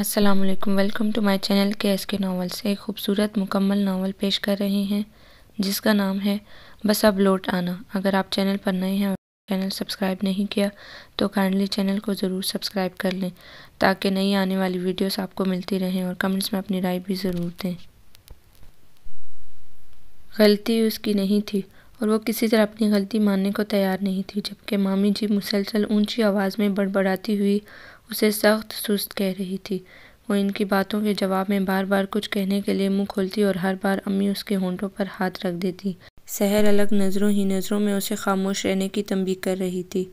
अस्सलाम वालेकुम welcome to my channel K S K novels एक खूबसूरत मुकम्मल नावल पेश कर रहे हैं जिसका नाम है बस अब लौट आना अगर आप चैनल पर नए हैं और चैनल सब्सक्राइब नहीं किया तो काइंडली चैनल को ज़रूर सब्सक्राइब कर लें ताकि नई आने वाली वीडियोस आपको मिलती रहें और कमेंट्स में अपनी राय भी ज़रूर दें गलती उसकी नहीं थी और वो किसी तरह अपनी गलती मानने को तैयार नहीं थी जबकि मामी जी मुसलसल ऊंची आवाज़ में बड़बड़ाती हुई उसे सख्त सुस्त कह रही थी वो इनकी बातों के जवाब में बार बार कुछ कहने के लिए मुंह खोलती और हर बार अम्मी उसके होंठों पर हाथ रख देती सहर अलग नज़रों ही नज़रों में उसे खामोश रहने की तंबी कर रही थी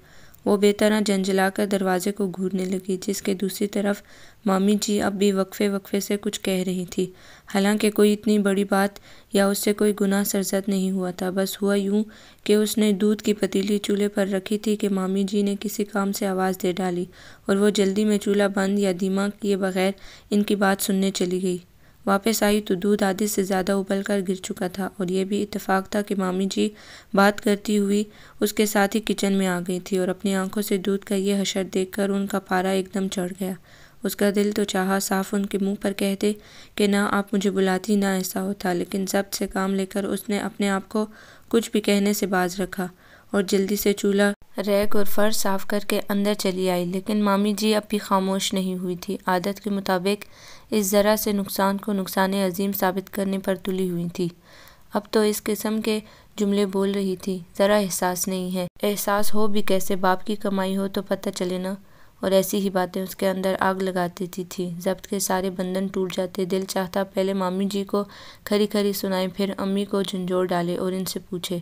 वो बेतरह झंझलाकर दरवाजे को घूरने लगी जिसके दूसरी तरफ मामी जी अब भी वक्फे वक्फे से कुछ कह रही थी हालांकि कोई इतनी बड़ी बात या उससे कोई गुनाह सरजद नहीं हुआ था बस हुआ यूं कि उसने दूध की पतीली चूल्हे पर रखी थी कि मामी जी ने किसी काम से आवाज़ दे डाली और वो जल्दी में चूल्हा बंद या दिमाग किए बगैर इनकी बात सुनने चली गई वापस आई तो दूध आधे से ज़्यादा उबल कर गिर चुका था और यह भी इतफ़ाक़ था कि मामी जी बात करती हुई उसके साथ ही किचन में आ गई थी और अपनी आंखों से दूध का ये हशर देखकर उनका पारा एकदम चढ़ गया उसका दिल तो चाहा साफ उनके मुंह पर कहते कि ना आप मुझे बुलाती ना ऐसा होता लेकिन जब्त से काम लेकर उसने अपने आप को कुछ भी कहने से बाज रखा और जल्दी से चूल्हा रैक और फर्श साफ करके अंदर चली आई लेकिन मामी जी अब भी खामोश नहीं हुई थी आदत के मुताबिक इस ज़रा से नुकसान को नुकसान अजीम साबित करने पर तुली हुई थी अब तो इस किस्म के जुमले बोल रही थी ज़रा एहसास नहीं है एहसास हो भी कैसे बाप की कमाई हो तो पता चले ना और ऐसी ही बातें उसके अंदर आग लगा देती थी जब्त के सारे बंधन टूट जाते दिल चाहता पहले मामी जी को खरी खरी सुनाए फिर अम्मी को झंझोर डाले और इनसे पूछे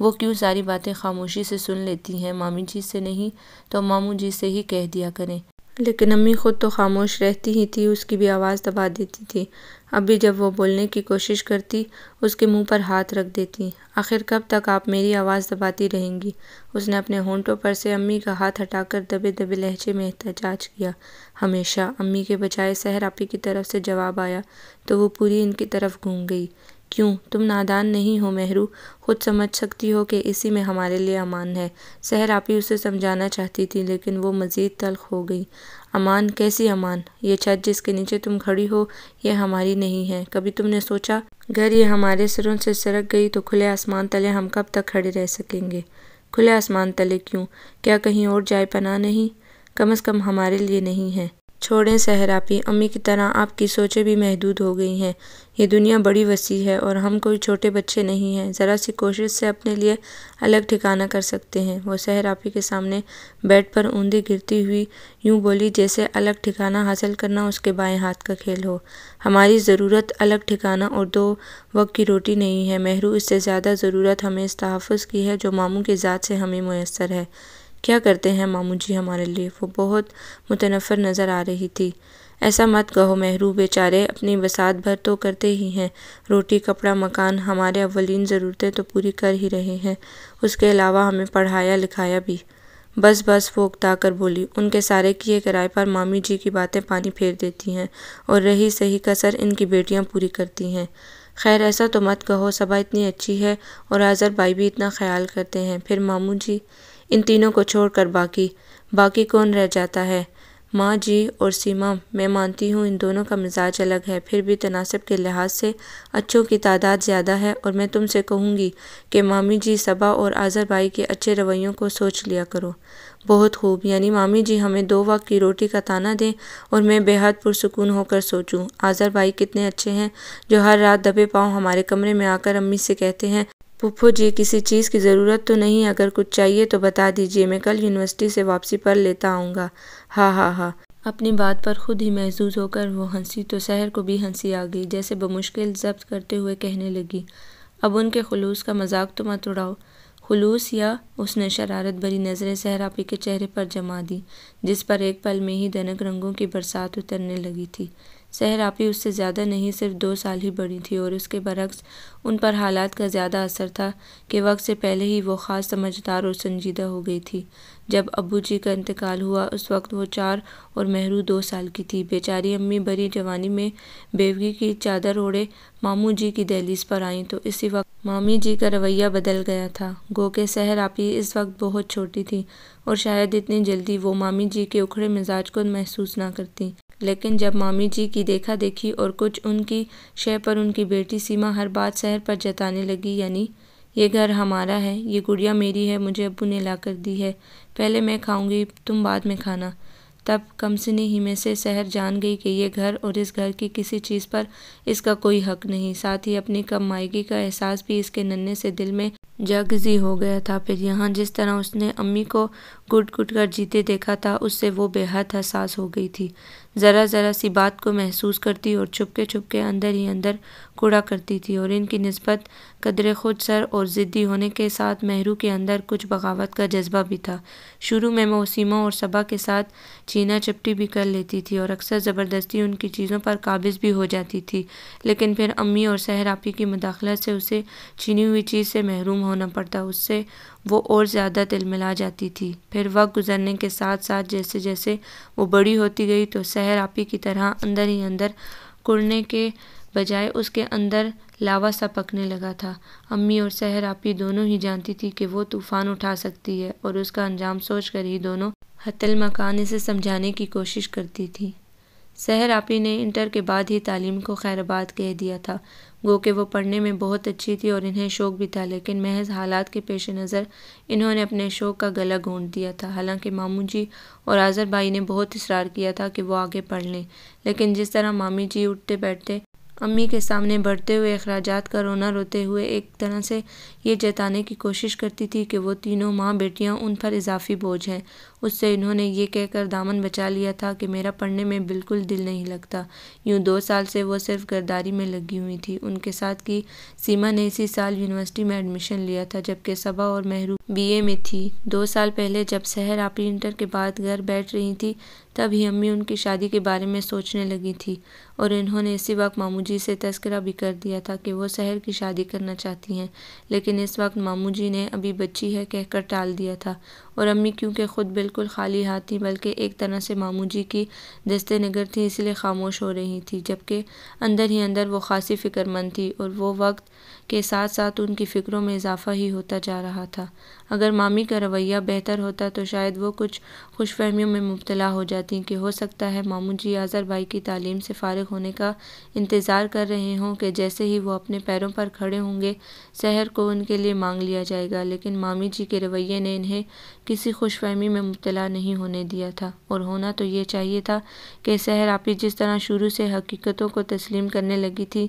वो क्यों सारी बातें खामोशी से सुन लेती हैं मामी जी से नहीं तो मामू जी से ही कह दिया करें लेकिन अम्मी ख़ुद तो खामोश रहती ही थी उसकी भी आवाज़ दबा देती थी अभी जब वो बोलने की कोशिश करती उसके मुंह पर हाथ रख देती आखिर कब तक आप मेरी आवाज़ दबाती रहेंगी उसने अपने होंठों पर से अम्मी का हाथ हटाकर दबे दबे लहजे में एहतजाज किया हमेशा अम्मी के बजाय सहर की तरफ से जवाब आया तो वो पूरी इनकी तरफ घूम गई क्यों तुम नादान नहीं हो मेहरू खुद समझ सकती हो कि इसी में हमारे लिए अमान है सहर ही उसे समझाना चाहती थी लेकिन वो मज़ीद तलख हो गई अमान कैसी अमान ये छत जिसके नीचे तुम खड़ी हो ये हमारी नहीं है कभी तुमने सोचा घर ये हमारे सिरों से सरक गई तो खुले आसमान तले हम कब तक खड़े रह सकेंगे खुले आसमान तले क्यों क्या कहीं और जाए पना नहीं कम अज़ कम हमारे लिए नहीं है छोड़ें सहरापी अम्मी की तरह आपकी सोचें भी महदूद हो गई हैं ये दुनिया बड़ी वसी है और हम कोई छोटे बच्चे नहीं हैं ज़रा सी कोशिश से अपने लिए अलग ठिकाना कर सकते हैं वो शहर आपी के सामने बेड पर ऊंधी गिरती हुई यूं बोली जैसे अलग ठिकाना हासिल करना उसके बाएं हाथ का खेल हो हमारी ज़रूरत अलग ठिकाना और दो वक्त की रोटी नहीं है महरू इससे ज़्यादा ज़रूरत हमें इस तहफ़ की है जो मामू के ज़ात से हमें मैसर है क्या करते हैं मामू जी हमारे लिए वो बहुत मुतनफ़र नज़र आ रही थी ऐसा मत कहो महरू बेचारे अपनी बसात भर तो करते ही हैं रोटी कपड़ा मकान हमारे अवलिन ज़रूरतें तो पूरी कर ही रहे हैं उसके अलावा हमें पढ़ाया लिखाया भी बस बस वो कर बोली उनके सारे किए किराए पर मामी जी की बातें पानी फेर देती हैं और रही सही कसर इनकी बेटियां पूरी करती हैं खैर ऐसा तो मत कहो सबा इतनी अच्छी है और आज़र भाई भी इतना ख्याल करते हैं फिर मामू जी इन तीनों को छोड़कर बाकी बाकी कौन रह जाता है माँ जी और सीमा मैं मानती हूँ इन दोनों का मिजाज अलग है फिर भी तनासब के लिहाज से अच्छों की तादाद ज़्यादा है और मैं तुमसे कहूँगी कि मामी जी सबा और आज़र भाई के अच्छे रवैयों को सोच लिया करो बहुत खूब यानी मामी जी हमें दो वक्त की रोटी का ताना दें और मैं बेहद पुरसकून होकर सोचूं आज़र भाई कितने अच्छे हैं जो हर रात दबे पाँव हमारे कमरे में आकर अम्मी से कहते हैं पुप्पो जी किसी चीज़ की ज़रूरत तो नहीं अगर कुछ चाहिए तो बता दीजिए मैं कल यूनिवर्सिटी से वापसी पर लेता आऊँगा हाँ हाँ हाँ अपनी बात पर खुद ही महजूज होकर वो हंसी तो शहर को भी हंसी आ गई जैसे बमुश्किल जब्त करते हुए कहने लगी अब उनके खलूस का मजाक तो मत उड़ाओ खुलूस या उसने शरारत भरी नज़रें सहरापी के चेहरे पर जमा दी जिस पर एक पल में ही दनक रंगों की बरसात उतरने लगी थी सहरापी उससे ज़्यादा नहीं सिर्फ दो साल ही बड़ी थी और उसके बरक्स उन पर हालात का ज़्यादा असर था कि वक्त से पहले ही वो ख़ास समझदार और संजीदा हो गई थी जब अबू जी का इंतकाल हुआ उस वक्त वो चार और महरू दो साल की थी बेचारी अम्मी बड़ी जवानी में बेवगी की चादर ओढ़े मामू जी की दहलीज पर आई तो इसी वक्त मामी जी का रवैया बदल गया था गो के सहर आपी इस वक्त बहुत छोटी थी और शायद इतनी जल्दी वो मामी जी के उखड़े मिजाज को महसूस ना करती लेकिन जब मामी जी की देखा देखी और कुछ उनकी शय पर उनकी बेटी सीमा हर बात शहर पर जताने लगी यानी ये घर हमारा है ये गुड़िया मेरी है मुझे अबू ने ला कर दी है पहले मैं खाऊंगी तुम बाद में खाना तब कमसनी ही में से शहर जान गई कि यह घर और इस घर की किसी चीज़ पर इसका कोई हक नहीं साथ ही अपनी कमाएगी का एहसास भी इसके नन्हे से दिल में जगजी हो गया था फिर यहाँ जिस तरह उसने अम्मी को घुट घुट कर जीते देखा था उससे वो बेहद हसास हो गई थी ज़रा ज़रा सी बात को महसूस करती और छुपके छुपके अंदर ही अंदर कूड़ा करती थी और इनकी नस्बत कदर खुद सर और ज़िद्दी होने के साथ महरू के अंदर कुछ बगावत का जज्बा भी था शुरू में मोसीमा और सबा के साथ छीना चपटी भी कर लेती थी और अक्सर ज़बरदस्ती उनकी चीज़ों पर काबिज भी हो जाती थी लेकिन फिर अम्मी और सहरापी की मुदाखलत से उसे छीनी हुई चीज़ से महरूम होना पड़ता उससे वो और ज़्यादा मिला जाती थी फिर वक्त गुजरने के साथ साथ जैसे जैसे वो बड़ी होती गई तो सहरापी की तरह अंदर ही अंदर कुड़ने के बजाय उसके अंदर लावा सा पकने लगा था अम्मी और सहर आपी दोनों ही जानती थी कि वो तूफ़ान उठा सकती है और उसका अंजाम सोच कर ही दोनों हतल मकान इसे समझाने की कोशिश करती थी सहर आपी ने इंटर के बाद ही तालीम को खैरबाद कह दिया था गो कि वो पढ़ने में बहुत अच्छी थी और इन्हें शौक़ भी था लेकिन महज हालात के पेश नज़र इन्होंने अपने शौक़ का गला घोंट दिया था हालांकि मामू जी और आज़र भाई ने बहुत इसरार किया था कि वो आगे पढ़ लें लेकिन जिस तरह मामी जी उठते बैठते अम्मी के सामने बढ़ते हुए अखराज का रोना रोते हुए एक तरह से ये जताने की कोशिश करती थी कि वो तीनों माँ बेटियाँ उन पर इजाफी बोझ हैं उससे इन्होंने ये कहकर दामन बचा लिया था कि मेरा पढ़ने में बिल्कुल दिल नहीं लगता यूँ दो साल से वो सिर्फ गर्दारी में लगी हुई थी उनके साथ की सीमा ने इसी साल यूनिवर्सिटी में एडमिशन लिया था जबकि सबा और महरू बी में थी दो साल पहले जब सहर आपी इंटर के बाद घर बैठ रही थी तभी अम्मी उनकी शादी के बारे में सोचने लगी थी और इन्होंने इसी वक्त मामू जी से तस्करा भी कर दिया था कि वो शहर की शादी करना चाहती हैं लेकिन इस वक्त मामू जी ने अभी बच्ची है कहकर टाल दिया था और अम्मी क्योंकि ख़ुद बिल्कुल खाली हाथ थी बल्कि एक तरह से मामू जी की दस्ते नगर थी इसलिए खामोश हो रही थी जबकि अंदर ही अंदर वो खासी फ़िक्रमंद थी और वो वक्त के साथ साथ उनकी फ़िक्रों में इजाफ़ा ही होता जा रहा था अगर मामी का रवैया बेहतर होता तो शायद वो कुछ खुश फहमियों में मुबतला हो जाती कि हो सकता है मामू जी आज़र भाई की तालीम से फ़ारग होने का इंतज़ार कर रहे हों कि जैसे ही वो अपने पैरों पर खड़े होंगे शहर को उनके लिए मांग लिया जाएगा लेकिन मामी जी के रवैये ने इन्हें किसी खुशफहमी में मुबला नहीं होने दिया था और होना तो ये चाहिए था कि सहर आपी जिस तरह शुरू से हकीकतों को तस्लीम करने लगी थी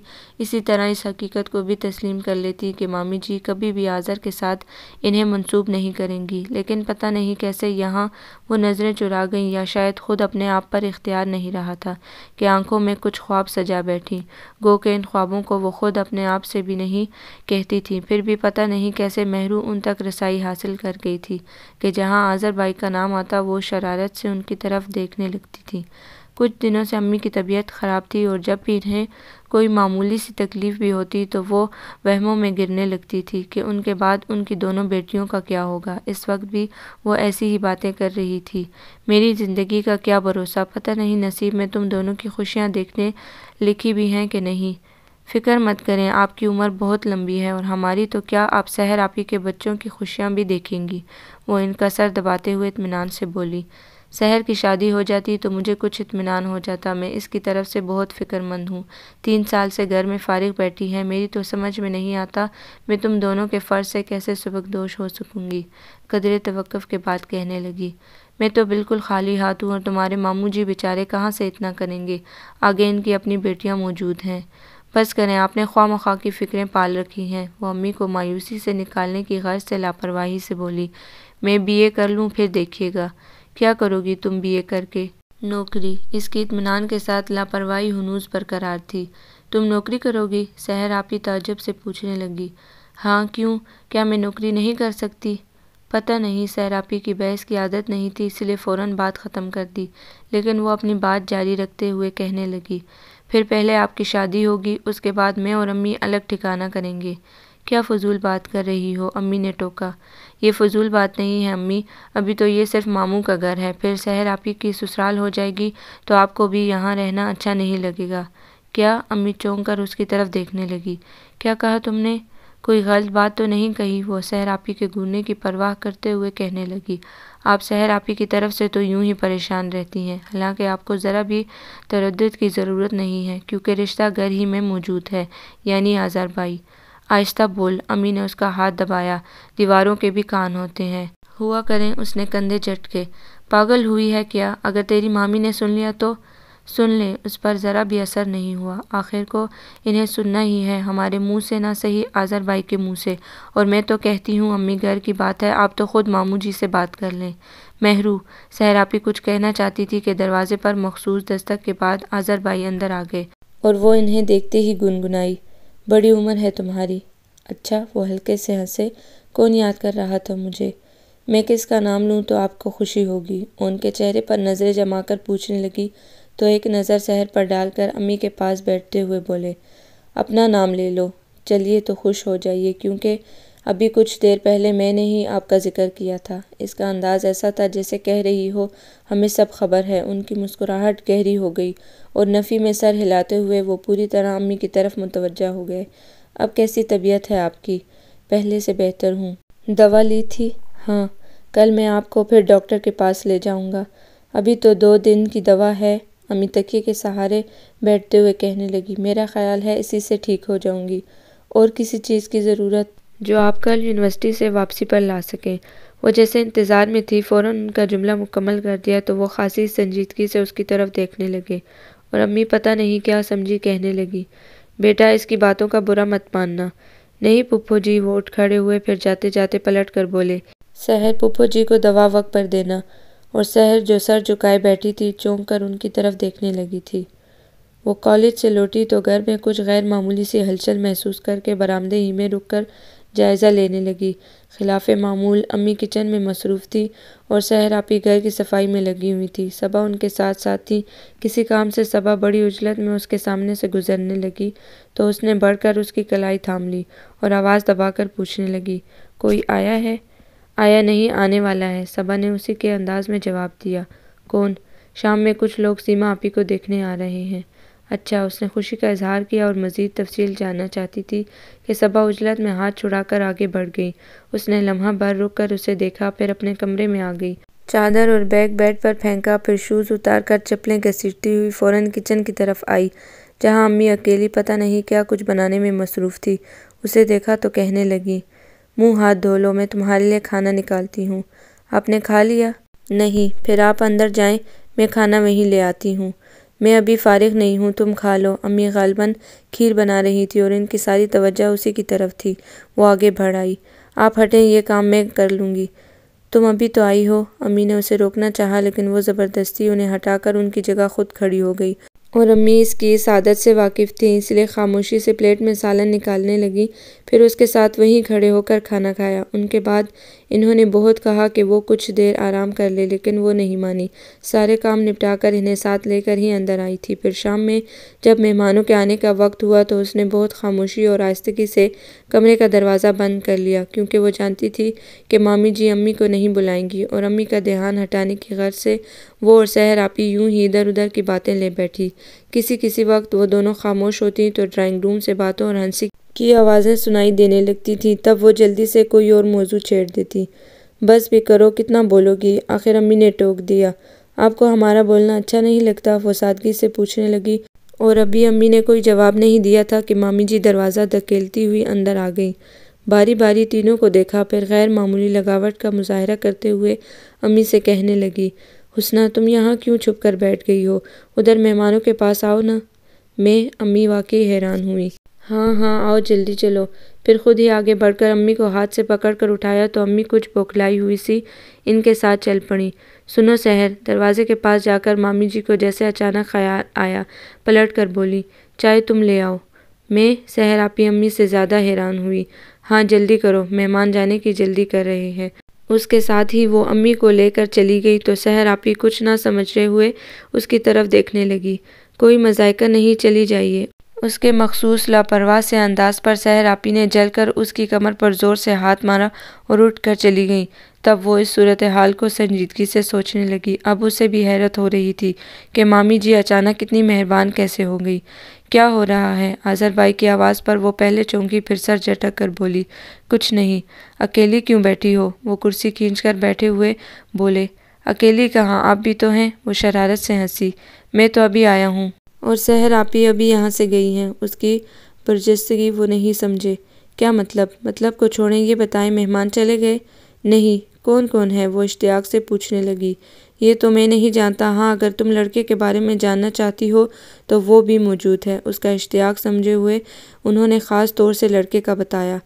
इसी तरह इस हकीकत को भी तस्लीम कर लेती कि मामी जी कभी भी आज़र के साथ इन्हें मंसूब नहीं करेंगी लेकिन पता नहीं कैसे यहाँ वो नज़रें चुरा गईं या शायद खुद अपने आप पर इख्तियार नहीं रहा था कि आंखों में कुछ ख्वाब सजा बैठी गो के इन ख्वाबों को वो खुद अपने आप से भी नहीं कहती थी फिर भी पता नहीं कैसे महरू उन तक रसाई हासिल कर गई थी कि कि जहाँ आज़रबाई का नाम आता वो शरारत से उनकी तरफ़ देखने लगती थी कुछ दिनों से अम्मी की तबीयत ख़राब थी और जब भी इन्हें कोई मामूली सी तकलीफ़ भी होती तो वो वहमों में गिरने लगती थी कि उनके बाद उनकी दोनों बेटियों का क्या होगा इस वक्त भी वो ऐसी ही बातें कर रही थी मेरी ज़िंदगी का क्या भरोसा पता नहीं नसीब में तुम दोनों की खुशियाँ देखने लिखी भी हैं कि नहीं फ़िक्र मत करें आपकी उम्र बहुत लंबी है और हमारी तो क्या आप शहर आप ही के बच्चों की खुशियाँ भी देखेंगी वो इनका सर दबाते हुए इतमान से बोली शहर की शादी हो जाती तो मुझे कुछ इतमान हो जाता मैं इसकी तरफ से बहुत फ़िक्रमंद हूँ तीन साल से घर में फारिग बैठी है मेरी तो समझ में नहीं आता मैं तुम दोनों के फ़र्ज से कैसे सबकदोश हो सकूँगी कदर तवक़ के बाद कहने लगी मैं तो बिल्कुल खाली हाथ हूँ और तुम्हारे मामू जी बेचारे कहाँ से इतना करेंगे आगे इनकी अपनी बेटियाँ मौजूद हैं बस करें आपने ख्वा मखा की फ़िक्रें पाल रखी हैं वो अम्मी को मायूसी से निकालने की गर्ज से लापरवाही से बोली मैं बीए कर लूँ फिर देखिएगा क्या करोगी तुम बीए करके नौकरी इसकी इतमान के साथ लापरवाही हनूज बरकरार थी तुम नौकरी करोगी सहर आपकी ताजब से पूछने लगी हाँ क्यों क्या मैं नौकरी नहीं कर सकती पता नहीं सैरापी की बहस की आदत नहीं थी इसलिए फ़ौर बात ख़त्म कर दी लेकिन वो अपनी बात जारी रखते हुए कहने लगी फिर पहले आपकी शादी होगी उसके बाद मैं और अम्मी अलग ठिकाना करेंगे क्या फजूल बात कर रही हो अम्मी ने टोका ये फजूल बात नहीं है अम्मी अभी तो ये सिर्फ मामू का घर है फिर शहर आप ही की ससुराल हो जाएगी तो आपको भी यहाँ रहना अच्छा नहीं लगेगा क्या अम्मी चौंक कर उसकी तरफ देखने लगी क्या कहा तुमने कोई गलत बात तो नहीं कही वो शहर ही के घूरने की परवाह करते हुए कहने लगी आप शहर आप की तरफ से तो यूं ही परेशान रहती हैं हालांकि आपको ज़रा भी तरद की ज़रूरत नहीं है क्योंकि रिश्ता घर ही में मौजूद है यानी आजार भाई आहिस्ता बोल अमी ने उसका हाथ दबाया दीवारों के भी कान होते हैं हुआ करें उसने कंधे झटके पागल हुई है क्या अगर तेरी मामी ने सुन लिया तो सुन ले उस पर ज़रा भी असर नहीं हुआ आखिर को इन्हें सुनना ही है हमारे मुंह से ना सही आज़र भाई के मुंह से और मैं तो कहती हूँ अम्मी घर की बात है आप तो ख़ुद मामू जी से बात कर लें महरू सहरापी कुछ कहना चाहती थी कि दरवाजे पर मखसूस दस्तक के बाद आज़र भाई अंदर आ गए और वो इन्हें देखते ही गुनगुनाई बड़ी उम्र है तुम्हारी अच्छा वो हल्के से हंसे कौन याद कर रहा था मुझे मैं किसका नाम लूँ तो आपको खुशी होगी उनके चेहरे पर नज़रें जमा कर पूछने लगी तो एक नज़र शहर पर डालकर अम्मी के पास बैठते हुए बोले अपना नाम ले लो चलिए तो खुश हो जाइए क्योंकि अभी कुछ देर पहले मैंने ही आपका जिक्र किया था इसका अंदाज़ ऐसा था जैसे कह रही हो हमें सब खबर है उनकी मुस्कुराहट गहरी हो गई और नफ़ी में सर हिलाते हुए वो पूरी तरह अम्मी की तरफ मुतवजा हो गए अब कैसी तबीयत है आपकी पहले से बेहतर हूँ दवा ली थी हाँ कल मैं आपको फिर डॉक्टर के पास ले जाऊँगा अभी तो दो दिन की दवा है अम्मी तकिए के सहारे बैठते हुए कहने लगी मेरा ख्याल है इसी से ठीक हो जाऊंगी और किसी चीज़ की ज़रूरत जो आप कल यूनिवर्सिटी से वापसी पर ला सकें वो जैसे इंतज़ार में थी फ़ौर उनका जुमला मुकम्मल कर दिया तो वो खासी संजीदगी से उसकी तरफ देखने लगे और अम्मी पता नहीं क्या समझी कहने लगी बेटा इसकी बातों का बुरा मत मानना नहीं पुप्पो जी वो उठ खड़े हुए फिर जाते जाते पलट कर बोले शहर पुप्पो जी को दवा वक्त पर देना और सहर जो सर झुकाए बैठी थी चौंक कर उनकी तरफ देखने लगी थी वो कॉलेज से लौटी तो घर में कुछ गैर मामूली सी हलचल महसूस करके बरामदे ही में रुक कर जायज़ा लेने लगी खिलाफ मामूल अम्मी किचन में मसरूफ़ थी और सहर आपी घर की सफाई में लगी हुई थी सबा उनके साथ साथ थी किसी काम से सबा बड़ी उजलत में उसके सामने से गुजरने लगी तो उसने बढ़कर उसकी कलाई थाम ली और आवाज़ दबाकर पूछने लगी कोई आया है आया नहीं आने वाला है सबा ने उसी के अंदाज में जवाब दिया कौन शाम में कुछ लोग सीमा आपी को देखने आ रहे हैं अच्छा उसने खुशी का इजहार किया और मज़ीद तफसील जानना चाहती थी कि सबा उजलत में हाथ छुड़ाकर आगे बढ़ गई उसने लम्हा भर रुक कर उसे देखा फिर अपने कमरे में आ गई चादर और बैग बेड पर फेंका फिर शूज़ उतार कर चप्पलें घसीटती हुई फ़ौरन किचन की तरफ आई जहाँ अम्मी अकेली पता नहीं क्या कुछ बनाने में मसरूफ़ थी उसे देखा तो कहने लगी मुंह हाथ धो लो मैं तुम्हारे लिए खाना निकालती हूँ आपने खा लिया नहीं फिर आप अंदर जाएं मैं खाना वहीं ले आती हूँ मैं अभी फ़ारिग नहीं हूँ तुम खा लो अम्मी गालबन खीर बना रही थी और इनकी सारी तवज्जो उसी की तरफ थी वो आगे बढ़ आई आप हटें ये काम मैं कर लूँगी तुम अभी तो आई हो अम्मी ने उसे रोकना चाहा लेकिन वो ज़बरदस्ती उन्हें हटाकर उनकी जगह खुद खड़ी हो गई और अम्मी इसकी इस आदत से वाकिफ़ थी इसलिए ख़ामोशी से प्लेट में सालन निकालने लगी फिर उसके साथ वहीं खड़े होकर खाना खाया उनके बाद इन्होंने बहुत कहा कि वो कुछ देर आराम कर ले लेकिन वो नहीं मानी सारे काम निपटाकर इन्हें साथ लेकर ही अंदर आई थी फिर शाम में जब मेहमानों के आने का वक्त हुआ तो उसने बहुत खामोशी और आस्तगी से कमरे का दरवाज़ा बंद कर लिया क्योंकि वो जानती थी कि मामी जी अम्मी को नहीं बुलाएंगी और अम्मी का ध्यान हटाने की गर्ज से वो और सहर आपी यूं ही इधर उधर की बातें ले बैठी किसी किसी वक्त वो दोनों खामोश होती तो ड्राइंग रूम से बातों और हंसी की आवाज़ें सुनाई देने लगती थीं तब वो जल्दी से कोई और मौजू छेड़ देती बस भी करो कितना बोलोगी आखिर अम्मी ने टोक दिया आपको हमारा बोलना अच्छा नहीं लगता वो सादगी से पूछने लगी और अभी अम्मी ने कोई जवाब नहीं दिया था कि मामी जी दरवाज़ा धकेलती हुई अंदर आ गई बारी बारी तीनों को देखा फिर गैर मामूली लगावट का मुजाहरा करते हुए अम्मी से कहने लगी हुसना तुम यहाँ क्यों छुप कर बैठ गई हो उधर मेहमानों के पास आओ ना मैं अम्मी वाकई हैरान हुई हाँ हाँ आओ जल्दी चलो फिर खुद ही आगे बढ़कर अम्मी को हाथ से पकड़कर उठाया तो अम्मी कुछ बौखलाई हुई सी इनके साथ चल पड़ी सुनो शहर दरवाजे के पास जाकर मामी जी को जैसे अचानक ख्याल आया पलट कर बोली चाहे तुम ले आओ मैं शहर आपकी अम्मी से ज़्यादा हैरान हुई हाँ जल्दी करो मेहमान जाने की जल्दी कर रहे हैं उसके साथ ही वो अम्मी को लेकर चली गई तो शहर आपकी कुछ ना समझ रहे हुए उसकी तरफ देखने लगी कोई मजायका नहीं चली जाइए उसके मखसूस लापरवाह से अंदाज पर सहरापी ने जलकर उसकी कमर पर ज़ोर से हाथ मारा और उठकर चली गई तब वो इस सूरत हाल को संजीदगी से सोचने लगी अब उसे भी हैरत हो रही थी कि मामी जी अचानक कितनी मेहरबान कैसे हो गई क्या हो रहा है आज़र बाई की आवाज़ पर वो पहले चौंकी फिर सर झटक कर बोली कुछ नहीं अकेली क्यों बैठी हो वो कुर्सी खींच कर बैठे हुए बोले अकेली कहाँ आप भी तो हैं वो शरारत से हंसी मैं तो अभी आया हूँ और सहर आपी अभी यहाँ से गई हैं उसकी परजस्तगी वो नहीं समझे क्या मतलब मतलब को छोड़ें ये बताएं मेहमान चले गए नहीं कौन कौन है वो इश्तियाक से पूछने लगी ये तो मैं नहीं जानता हाँ अगर तुम लड़के के बारे में जानना चाहती हो तो वो भी मौजूद है उसका इश्तियाक समझे हुए उन्होंने ख़ास तौर से लड़के का बताया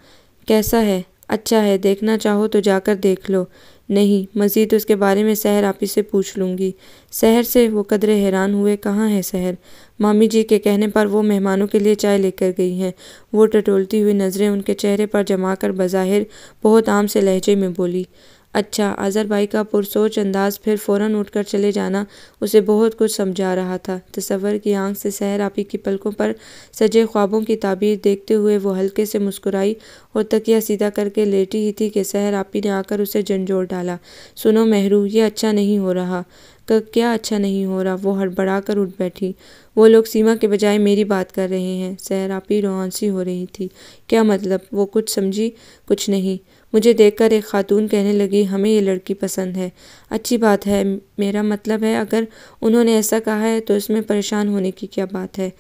कैसा है अच्छा है देखना चाहो तो जाकर देख लो नहीं मज़ीद उसके बारे में सहर आप ही से पूछ लूँगी सहर से वो कदरे हैरान हुए कहाँ है सहर मामी जी के कहने पर वो मेहमानों के लिए चाय लेकर गई हैं वो टटोलती हुई नज़रें उनके चेहरे पर जमा कर बज़ाहिर बहुत आम से लहजे में बोली अच्छा आज़रबाई का पुरसोच अंदाज़ फिर फ़ौरन उठकर चले जाना उसे बहुत कुछ समझा रहा था तस्वर की आंख से सहर आपी की पलकों पर सजे ख्वाबों की ताबीर देखते हुए वो हल्के से मुस्कुराई और तकिया सीधा करके लेटी ही थी कि सहर आपी ने आकर उसे झंझोड़ डाला सुनो महरू ये अच्छा नहीं हो रहा क्या अच्छा नहीं हो रहा वो हड़बड़ा कर उठ बैठी वो लोग सीमा के बजाय मेरी बात कर रहे हैं आपी रोहानसी हो रही थी क्या मतलब वो कुछ समझी कुछ नहीं मुझे देखकर एक खातून कहने लगी हमें ये लड़की पसंद है अच्छी बात है मेरा मतलब है अगर उन्होंने ऐसा कहा है तो इसमें परेशान होने की क्या बात है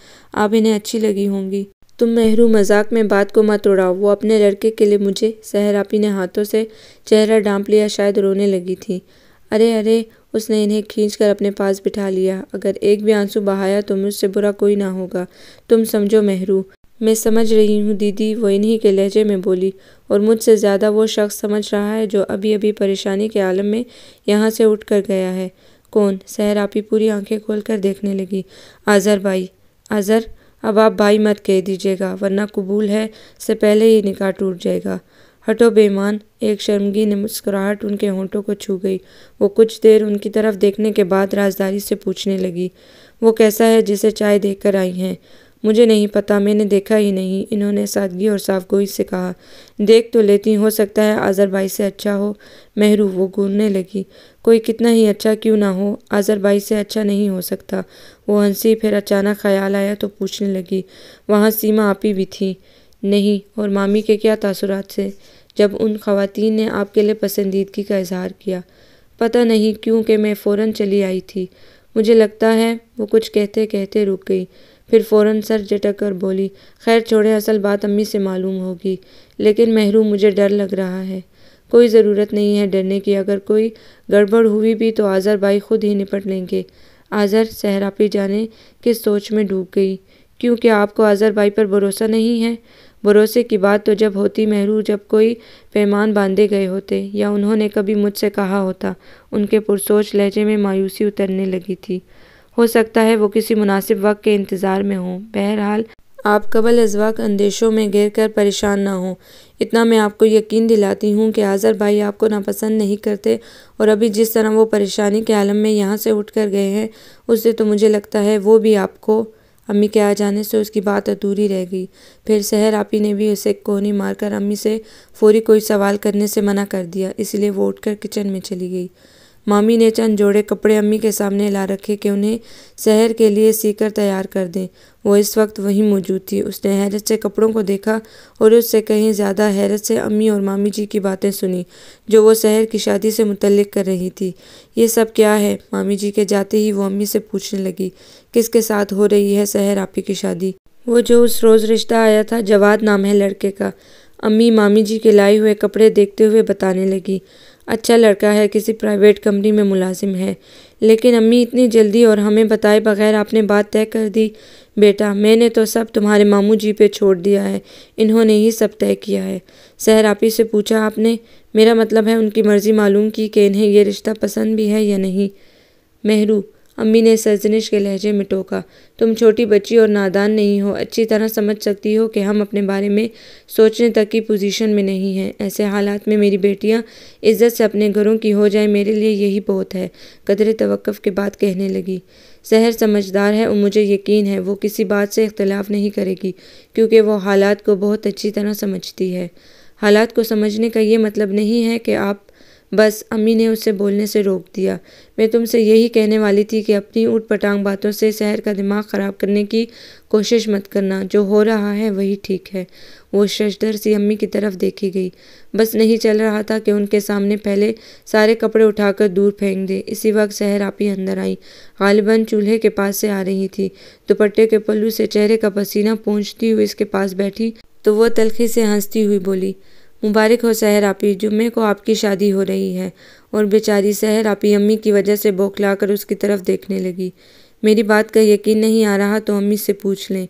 आप इन्हें अच्छी लगी होंगी तुम महरू मजाक में बात को मत उड़ाओ वो अपने लड़के के लिए मुझे सहरापी ने हाथों से चेहरा डांप लिया शायद रोने लगी थी अरे अरे उसने इन्हें खींच कर अपने पास बिठा लिया अगर एक भी आंसू बहाया तो मुझसे बुरा कोई ना होगा तुम समझो महरू मैं समझ रही हूँ दीदी वो इन्हीं के लहजे में बोली और मुझसे ज़्यादा वो शख्स समझ रहा है जो अभी अभी परेशानी के आलम में यहाँ से उठ कर गया है कौन सहर आपी पूरी आंखें खोल कर देखने लगी आज़र भाई आज़र अब आप भाई मत कह दीजिएगा वरना कबूल है से पहले ही निकाह टूट जाएगा हटो बेमान एक शर्मगी ने मुस्कुराहट उनके होंठों को छू गई वो कुछ देर उनकी तरफ देखने के बाद राजदारी से पूछने लगी वो कैसा है जिसे चाय देख कर आई हैं मुझे नहीं पता मैंने देखा ही नहीं इन्होंने सादगी और साफगोई से कहा देख तो लेती हो सकता है आज़र भाई से अच्छा हो महरू वो घूरने लगी कोई कितना ही अच्छा क्यों ना हो आज़र भाई से अच्छा नहीं हो सकता वो हंसी फिर अचानक ख्याल आया तो पूछने लगी वहाँ सीमा ही भी थी नहीं और मामी के क्या तासुरात से जब उन खातन ने आपके लिए पसंदीदगी का इजहार किया पता नहीं क्योंकि मैं फ़ौर चली आई थी मुझे लगता है वो कुछ कहते कहते रुक गई फिर फ़ौरन सर झटक कर बोली खैर छोड़े असल बात अम्मी से मालूम होगी लेकिन महरूम मुझे डर लग रहा है कोई ज़रूरत नहीं है डरने की अगर कोई गड़बड़ हुई भी तो आज़र भाई खुद ही निपट लेंगे आज़र सहरापी जाने किस सोच में डूब गई क्योंकि आपको आज़र भाई पर भरोसा नहीं है भरोसे की बात तो जब होती महरू जब कोई पैमान बांधे गए होते या उन्होंने कभी मुझसे कहा होता उनके पुरसोच लहजे में मायूसी उतरने लगी थी हो सकता है वो किसी मुनासिब वक्त के इंतज़ार में हों बहरहाल आप कबल अजवाक अंदेशों में घिर कर परेशान ना हों इतना मैं आपको यकीन दिलाती हूँ कि आज़र भाई आपको नापसंद नहीं करते और अभी जिस तरह वो परेशानी के आलम में यहाँ से उठ कर गए हैं उससे तो मुझे लगता है वो भी आपको अम्मी के आ जाने से उसकी बात अधूरी रह गई फिर सहर आपी ने भी उसे कोहनी मारकर अम्मी से फौरी कोई सवाल करने से मना कर दिया इसलिए वो उठकर किचन में चली गई मामी ने चंद जोड़े कपड़े अम्मी के सामने ला रखे कि उन्हें शहर के लिए सीकर तैयार कर दें वो इस वक्त वहीं मौजूद थी उसने हैरत से कपड़ों को देखा और उससे कहीं ज़्यादा हैरत से अम्मी और मामी जी की बातें सुनी जो वो शहर की शादी से मुतलक कर रही थी ये सब क्या है मामी जी के जाते ही वो अम्मी से पूछने लगी किसके साथ हो रही है शहर आपी की शादी वो जो उस रोज़ रिश्ता आया था जवाद नाम है लड़के का अम्मी मामी जी के लाए हुए कपड़े देखते हुए बताने लगी अच्छा लड़का है किसी प्राइवेट कंपनी में मुलाजिम है लेकिन अम्मी इतनी जल्दी और हमें बताए बगैर आपने बात तय कर दी बेटा मैंने तो सब तुम्हारे मामू जी पे छोड़ दिया है इन्होंने ही सब तय किया है सहर आप से पूछा आपने मेरा मतलब है उनकी मर्ज़ी मालूम की कि इन्हें यह रिश्ता पसंद भी है या नहीं मेहरू अम्मी ने सजनिश के लहजे में टोका तुम छोटी बच्ची और नादान नहीं हो अच्छी तरह समझ सकती हो कि हम अपने बारे में सोचने तक की पोजीशन में नहीं हैं ऐसे हालात में मेरी बेटियां इज्जत से अपने घरों की हो जाए मेरे लिए यही बहुत है कदर तवक़ के बाद कहने लगी सहर समझदार है और मुझे यकीन है वो किसी बात से इख्तलाफ नहीं करेगी क्योंकि वो हालात को बहुत अच्छी तरह समझती है हालात को समझने का ये मतलब नहीं है कि आप बस अम्मी ने उसे बोलने से रोक दिया मैं तुमसे यही कहने वाली थी कि अपनी ऊट पटांग बातों से शहर का दिमाग ख़राब करने की कोशिश मत करना जो हो रहा है वही ठीक है वो शशधर सी अम्मी की तरफ देखी गई बस नहीं चल रहा था कि उनके सामने पहले सारे कपड़े उठाकर दूर फेंक दे इसी वक्त शहर आप ही अंदर आई गालिबा चूल्हे के पास से आ रही थी दुपट्टे के पल्लू से चेहरे का पसीना पूछती हुई इसके पास बैठी तो वह तलखी से हंसती हुई बोली मुबारक हो सहर आपी जुम्मे को आपकी शादी हो रही है और बेचारी सहर आपी अम्मी की वजह से कर उसकी तरफ देखने लगी मेरी बात का यकीन नहीं आ रहा तो अम्मी से पूछ लें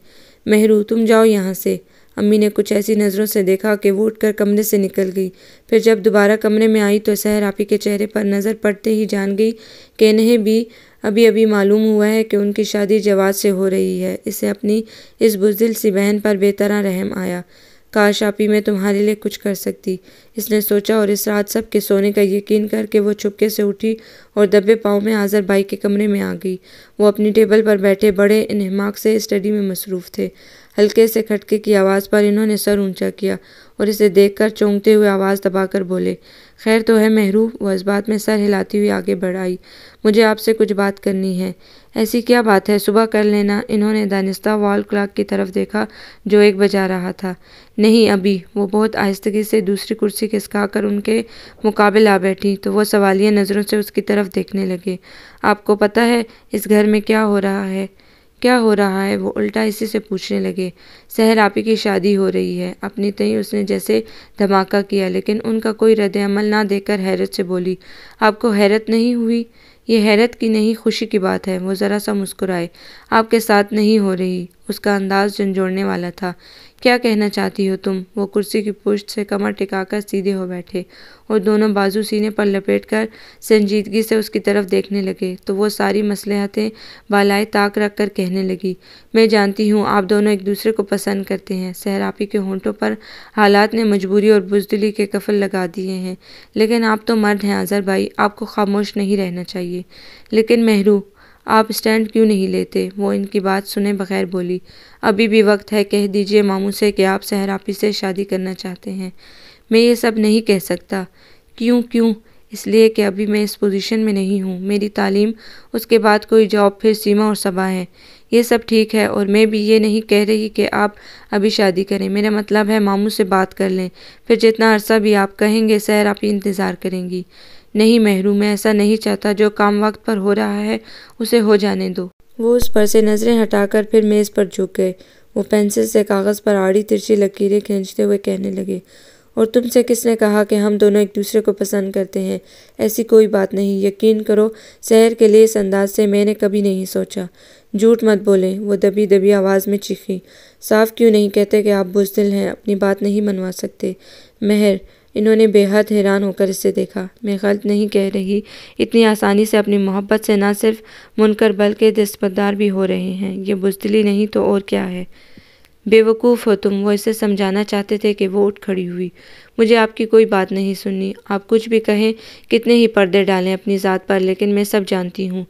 मेहरू तुम जाओ यहाँ से अम्मी ने कुछ ऐसी नज़रों से देखा कि वो उठकर कमरे से निकल गई फिर जब दोबारा कमरे में आई तो सहर आपी के चेहरे पर नज़र पड़ते ही जान गई कि इन्हें भी अभी अभी मालूम हुआ है कि उनकी शादी जवाब से हो रही है इसे अपनी इस बुजिल सी बहन पर बेतरा रहम आया काश आप ही मैं तुम्हारे लिए कुछ कर सकती इसने सोचा और इस रात सब के सोने का यकीन करके वो छुपके से उठी और दबे पाँव में आज़र भाई के कमरे में आ गई वो अपनी टेबल पर बैठे बड़े इनहमाक से स्टडी में मसरूफ़ थे हल्के से खटके की आवाज़ पर इन्होंने सर ऊंचा किया और इसे देखकर चौंकते हुए आवाज़ दबाकर बोले खैर तो है महरूफ वजबात इस बात में सर हिलाती हुई आगे बढ़ाई मुझे आपसे कुछ बात करनी है ऐसी क्या बात है सुबह कर लेना इन्होंने दानिस्ता वॉल क्लाक की तरफ देखा जो एक बजा रहा था नहीं अभी वो बहुत आहिस्तगी से दूसरी कुर्सी खिसका कर उनके मुकाबले आ बैठी तो वो सवालिया नज़रों से उसकी तरफ देखने लगे आपको पता है इस घर में क्या हो रहा है क्या हो रहा है वो उल्टा इसी से पूछने लगे सहर आपी की शादी हो रही है अपनी तई उसने जैसे धमाका किया लेकिन उनका कोई रद्द अमल ना देकर हैरत से बोली आपको हैरत नहीं हुई ये हैरत की नहीं खुशी की बात है वो ज़रा सा मुस्कुराए आपके साथ नहीं हो रही उसका अंदाज झंझोड़ने वाला था क्या कहना चाहती हो तुम वो कुर्सी की पुष्ट से कमर टिकाकर सीधे हो बैठे और दोनों बाजू सीने पर लपेटकर संजीदगी से उसकी तरफ देखने लगे तो वो सारी मसलहतें बालाएं ताक रख कर कहने लगी मैं जानती हूँ आप दोनों एक दूसरे को पसंद करते हैं सहरापी के होंठों पर हालात ने मजबूरी और बुजदली के कफल लगा दिए हैं लेकिन आप तो मर्द हैं आज़र भाई आपको खामोश नहीं रहना चाहिए लेकिन महरू आप स्टैंड क्यों नहीं लेते वो इनकी बात सुने बगैर बोली अभी भी वक्त है कह दीजिए मामू से कि आप सहरापी से शादी करना चाहते हैं मैं ये सब नहीं कह सकता क्यों क्यों इसलिए कि अभी मैं इस पोजीशन में नहीं हूँ मेरी तालीम उसके बाद कोई जॉब फिर सीमा और सबा है ये सब ठीक है और मैं भी ये नहीं कह रही कि आप अभी शादी करें मेरा मतलब है मामू से बात कर लें फिर जितना अरसा भी आप कहेंगे सैर आप इंतज़ार करेंगी नहीं मेहरू मैं ऐसा नहीं चाहता जो काम वक्त पर हो रहा है उसे हो जाने दो वो उस पर से नज़रें हटाकर फिर मेज़ पर झुक गए वो पेंसिल से कागज़ पर आड़ी तिरछी लकीरें खींचते हुए कहने लगे और तुमसे किसने कहा कि हम दोनों एक दूसरे को पसंद करते हैं ऐसी कोई बात नहीं यकीन करो शहर के लिए इस अंदाज से मैंने कभी नहीं सोचा झूठ मत बोले वो दबी दबी आवाज़ में चीखी साफ क्यों नहीं कहते कि आप बुजदिल हैं अपनी बात नहीं मनवा सकते महर इन्होंने बेहद हैरान होकर इसे देखा मैं गलत नहीं कह रही इतनी आसानी से अपनी मोहब्बत से ना सिर्फ मुनकर बल्कि दस्तबदार भी हो रहे हैं ये बुजदली नहीं तो और क्या है बेवकूफ़ हो तुम वो इसे समझाना चाहते थे कि वो उठ खड़ी हुई मुझे आपकी कोई बात नहीं सुननी आप कुछ भी कहें कितने ही पर्दे डालें अपनी ज़ात पर लेकिन मैं सब जानती हूँ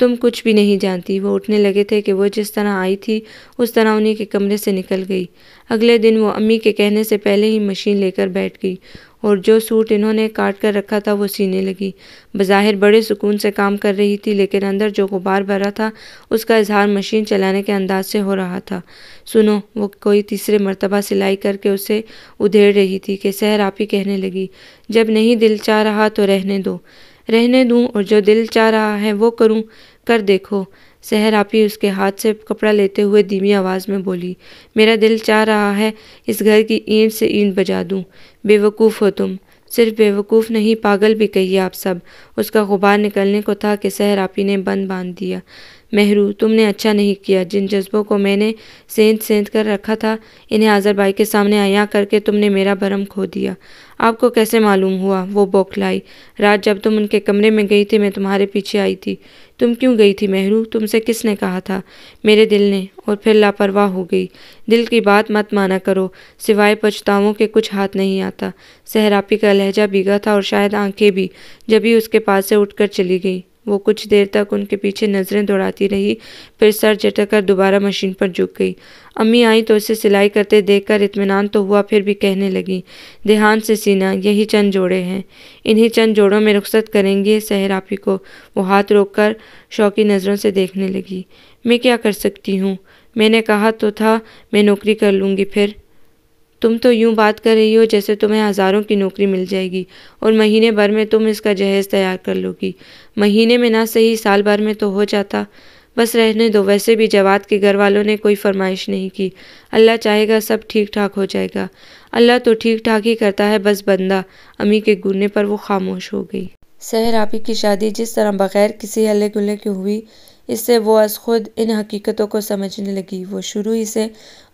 तुम कुछ भी नहीं जानती वो उठने लगे थे कि वो जिस तरह आई थी उस तरह उन्हीं के कमरे से निकल गई अगले दिन वो अम्मी के कहने से पहले ही मशीन लेकर बैठ गई और जो सूट इन्होंने काट कर रखा था वो सीने लगी बज़ाहिर बड़े सुकून से काम कर रही थी लेकिन अंदर जो गुबार भरा था उसका इजहार मशीन चलाने के अंदाज से हो रहा था सुनो वो कोई तीसरे मरतबा सिलाई करके उसे उधेड़ रही थी कि सहर आप ही कहने लगी जब नहीं दिल चाह रहा तो रहने दो रहने दूँ और जो दिल चाह रहा है वो करूँ कर देखो सहर आपी उसके हाथ से कपड़ा लेते हुए धीमी आवाज़ में बोली मेरा दिल चाह रहा है इस घर की ईंट से ईंट बजा दूं बेवकूफ़ हो तुम सिर्फ बेवकूफ़ नहीं पागल भी कहिए आप सब उसका गुबार निकलने को था कि सहर आपी ने बंद बांध दिया मेहरू तुमने अच्छा नहीं किया जिन जज्बों को मैंने सेंध सेंध कर रखा था इन्हें आज़रबाई के सामने आया करके तुमने मेरा भरम खो दिया आपको कैसे मालूम हुआ वो बौखलाई रात जब तुम उनके कमरे में गई थी मैं तुम्हारे पीछे आई थी तुम क्यों गई थी मेहरू तुमसे किसने कहा था मेरे दिल ने और फिर लापरवाह हो गई दिल की बात मत माना करो सिवाय पछतावों के कुछ हाथ नहीं आता सहरापी का लहजा बिगा था और शायद आंखें भी जब ही उसके पास से उठकर चली गई वो कुछ देर तक उनके पीछे नज़रें दौड़ाती रही फिर सर झटक दोबारा मशीन पर झुक गई अम्मी आई तो उसे सिलाई करते देखकर इतमान तो हुआ फिर भी कहने लगी देहान से सीना यही चंद जोड़े हैं इन्हीं चंद जोड़ों में रुख्सत करेंगे सहराफी को वो हाथ रोककर शौकी नज़रों से देखने लगी मैं क्या कर सकती हूँ मैंने कहा तो था मैं नौकरी कर लूँगी फिर तुम तो यूं बात कर रही हो जैसे तुम्हें हज़ारों की नौकरी मिल जाएगी और महीने भर में तुम इसका जहेज़ तैयार कर लोगी महीने में ना सही साल भर में तो हो जाता बस रहने दो वैसे भी जवाब के घर वालों ने कोई फरमाइश नहीं की अल्लाह चाहेगा सब ठीक ठाक हो जाएगा अल्लाह तो ठीक ठाक ही करता है बस बंदा अमी के गुरने पर वो खामोश हो गई सहर आपी की शादी जिस तरह बग़ैर किसी हल्ले गुल्ले के हुई इससे वो अस खुद इन हकीकतों को समझने लगी वो शुरू ही से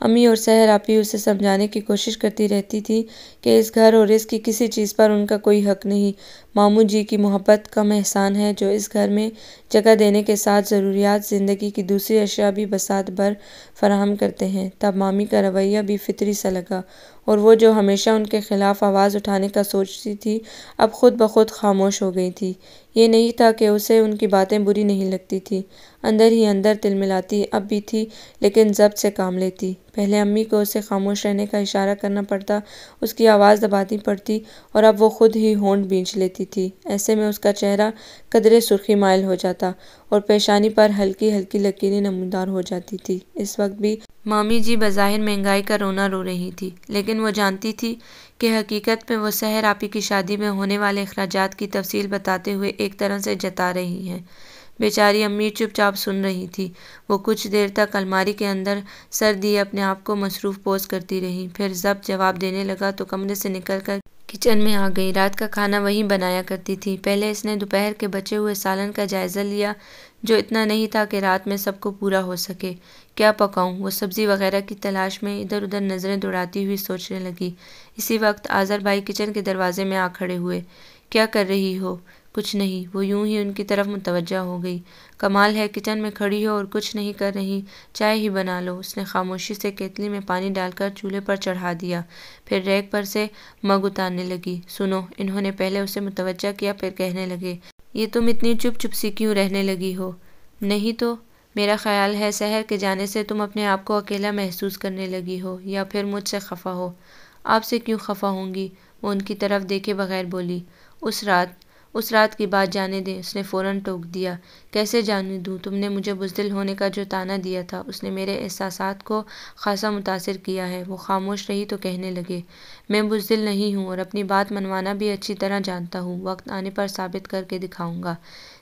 अम्मी और सहर ही उसे समझाने की कोशिश करती रहती थी कि इस घर और इसकी किसी चीज़ पर उनका कोई हक नहीं मामू जी की मोहब्बत कम एहसान है जो इस घर में जगह देने के साथ ज़रूरियात ज़िंदगी की दूसरी अशिया भी बसात भर फराहम करते हैं तब मामी का रवैया भी फितरी सा लगा और वो जो हमेशा उनके ख़िलाफ़ आवाज़ उठाने का सोचती थी अब ख़ुद ब खुद खामोश हो गई थी ये नहीं था कि उसे उनकी बातें बुरी नहीं लगती थी अंदर ही अंदर तिलमिलाती अब भी थी लेकिन जब्त से काम लेती पहले अम्मी को उसे खामोश रहने का इशारा करना पड़ता उसकी आवाज़ दबानी पड़ती और अब वो खुद ही होंड बींच लेती थी ऐसे में उसका चेहरा कदरे सुर्खी मायल हो जाता और पेशानी पर हल्की हल्की लकीरें नमदार हो जाती थी इस वक्त भी मामी जी बाहिर महंगाई का रोना रो रही थी लेकिन वो जानती थी कि हकीकत में वो सहर आपी की शादी में होने वाले अखराज की तफसील बताते हुए एक तरह से जता रही हैं बेचारी अम्मी चुपचाप सुन रही थी वो कुछ देर तक अलमारी के अंदर सर दिए अपने आप को मसरूफ़ पोज करती रही फिर जब जवाब देने लगा तो कमरे से निकल कर किचन में आ गई रात का खाना वहीं बनाया करती थी पहले इसने दोपहर के बचे हुए सालन का जायज़ा लिया जो इतना नहीं था कि रात में सबको पूरा हो सके क्या पकाऊं वो सब्ज़ी वगैरह की तलाश में इधर उधर नज़रें दौड़ाती हुई सोचने लगी इसी वक्त आज़र भाई किचन के दरवाजे में आ खड़े हुए क्या कर रही हो कुछ नहीं वो यूं ही उनकी तरफ मुतवजह हो गई कमाल है किचन में खड़ी हो और कुछ नहीं कर रही चाय ही बना लो उसने खामोशी से केतली में पानी डालकर चूल्हे पर चढ़ा दिया फिर रैक पर से मग उतारने लगी सुनो इन्होंने पहले उसे मुतवजह किया फिर कहने लगे ये तुम इतनी चुप चुप सी क्यों रहने लगी हो नहीं तो मेरा ख्याल है शहर के जाने से तुम अपने आप को अकेला महसूस करने लगी हो या फिर मुझसे खफा हो आपसे क्यों खफा होंगी वो उनकी तरफ देखे बगैर बोली उस रात उस रात की बात जाने दें उसने फ़ौरन टोक दिया कैसे जाने दूँ तुमने मुझे बुज़दिल होने का जो ताना दिया था उसने मेरे एहसास को खासा मुतासर किया है वो खामोश रही तो कहने लगे मैं बुज़दिल नहीं हूँ और अपनी बात मनवाना भी अच्छी तरह जानता हूँ वक्त आने पर साबित करके दिखाऊँगा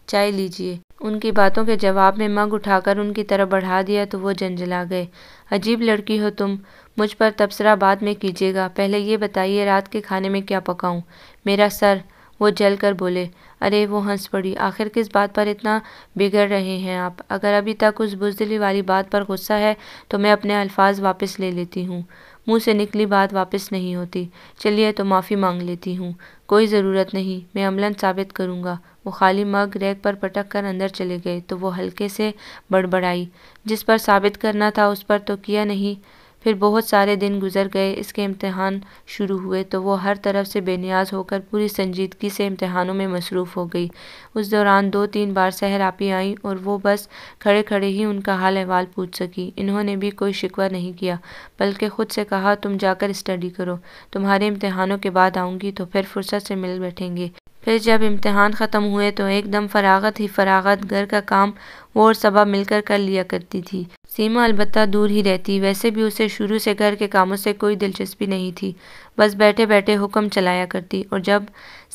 चाय लीजिए उनकी बातों के जवाब में मग उठाकर उनकी तरफ बढ़ा दिया तो वो जंजला गए अजीब लड़की हो तुम मुझ पर तबसरा बाद में कीजिएगा पहले ये बताइए रात के खाने में क्या पकाऊँ मेरा सर वो जल कर बोले अरे वो हंस पड़ी आखिर किस बात पर इतना बिगड़ रहे हैं आप अगर अभी तक उस बुजदली वाली बात पर गुस्सा है तो मैं अपने अल्फाज वापस ले लेती हूँ मुंह से निकली बात वापस नहीं होती चलिए तो माफ़ी मांग लेती हूँ कोई ज़रूरत नहीं मैं अमलन साबित करूँगा वो खाली मग रैक पर पटक कर अंदर चले गए तो वो हल्के से बड़बड़ाई जिस पर साबित करना था उस पर तो किया नहीं फिर बहुत सारे दिन गुजर गए इसके इम्तहान शुरू हुए तो वो हर तरफ से बेनियाज होकर पूरी संजीदगी से इम्तहानों में मसरूफ़ हो गई उस दौरान दो तीन बार आपी आईं और वो बस खड़े खड़े ही उनका हाल अहवाल पूछ सकी इन्होंने भी कोई शिकवा नहीं किया बल्कि ख़ुद से कहा तुम जाकर स्टडी करो तुम्हारे इम्तहानों के बाद आऊँगी तो फिर फुर्सत से मिल बैठेंगे फिर जब इम्तहान ख़त्म हुए तो एकदम फ़राग़त ही फ़राग़त घर का काम वो और सबा मिलकर कर लिया करती थी सीमा अलबत्त दूर ही रहती वैसे भी उसे शुरू से घर के कामों से कोई दिलचस्पी नहीं थी बस बैठे बैठे हुक्म चलाया करती और जब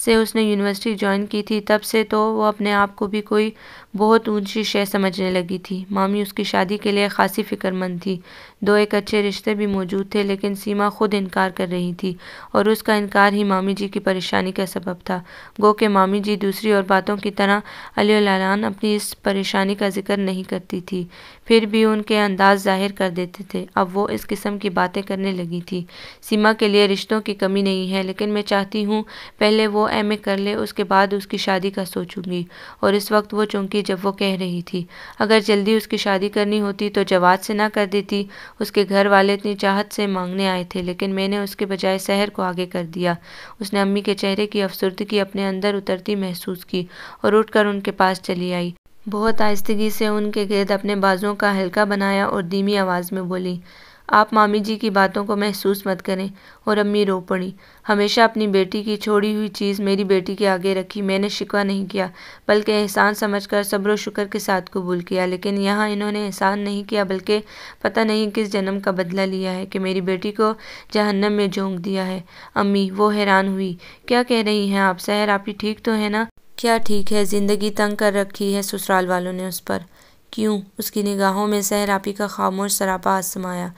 से उसने यूनिवर्सिटी ज्वाइन की थी तब से तो वो अपने आप को भी कोई बहुत ऊंची शय समझने लगी थी मामी उसकी शादी के लिए खासी फिक्रमंद थी दो एक अच्छे रिश्ते भी मौजूद थे लेकिन सीमा खुद इनकार कर रही थी और उसका इनकार ही मामी जी की परेशानी का सबब था गो के मामी जी दूसरी और बातों की तरह अली अपनी इस परेशानी का जिक्र नहीं करती थी फिर भी उनके अंदाज जाहिर कर देते थे अब वो इस किस्म की बातें करने लगी थी सीमा के लिए रिश्तों की कमी नहीं है लेकिन मैं चाहती हूँ पहले वो एम कर ले उसके बाद उसकी शादी का सोचूंगी और इस वक्त वो चूंकि की जब वो कह रही थी अगर जल्दी उसकी शादी करनी होती तो जवाब से ना कर देती उसके घर वाले इतनी चाहत से मांगने आए थे लेकिन मैंने उसके बजाय शहर को आगे कर दिया उसने अम्मी के चेहरे की अफसरदगी अपने अंदर उतरती महसूस की और उठकर उनके पास चली आई बहुत आहिस्तगी से उनके गेद अपने बाजुओं का हल्का बनाया और धीमी आवाज़ में बोली आप मामी जी की बातों को महसूस मत करें और अम्मी रो पड़ी हमेशा अपनी बेटी की छोड़ी हुई चीज़ मेरी बेटी के आगे रखी मैंने शिकवा नहीं किया बल्कि एहसान समझकर सब्र शुक्र के साथ कबूल किया लेकिन यहाँ इन्होंने एहसान नहीं किया बल्कि पता नहीं किस जन्म का बदला लिया है कि मेरी बेटी को जहन्नम में झोंक दिया है अम्मी वो हैरान हुई क्या कह रही हैं आप सहर ही ठीक तो है ना क्या ठीक है ज़िंदगी तंग कर रखी है ससुराल वालों ने उस पर क्यों उसकी निगाहों में सहरापी का खामोश सरापा आसमाया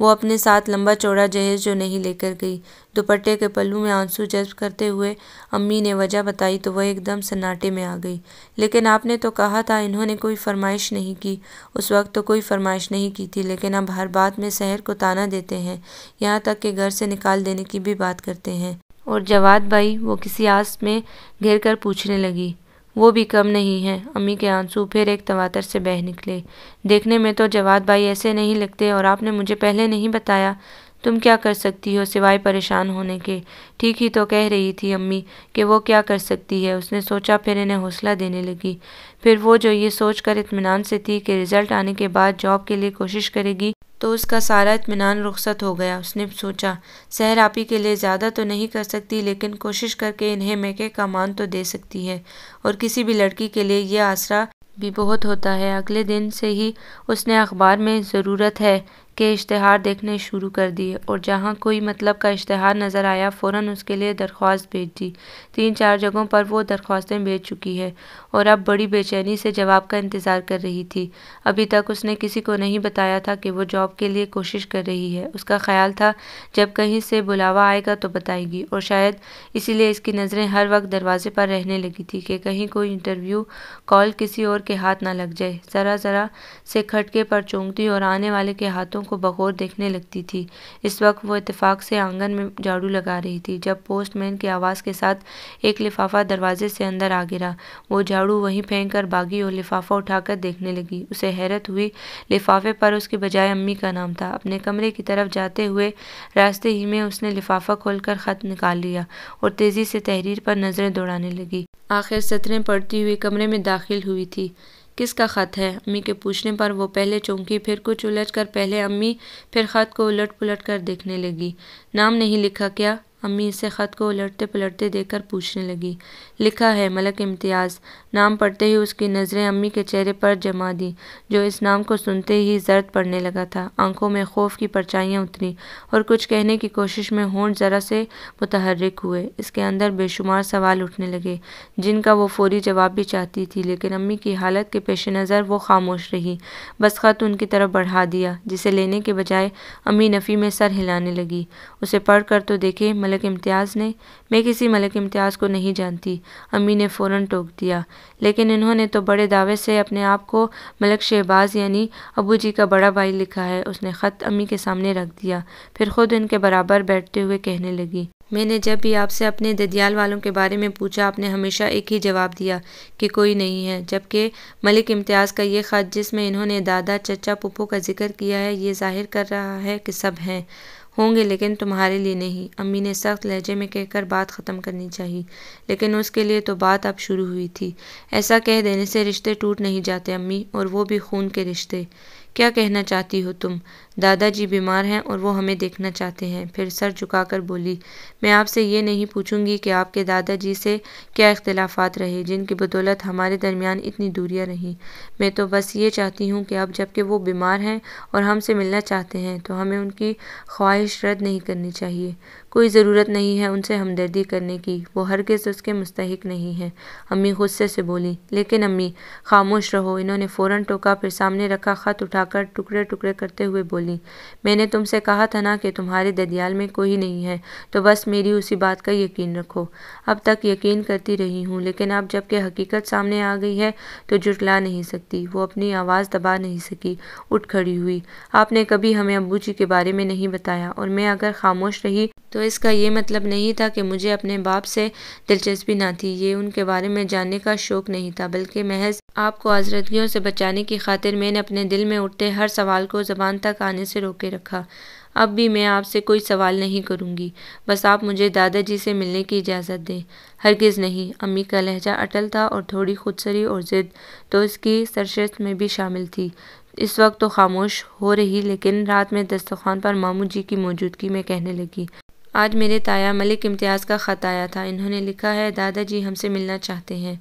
वो अपने साथ लंबा चौड़ा जहेज जो नहीं लेकर गई दुपट्टे के पल्लू में आंसू जज्ब करते हुए अम्मी ने वजह बताई तो वह एकदम सन्नाटे में आ गई लेकिन आपने तो कहा था इन्होंने कोई फरमाइश नहीं की उस वक्त तो कोई फरमाइश नहीं की थी लेकिन अब हर बात में शहर को ताना देते हैं यहाँ तक कि घर से निकाल देने की भी बात करते हैं और जवाद भाई वो किसी आस में घेर कर पूछने लगी वो भी कम नहीं है अम्मी के आंसू फिर एक तवातर से बह निकले देखने में तो जवाद भाई ऐसे नहीं लगते और आपने मुझे पहले नहीं बताया तुम क्या कर सकती हो सिवाय परेशान होने के ठीक ही तो कह रही थी अम्मी कि वो क्या कर सकती है उसने सोचा फिर इन्हें हौसला देने लगी फिर वो जो ये सोच कर इतमान से थी कि रिज़ल्ट आने के बाद जॉब के लिए कोशिश करेगी तो उसका सारा इतमान रुखसत हो गया उसने सोचा सहर आपी के लिए ज़्यादा तो नहीं कर सकती लेकिन कोशिश करके इन्हें मैके का मान तो दे सकती है और किसी भी लड़की के लिए यह आसरा भी बहुत होता है अगले दिन से ही उसने अखबार में ज़रूरत है के इश्तहार देखने शुरू कर दिए और जहाँ कोई मतलब का इश्तहार नज़र आया फ़ौर उसके लिए दरख्वास्त भेज दी तीन चार जगहों पर वो दरख्वास्तें भेज चुकी है और अब बड़ी बेचैनी से जवाब का इंतज़ार कर रही थी अभी तक उसने किसी को नहीं बताया था कि वो जॉब के लिए कोशिश कर रही है उसका ख्याल था जब कहीं से बुलावा आएगा तो बताएगी और शायद इसीलिए इसकी नज़रें हर वक्त दरवाजे पर रहने लगी थी कि कहीं कोई इंटरव्यू कॉल किसी और के हाथ ना लग जाए ज़रा ज़रा से खटके पर चौंकती और आने वाले के हाथों को बगौर देखने लगती थी इस वक्त वो इतफाक से आंगन में झाड़ू लगा रही थी जब पोस्टमैन की आवाज़ के साथ एक लिफाफा दरवाजे से अंदर आ गिरा वो झाड़ू वहीं फेंक कर बागी और लिफाफा उठाकर देखने लगी उसे हैरत हुई लिफाफे पर उसके बजाय अम्मी का नाम था अपने कमरे की तरफ जाते हुए रास्ते ही में उसने लिफाफा खोलकर ख़त निकाल लिया और तेज़ी से तहरीर पर नज़रें दौड़ाने लगी आखिर सतरें पड़ती हुई कमरे में दाखिल हुई थी किसका ख़त है अम्मी के पूछने पर वो पहले चौंकी फिर कुछ उलझ कर पहले अम्मी फिर ख़त को उलट पुलट कर देखने लगी नाम नहीं लिखा क्या अम्मी इसे ख़त को उलटते देख देखकर पूछने लगी लिखा है मलक इम्तियाज़ नाम पढ़ते ही उसकी नज़रें अम्मी के चेहरे पर जमा दी जो इस नाम को सुनते ही जर्द पड़ने लगा था आंखों में खौफ की परछाइयाँ उतरी और कुछ कहने की कोशिश में होंठ ज़रा से मुतहरक हुए इसके अंदर बेशुमार सवाल उठने लगे जिनका वो फौरी जवाब भी चाहती थी लेकिन अम्मी की हालत के पेश नज़र वो खामोश रही बस ख़त उनकी तरफ बढ़ा दिया जिसे लेने के बजाय अम्मी नफ़ी में सर हिलाने लगी उसे पढ़ कर तो देखे मलक इम्तियाज़ ने मैं किसी मलिक इम्तियाज़ को नहीं जानती अम्मी ने फ़ौरन टोक दिया लेकिन इन्होंने तो बड़े दावे से अपने आप को मलिक शहबाज़ यानी अबू जी का बड़ा भाई लिखा है उसने ख़त अम्मी के सामने रख दिया फिर ख़ुद इनके बराबर बैठते हुए कहने लगी मैंने जब भी आपसे अपने ददियाल वालों के बारे में पूछा आपने हमेशा एक ही जवाब दिया कि कोई नहीं है जबकि मलिक इम्तियाज़ का ये ख़त जिसमें इन्होंने दादा चचा पुप्पो का जिक्र किया है ये जाहिर कर रहा है कि सब हैं होंगे लेकिन तुम्हारे लिए नहीं अम्मी ने सख्त लहजे में कहकर बात ख़त्म करनी चाहिए लेकिन उसके लिए तो बात अब शुरू हुई थी ऐसा कह देने से रिश्ते टूट नहीं जाते अम्मी और वो भी खून के रिश्ते क्या कहना चाहती हो तुम दादाजी बीमार हैं और वो हमें देखना चाहते हैं फिर सर झुकाकर बोली मैं आपसे ये नहीं पूछूंगी कि आपके दादाजी से क्या इख्तलाफात रहे जिनकी बदौलत हमारे दरमियान इतनी दूरियां रहीं मैं तो बस ये चाहती हूँ कि अब जबकि वो बीमार हैं और हमसे मिलना चाहते हैं तो हमें उनकी ख्वाहिश रद्द नहीं करनी चाहिए कोई ज़रूरत नहीं है उनसे हमदर्दी करने की वो हरगज़ उसके मुस्तक नहीं हैं अम्मी गुस्से से बोली लेकिन अम्मी खामोश रहो इन्होंने फ़ौरन टोका फिर सामने रखा ख़त उठाकर टुकड़े टुकड़े करते हुए बोली बोली मैंने तुमसे कहा था ना कि तुम्हारे ददियाल में कोई नहीं है तो बस मेरी उसी बात का यकीन रखो अब तक यकीन करती रही हूँ लेकिन अब जबकि हकीकत सामने आ गई है तो जुटला नहीं सकती वो अपनी आवाज़ दबा नहीं सकी उठ खड़ी हुई आपने कभी हमें अबू जी के बारे में नहीं बताया और मैं अगर खामोश रही तो इसका ये मतलब नहीं था कि मुझे अपने बाप से दिलचस्पी ना थी ये उनके बारे में जानने का शौक़ नहीं था बल्कि महज आपको आजरदगियों से बचाने की खातिर मैंने अपने दिल में उठते हर सवाल को ज़बान तक आने आने से रोके रखा अब भी मैं आपसे कोई सवाल नहीं करूंगी बस आप मुझे दादाजी से मिलने की इजाज़त दें हरगिज़ नहीं अम्मी का लहजा अटल था और थोड़ी खुदसरी और ज़िद तो इसकी सरशत में भी शामिल थी इस वक्त तो खामोश हो रही लेकिन रात में दस्तखान पर मामू जी की मौजूदगी में कहने लगी आज मेरे ताया मलिक इम्तियाज़ का ख़त आया था इन्होंने लिखा है दादाजी हमसे मिलना चाहते हैं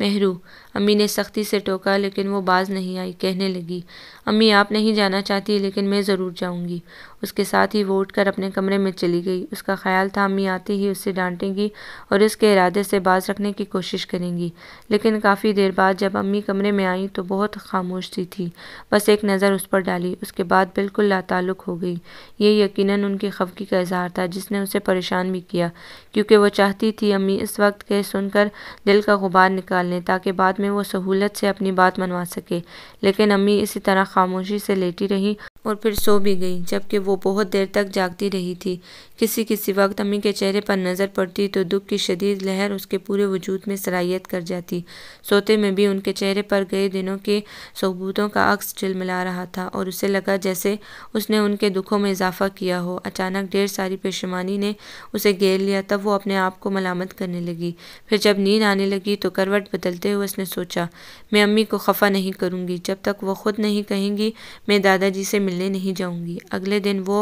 मेहरू अम्मी ने सख्ती से टोका लेकिन वो बाज नहीं आई कहने लगी अम्मी आप नहीं जाना चाहती लेकिन मैं ज़रूर जाऊँगी उसके साथ ही वो उठकर अपने कमरे में चली गई उसका ख्याल था अम्मी आते ही उससे डांटेंगी और इसके इरादे से बाज रखने की कोशिश करेंगी लेकिन काफ़ी देर बाद जब अम्मी कमरे में आई तो बहुत खामोश थी बस एक नज़र उस पर डाली उसके बाद बिल्कुल लातालुक हो गई ये यकीन उनकी खफकी का इजहार था जिसने उसे परेशान भी किया क्योंकि वह चाहती थी अम्मी इस वक्त के सुनकर दिल का गुबार निकाल लें ताकि बाद में वो सहूलत से अपनी बात मनवा सके लेकिन अम्मी इसी तरह खामोशी से लेटी रहीं और फिर सो भी गई जबकि वो बहुत देर तक जागती रही थी किसी किसी वक्त अम्मी के चेहरे पर नज़र पड़ती तो दुख की शदीद लहर उसके पूरे वजूद में सराहियत कर जाती सोते में भी उनके चेहरे पर गए दिनों के सबूतों का अक्स चिलमिला रहा था और उसे लगा जैसे उसने उनके दुखों में इजाफा किया हो अचानक ढेर सारी पेशमानी ने उसे घेर लिया तब वो अपने आप को मलामत करने लगी फिर जब नींद आने लगी तो करवट बदलते हुए उसने सोचा मैं अम्मी को खफा नहीं करूँगी जब तक वह खुद नहीं कहेंगी मैं दादाजी से मिल मिलने नहीं जाऊंगी अगले दिन वो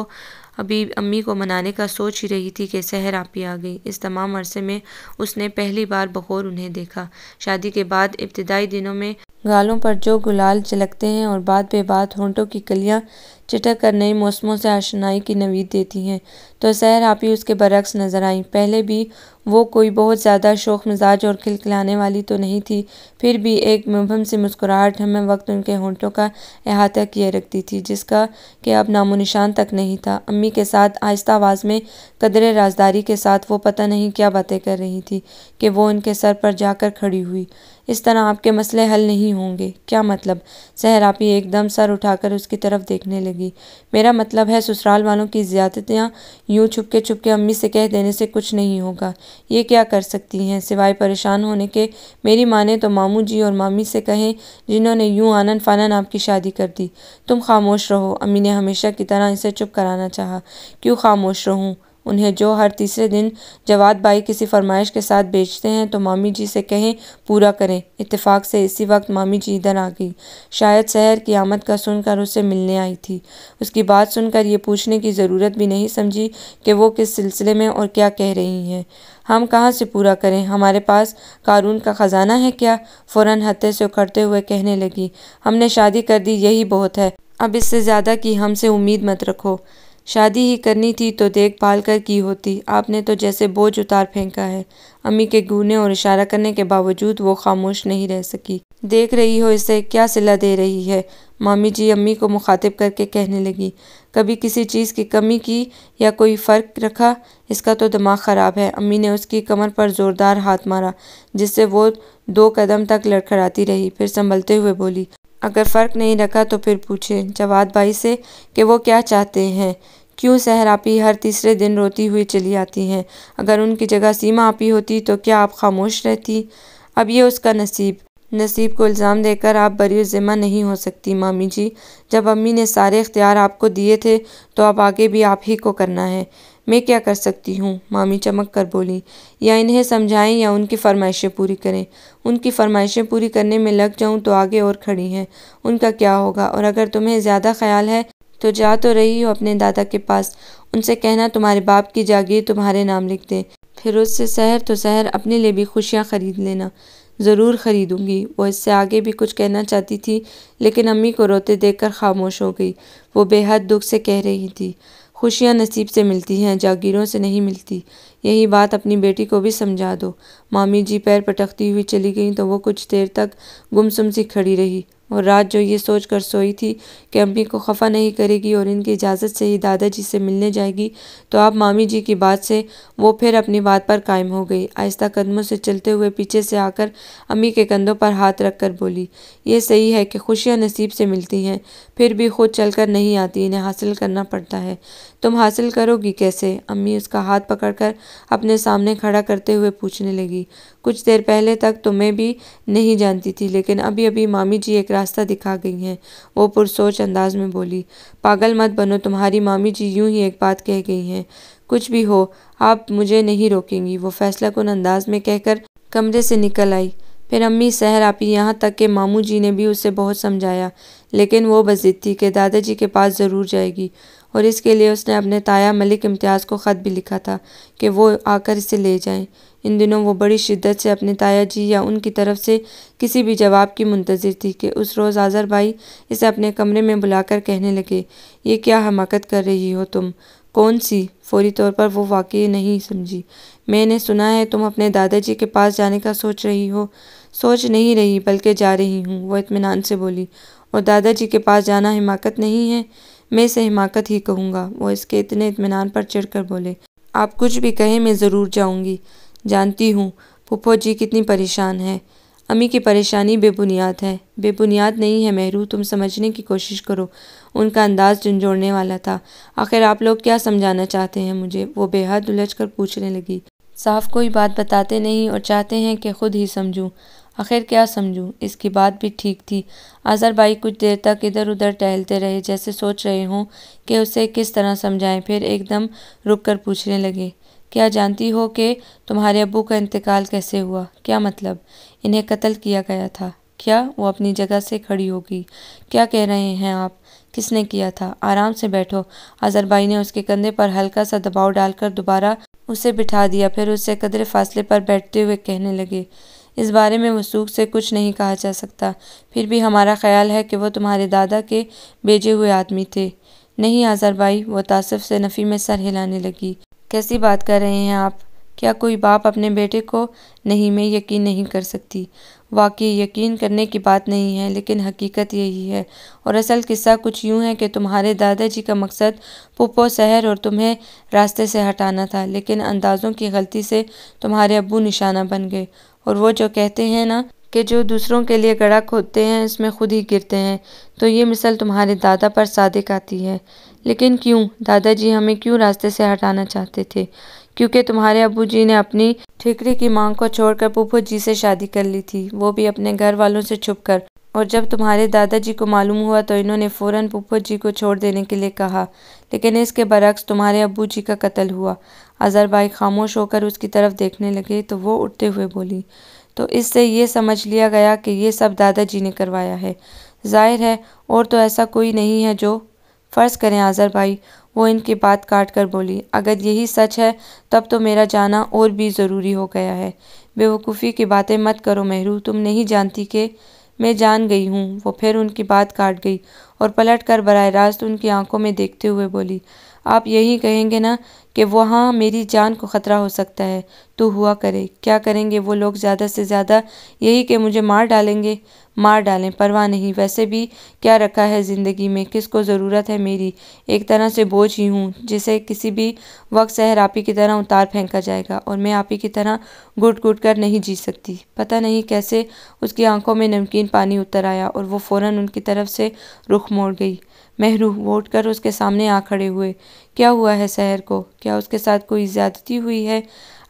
अभी अम्मी को मनाने का सोच ही रही थी कि सहर आपी आ गई इस तमाम अरसे में उसने पहली बार बखौर उन्हें देखा शादी के बाद इब्तदाई दिनों में गालों पर जो गुलाल चलकते हैं और बाद बे बात होंठों की कलियां चिटक कर नए मौसमों से आशनाई की नवीद देती हैं तो सहर आपी उसके बरक्स नज़र आई पहले भी वो कोई बहुत ज़्यादा शोक मिजाज और खिलखिलाने वाली तो नहीं थी फिर भी एक मुबम सी मुस्कुराहट हमें वक्त उनके होंठों का अहाता किए रखती थी जिसका कि अब नामो निशान तक नहीं था अम्मी के साथ आहिस्ता आवाज़ में कदर राजदारी के साथ वो पता नहीं क्या बातें कर रही थी कि वो उनके सर पर जाकर खड़ी हुई इस तरह आपके मसले हल नहीं होंगे क्या मतलब सहरापी एकदम सर उठाकर उसकी तरफ देखने लगी मेरा मतलब है ससुराल वालों की ज्यादतियाँ यूं छुपके छुपके अम्मी से कह देने से कुछ नहीं होगा ये क्या कर सकती हैं सिवाय परेशान होने के मेरी माँ ने तो मामू जी और मामी से कहें जिन्होंने यूं आनन फानन आपकी शादी कर दी तुम खामोश रहो अम्मी ने हमेशा की तरह इसे चुप कराना चाहा क्यों खामोश रहूँ उन्हें जो हर तीसरे दिन जवाद भाई किसी फरमाइश के साथ बेचते हैं तो मामी जी से कहें पूरा करें इतफ़ाक़ से इसी वक्त मामी जी इधर आ गई शायद शहर की आमद का सुनकर उसे मिलने आई थी उसकी बात सुनकर ये पूछने की ज़रूरत भी नहीं समझी कि वो किस सिलसिले में और क्या कह रही हैं हम कहाँ से पूरा करें हमारे पास कारून का ख़जाना है क्या फ़ौर हत्ते से उखड़ते हुए कहने लगी हमने शादी कर दी यही बहुत है अब इससे ज़्यादा की हमसे उम्मीद मत रखो शादी ही करनी थी तो देखभाल कर की होती आपने तो जैसे बोझ उतार फेंका है अम्मी के गूने और इशारा करने के बावजूद वो खामोश नहीं रह सकी देख रही हो इसे क्या सिला दे रही है मामी जी अम्मी को मुखातिब करके कहने लगी कभी किसी चीज़ की कमी की या कोई फ़र्क रखा इसका तो दिमाग ख़राब है अम्मी ने उसकी कमर पर ज़ोरदार हाथ मारा जिससे वो दो कदम तक लड़खड़ाती रही फिर संभलते हुए बोली अगर फ़र्क नहीं रखा तो फिर पूछें जवाद भाई से कि वो क्या चाहते हैं क्यों सहर आपी हर तीसरे दिन रोती हुई चली आती हैं अगर उनकी जगह सीमा आपी होती तो क्या आप खामोश रहती अब ये उसका नसीब नसीब को इल्ज़ाम देकर आप बरी ज़िम्मा नहीं हो सकती मामी जी जब अम्मी ने सारे इख्तियार आपको दिए थे तो अब आगे भी आप ही को करना है मैं क्या कर सकती हूँ मामी चमक कर बोली या इन्हें समझाएं या उनकी फरमाइशें पूरी करें उनकी फरमाइशें पूरी करने में लग जाऊँ तो आगे और खड़ी हैं उनका क्या होगा और अगर तुम्हें ज़्यादा ख्याल है तो जा तो रही हो अपने दादा के पास उनसे कहना तुम्हारे बाप की जागीर तुम्हारे नाम लिख दें फिर उससे शहर तो शहर अपने लिए भी खुशियाँ ख़रीद लेना ज़रूर ख़रीदूंगी वो इससे आगे भी कुछ कहना चाहती थी लेकिन अम्मी को रोते देखकर खामोश हो गई वो बेहद दुख से कह रही थी खुशियाँ नसीब से मिलती हैं जागीरों से नहीं मिलती यही बात अपनी बेटी को भी समझा दो मामी जी पैर पटकती हुई चली गईं तो वो कुछ देर तक गुमसुम सी खड़ी रही और रात जो ये सोच कर सोई थी कि अम्मी को खफा नहीं करेगी और इनकी इजाज़त से ही दादाजी से मिलने जाएगी तो आप मामी जी की बात से वो फिर अपनी बात पर कायम हो गई आहिस्ता कदमों से चलते हुए पीछे से आकर अम्मी के कंधों पर हाथ रख कर बोली ये सही है कि खुशियाँ नसीब से मिलती हैं फिर भी खुद चल कर नहीं आती इन्हें हासिल करना पड़ता है तुम हासिल करोगी कैसे अम्मी उसका हाथ पकड़कर अपने सामने खड़ा करते हुए पूछने लगी कुछ देर पहले तक तुम्हें तो भी नहीं जानती थी लेकिन अभी अभी मामी जी एक रास्ता दिखा गई हैं वो पुरसोच अंदाज में बोली पागल मत बनो तुम्हारी मामी जी यूं ही एक बात कह गई हैं कुछ भी हो आप मुझे नहीं रोकेंगी वो फैसला कन अंदाज में कहकर कमरे से निकल आई फिर अम्मी सहर आपी यहाँ तक के मामू जी ने भी उसे बहुत समझाया लेकिन वो बजिद थी कि दादाजी के पास ज़रूर जाएगी और इसके लिए उसने अपने ताया मलिक इम्तियाज़ को ख़त भी लिखा था कि वो आकर इसे ले जाएं इन दिनों वो बड़ी शिद्दत से अपने ताया जी या उनकी तरफ से किसी भी जवाब की मुंतजर थी कि उस रोज़ आज़र भाई इसे अपने कमरे में बुलाकर कहने लगे ये क्या हमाकत कर रही हो तुम कौन सी फौरी तौर पर वो वाकई नहीं समझी मैंने सुना है तुम अपने दादाजी के पास जाने का सोच रही हो सोच नहीं रही बल्कि जा रही हूँ वह इतमान से बोली और दादाजी के पास जाना हिमाकत नहीं है मैं इसे हिमाकत ही कहूँगा वो इसके इतने इतमान पर चिड़ कर बोले आप कुछ भी कहें मैं ज़रूर जाऊँगी जानती हूँ पुप्पो जी कितनी परेशान है अम्मी की परेशानी बेबुनियाद है बेबुनियाद नहीं है मेहरू तुम समझने की कोशिश करो उनका अंदाज झुंझोड़ने वाला था आखिर आप लोग क्या समझाना चाहते हैं मुझे वो बेहद उलझ कर पूछने लगी साफ कोई बात बताते नहीं और चाहते हैं कि खुद ही समझूं आखिर क्या समझूं इसकी बात भी ठीक थी आज़र भाई कुछ देर तक इधर उधर टहलते रहे जैसे सोच रहे हों कि उसे किस तरह समझाएं फिर एकदम रुक कर पूछने लगे क्या जानती हो कि तुम्हारे अबू का इंतकाल कैसे हुआ क्या मतलब इन्हें कत्ल किया गया था क्या वो अपनी जगह से खड़ी होगी क्या कह रहे हैं आप किसने किया था आराम से बैठो अजरबाई ने उसके कंधे पर हल्का सा दबाव डालकर दोबारा उसे बिठा दिया फिर उससे कदर फासले पर बैठते हुए कहने लगे इस बारे में वसूख से कुछ नहीं कहा जा सकता फिर भी हमारा ख्याल है कि वो तुम्हारे दादा के भेजे हुए आदमी थे नहीं आज़रबाई वो तासफ़ से नफ़ी में सर हिलाने लगी कैसी बात कर रहे हैं आप क्या कोई बाप अपने बेटे को नहीं मैं यकीन नहीं कर सकती वाकई यकीन करने की बात नहीं है लेकिन हकीकत यही है और असल किस्सा कुछ यूं है कि तुम्हारे दादाजी का मकसद पुप्पो शहर और तुम्हें रास्ते से हटाना था लेकिन अंदाज़ों की गलती से तुम्हारे अबू निशाना बन गए और वो जो कहते हैं ना कि जो दूसरों के लिए गड़ा खोदते हैं इसमें खुद ही गिरते हैं तो ये मिसल तुम्हारे दादा पर सादिक आती है लेकिन क्यों दादाजी हमें क्यों रास्ते से हटाना चाहते थे क्योंकि तुम्हारे अबू जी ने अपनी ठिकरी की मांग को छोड़कर पुप्पू जी से शादी कर ली थी वो भी अपने घर वालों से कर और जब तुम्हारे दादाजी को मालूम हुआ तो इन्होंने फ़ौरन पुप्पू जी को छोड़ देने के लिए कहा लेकिन इसके बरक्स तुम्हारे अबू जी का कत्ल हुआ अजहर भाई खामोश होकर उसकी तरफ देखने लगे तो वो उठते हुए बोली तो इससे ये समझ लिया गया कि ये सब दादाजी ने करवाया है जाहिर है और तो ऐसा कोई नहीं है जो फ़र्ज़ करें आज़र भाई वो इनकी बात काट कर बोली अगर यही सच है तब तो मेरा जाना और भी ज़रूरी हो गया है बेवकूफ़ी की बातें मत करो मेहरू तुम नहीं जानती कि मैं जान गई हूँ वो फिर उनकी बात काट गई और पलट कर बर रास्त उनकी आंखों में देखते हुए बोली आप यही कहेंगे ना कि वहाँ मेरी जान को ख़तरा हो सकता है तो हुआ करे क्या करेंगे वो लोग ज़्यादा से ज़्यादा यही कि मुझे मार डालेंगे मार डालें परवाह नहीं वैसे भी क्या रखा है ज़िंदगी में किसको ज़रूरत है मेरी एक तरह से बोझ ही हूँ जिसे किसी भी वक्त शहर आप ही की तरह उतार फेंका जाएगा और मैं आप ही की तरह घुट घुट कर नहीं जी सकती पता नहीं कैसे उसकी आंखों में नमकीन पानी उतर आया और वो फ़ौरन उनकी तरफ से रुख मोड़ गई महरू वोट कर उसके सामने आ खड़े हुए क्या हुआ है शहर को क्या उसके साथ कोई ज़्यादती हुई है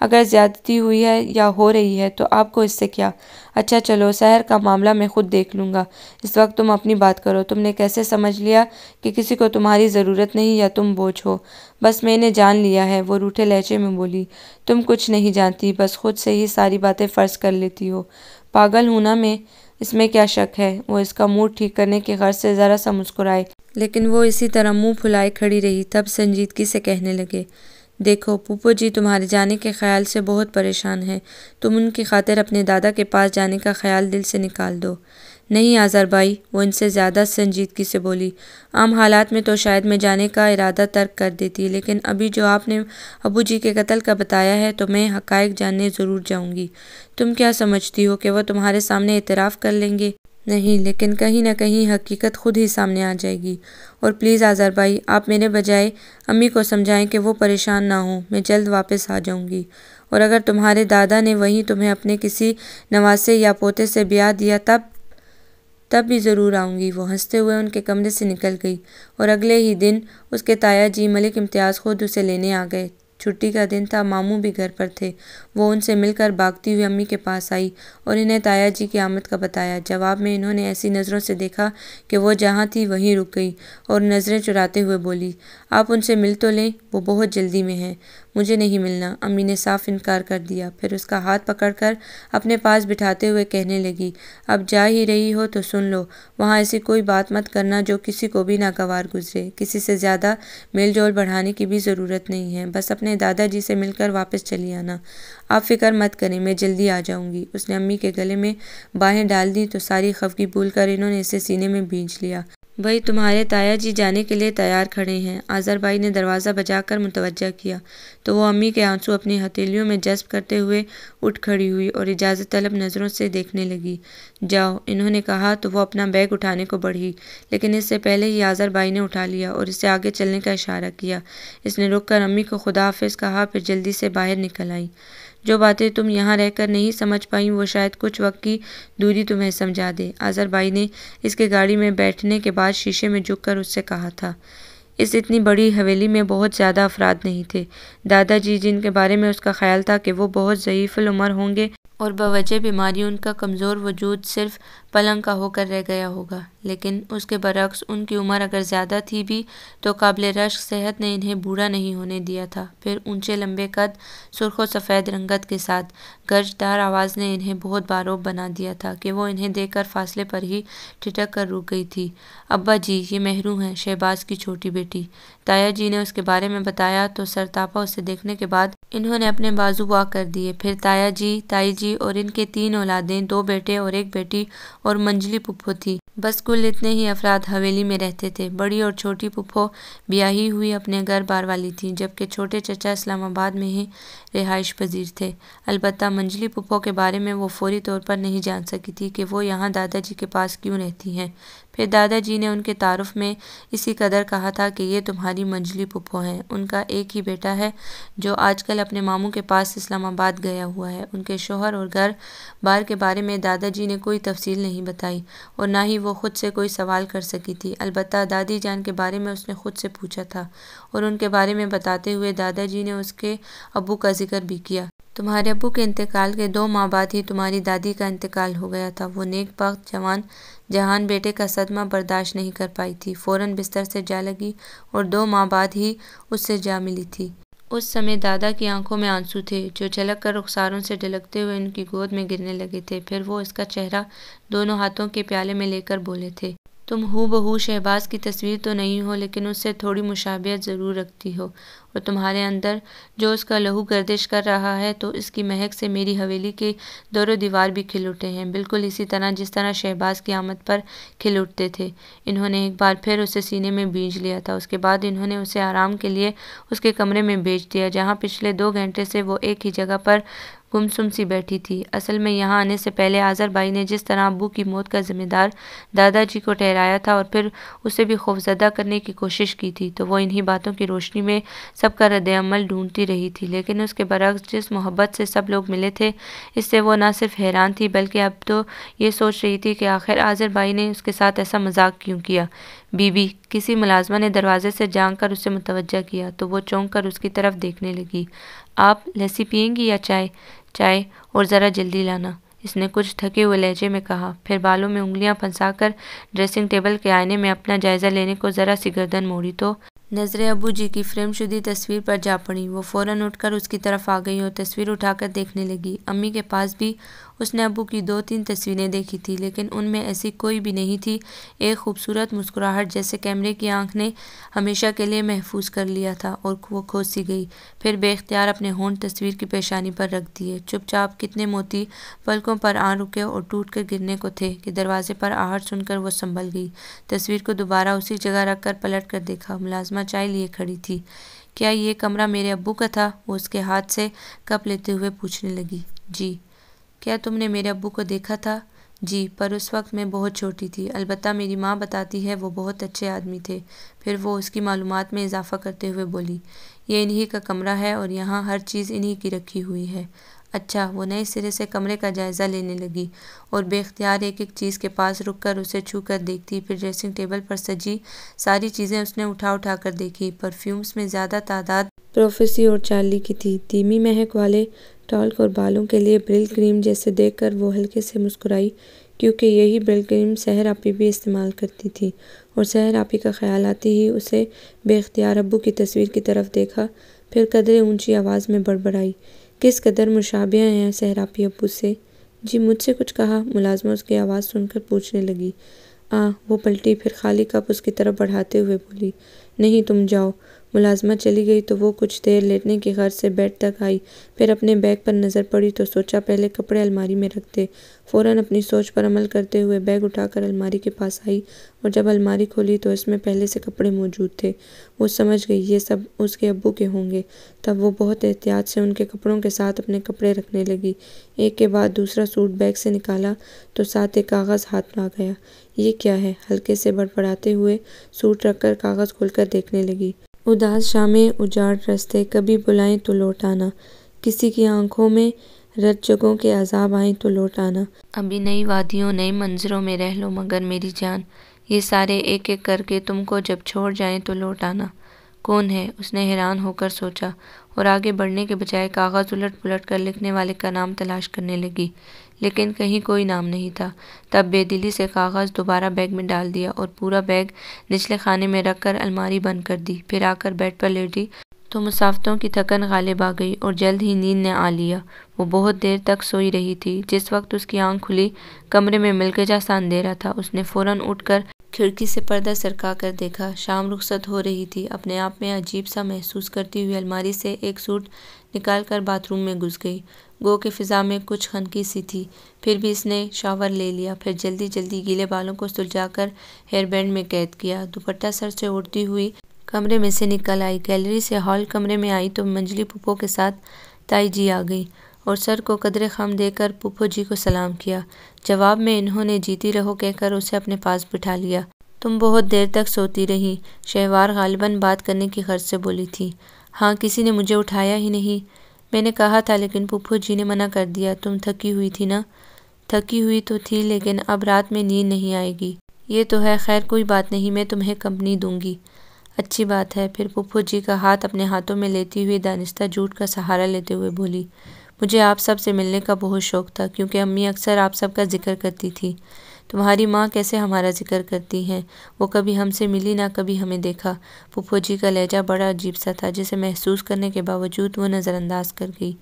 अगर ज़्यादती हुई है या हो रही है तो आपको इससे क्या अच्छा चलो शहर का मामला मैं खुद देख लूँगा इस वक्त तुम अपनी बात करो तुमने कैसे समझ लिया कि किसी को तुम्हारी ज़रूरत नहीं या तुम बोझ हो बस मैंने जान लिया है वो रूठे लहजे में बोली तुम कुछ नहीं जानती बस खुद से ही सारी बातें फ़र्ज कर लेती हो पागल हूँ ना मैं इसमें क्या शक है वो इसका मूड ठीक करने के गर्ज से ज़रा सा मुस्कुराए लेकिन वो इसी तरह मुंह फुलाए खड़ी रही तब संजीदगी से कहने लगे देखो पुप्पो जी तुम्हारे जाने के ख्याल से बहुत परेशान हैं तुम उनकी खातिर अपने दादा के पास जाने का ख्याल दिल से निकाल दो नहीं आज़ार भाई वो इनसे ज़्यादा संजीदगी से बोली आम हालात में तो शायद मैं जाने का इरादा तर्क कर देती लेकिन अभी जो आपने अबू जी के कत्ल का बताया है तो मैं हकायक जानने ज़रूर जाऊंगी तुम क्या समझती हो कि वह तुम्हारे सामने इतराफ़ कर लेंगे नहीं लेकिन कहीं ना कहीं हकीकत खुद ही सामने आ जाएगी और प्लीज़ आज़ार भाई आप मेरे बजाय अम्मी को समझाएं कि वो परेशान ना हो मैं जल्द वापस आ जाऊंगी और अगर तुम्हारे दादा ने वहीं तुम्हें अपने किसी नवासे या पोते से ब्याह दिया तब तब भी ज़रूर आऊँगी वो हंसते हुए उनके कमरे से निकल गई और अगले ही दिन उसके ताया जी मलिक इम्तियाज़ खुद उसे लेने आ गए छुट्टी का दिन था मामू भी घर पर थे वो उनसे मिलकर भागती हुई अम्मी के पास आई और इन्हें ताया जी की आमद का बताया जवाब में इन्होंने ऐसी नज़रों से देखा कि वो जहाँ थी वहीं रुक गई और नज़रें चुराते हुए बोली आप उनसे मिल तो लें वो बहुत जल्दी में हैं मुझे नहीं मिलना अम्मी ने साफ इनकार कर दिया फिर उसका हाथ पकड़कर अपने पास बिठाते हुए कहने लगी अब जा ही रही हो तो सुन लो वहाँ ऐसी कोई बात मत करना जो किसी को भी नागवार गुजरे किसी से ज़्यादा मेल जोल बढ़ाने की भी ज़रूरत नहीं है बस अपने दादाजी से मिलकर वापस चली आना आप फिक्र मत करें मैं जल्दी आ जाऊँगी उसने अम्मी के गले में बाहें डाल दी तो सारी खफगी भूल कर इन्होंने इसे सीने में भींच लिया भाई तुम्हारे ताया जी जाने के लिए तैयार खड़े हैं भाई ने दरवाज़ा बजाकर मुतवज्जा किया तो वो अम्मी के आंसू अपनी हथेलियों में जज्ब करते हुए उठ खड़ी हुई और इजाज़त तलब नज़रों से देखने लगी जाओ इन्होंने कहा तो वो अपना बैग उठाने को बढ़ी लेकिन इससे पहले ही भाई ने उठा लिया और इसे आगे चलने का इशारा किया इसने रुक कर अम्मी को खुदा हाफिज़ कहा फिर जल्दी से बाहर निकल आई जो बातें तुम यहाँ रहकर नहीं समझ पाई वो शायद कुछ वक्त की दूरी तुम्हें समझा दे आज़रबाई ने इसके गाड़ी में बैठने के बाद शीशे में झुककर उससे कहा था इस इतनी बड़ी हवेली में बहुत ज़्यादा अफराद नहीं थे दादाजी जिनके बारे में उसका ख्याल था कि वो बहुत उम्र होंगे और बवजह बीमारी उनका कमज़ोर वजूद सिर्फ पलंग का होकर रह गया होगा लेकिन उसके बरक्स उनकी उम्र अगर ज़्यादा थी भी तो काबिल रश्क सेहत ने इन्हें बूढ़ा नहीं होने दिया था फिर ऊंचे लंबे कद सुरख़ व सफ़ेद रंगत के साथ गर्जदार आवाज़ ने इन्हें बहुत बारोब बना दिया था कि वो इन्हें देखकर फासले पर ही ठिटक कर रुक गई थी अब्बा जी ये महरू हैं शहबाज की छोटी बेटी ताया जी ने उसके बारे में बताया तो सरतापा उसे देखने के बाद इन्होंने अपने बाजू वाह कर दिए। फिर ताया जी ताई जी और इनके तीन औलादें दो बेटे और एक बेटी और मंजली पुप्पो थी। बस कुल इतने ही अफराद हवेली में रहते थे। बड़ी और छोटी पुप्पो ब्याही हुई अपने घर बार वाली थीं जबकि छोटे चचा इस्लामाबाद में ही रिहाइश पज़ीर थे। अलबत् मंजली पुप्पो के बारे में वो फौरी तौर पर नहीं जान सकी थी कि वो यहाँ दादाजी के पास क्यों रहती हैं। फिर दादाजी ने उनके तारुफ में इसी कदर कहा था कि ये तुम्हारी मंजली पुप्पो हैं उनका एक ही बेटा है जो आजकल अपने मामू के पास इस्लामाबाद गया हुआ है उनके शोहर और घर बार के बारे में दादाजी ने कोई तफसील नहीं बताई और ना ही वो ख़ुद से कोई सवाल कर सकी थी अलबत् दादी जान के बारे में उसने ख़ुद से पूछा था और उनके बारे में बताते हुए दादाजी ने उसके अबू का जिक्र भी किया तुम्हारे अबू के इंतकाल के दो माह बाद ही तुम्हारी दादी का इंतकाल हो गया था वो नेक पख्त जवान जहान बेटे का सदमा बर्दाश्त नहीं कर पाई थी फ़ौरन बिस्तर से जा लगी और दो माह बाद ही उससे जा मिली थी उस समय दादा की आंखों में आंसू थे जो झलक कर रुखसारों से ढलकते हुए उनकी गोद में गिरने लगे थे फिर वो इसका चेहरा दोनों हाथों के प्याले में लेकर बोले थे तुम बहू शहबाज की तस्वीर तो नहीं हो लेकिन उससे थोड़ी मुशाबियत ज़रूर रखती हो और तुम्हारे अंदर जो उसका लहू गर्दिश कर रहा है तो इसकी महक से मेरी हवेली के दोरों दीवार भी खिल उठे हैं बिल्कुल इसी तरह जिस तरह शहबाज की आमद पर खिल उठते थे इन्होंने एक बार फिर उसे सीने में बीज लिया था उसके बाद इन्होंने उसे आराम के लिए उसके कमरे में भेज दिया जहाँ पिछले दो घंटे से वो एक ही जगह पर गुमसुम सी बैठी थी असल में यहाँ आने से पहले आज़र भाई ने जिस तरह अबू की मौत का ज़िम्मेदार दादाजी को ठहराया था और फिर उसे भी खौफजदा करने की कोशिश की थी तो वो इन्हीं बातों की रोशनी में सबका रद्दमल ढूंढती रही थी लेकिन उसके बरक्स जिस मोहब्बत से सब लोग मिले थे इससे वो ना सिर्फ हैरान थी बल्कि अब तो ये सोच रही थी कि आखिर आज़र भाई ने उसके साथ ऐसा मजाक क्यों किया बीबी किसी मुलाजमा ने दरवाजे से जांग कर उसे मुतवजह किया तो वो चौंक कर उसकी तरफ देखने लगी आप लस्सी पियेंगी या चाय चाय और ज़रा जल्दी लाना इसने कुछ थके हुए लहजे में कहा फिर बालों में उंगलियां फंसाकर ड्रेसिंग टेबल के आईने में अपना जायज़ा लेने को ज़रा सी गर्दन मोड़ी तो नज़रें अबू जी की फ्रेमशुदी तस्वीर पर जा पड़ी वो फ़ौरन उठकर उसकी तरफ आ गई और तस्वीर उठाकर देखने लगी अम्मी के पास भी उसने अबू की दो तीन तस्वीरें देखी थी लेकिन उनमें ऐसी कोई भी नहीं थी एक खूबसूरत मुस्कुराहट जैसे कैमरे की आंख ने हमेशा के लिए महफूज कर लिया था और वो खोज सी गई फिर बेख्तियार अपने होंठ तस्वीर की पेशानी पर रख दिए चुपचाप कितने मोती पलकों पर आ रुके और टूट कर गिरने को थे कि दरवाजे पर आहट सुनकर वो संभल गई तस्वीर को दोबारा उसी जगह रख कर पलट कर देखा मुलाजमा चाय लिए खड़ी थी क्या ये कमरा मेरे अबू का था वो उसके हाथ से कप लेते हुए पूछने लगी जी क्या तुमने मेरे अबू को देखा था जी पर उस वक्त मैं बहुत छोटी थी अलबत् मेरी माँ बताती है वो बहुत अच्छे आदमी थे फिर वो उसकी मालूम में इजाफ़ा करते हुए बोली ये इन्हीं का कमरा है और यहाँ हर चीज़ इन्हीं की रखी हुई है अच्छा वो नए सिरे से कमरे का जायज़ा लेने लगी और बेख्तियार एक एक चीज़ के पास रुक कर उसे छू कर देखती फिर ड्रेसिंग टेबल पर सजी सारी चीज़ें उसने उठा उठा कर देखी परफ्यूम्स में ज़्यादा तादाद प्रोफेसी और चार्ली की थी धीमी महक वाले टॉल्क और बालों के लिए ब्रिल क्रीम जैसे देखकर वो हल्के से मुस्कुराई क्योंकि यही ब्रिल क्रीम सहर आपी भी इस्तेमाल करती थी और सहर आपी का ख्याल आते ही उसे बेख्तियार अबू की तस्वीर की तरफ देखा फिर कदरे ऊंची आवाज़ में बड़बड़ाई किस कदर मुशाबियाँ हैं सहर आपी अबू से जी मुझसे कुछ कहा मुलाजमा उसकी आवाज़ सुनकर पूछने लगी आ वो पलटी फिर खाली कप उसकी तरफ बढ़ाते हुए बोली नहीं तुम जाओ मुलाजमत चली गई तो वो कुछ देर लेटने की घर से बेड तक आई फिर अपने बैग पर नज़र पड़ी तो सोचा पहले कपड़े अलमारी में रख दे फ़ौरन अपनी सोच पर अमल करते हुए बैग उठाकर अलमारी के पास आई और जब अलमारी खोली तो इसमें पहले से कपड़े मौजूद थे वो समझ गई ये सब उसके अबू के होंगे तब वो बहुत एहतियात से उनके कपड़ों के साथ अपने कपड़े रखने लगी एक के बाद दूसरा सूट बैग से निकाला तो साथ एक कागज़ हाथ में आ गया ये क्या है हल्के से बड़बड़ाते हुए सूट रखकर कागज़ खोलकर देखने लगी उदास शामें उजाड़ रस्ते कभी बुलाएं तो लौट आना किसी की आंखों में रज जगों के अजाब आए तो लौट आना अभी नई वादियों नई मंजरों में रह लो मगर मेरी जान ये सारे एक एक करके तुमको जब छोड़ जाएं तो लौट आना कौन है उसने हैरान होकर सोचा और आगे बढ़ने के बजाय कागज़ उलट पुलट कर लिखने वाले का नाम तलाश करने लगी लेकिन कहीं कोई नाम नहीं था तब बेदिली से कागज़ दोबारा बैग में डाल दिया और पूरा बैग निचले खाने में कर अलमारी बंद कर दी फिर आकर बेड पर लेटी तो मुसाफतों की थकन गालिब आ गई और जल्द ही नींद ने आ लिया वो बहुत देर तक सोई रही थी जिस वक्त उसकी आंख खुली कमरे में मिलके सा अंधेरा था उसने फ़ौरन उठकर खिड़की से पर्दा सरका कर देखा शाम रुखसत हो रही थी अपने आप में अजीब सा महसूस करती हुई अलमारी से एक सूट निकाल कर बाथरूम में घुस गई गो के फिज़ा में कुछ खनकी सी थी फिर भी इसने शावर ले लिया फिर जल्दी जल्दी गीले बालों को सुलझाकर हेयर बैंड में कैद किया दुपट्टा सर से उड़ती हुई कमरे में से निकल आई गैलरी से हॉल कमरे में आई तो मंजली पुप्पो के साथ ताई जी आ गई और सर को कदर खम देकर पुप्पो जी को सलाम किया जवाब में इन्होंने जीती रहो कहकर उसे अपने पास बिठा लिया तुम बहुत देर तक सोती रही शहवार गालिबा बात करने की खर्च से बोली थी हाँ किसी ने मुझे उठाया ही नहीं मैंने कहा था लेकिन पुप्पू जी ने मना कर दिया तुम थकी हुई थी ना थकी हुई तो थी लेकिन अब रात में नींद नहीं आएगी ये तो है खैर कोई बात नहीं मैं तुम्हें कंपनी दूंगी अच्छी बात है फिर पुप्पू जी का हाथ अपने हाथों में लेती हुई दानिस्ता जूट का सहारा लेते हुए बोली मुझे आप सब से मिलने का बहुत शौक़ था क्योंकि अम्मी अक्सर आप सब का जिक्र करती थी तुम्हारी माँ कैसे हमारा जिक्र करती हैं वो कभी हमसे मिली ना कभी हमें देखा पुप्पो जी का लहजा बड़ा अजीब सा था जिसे महसूस करने के बावजूद वो नज़रअंदाज कर गई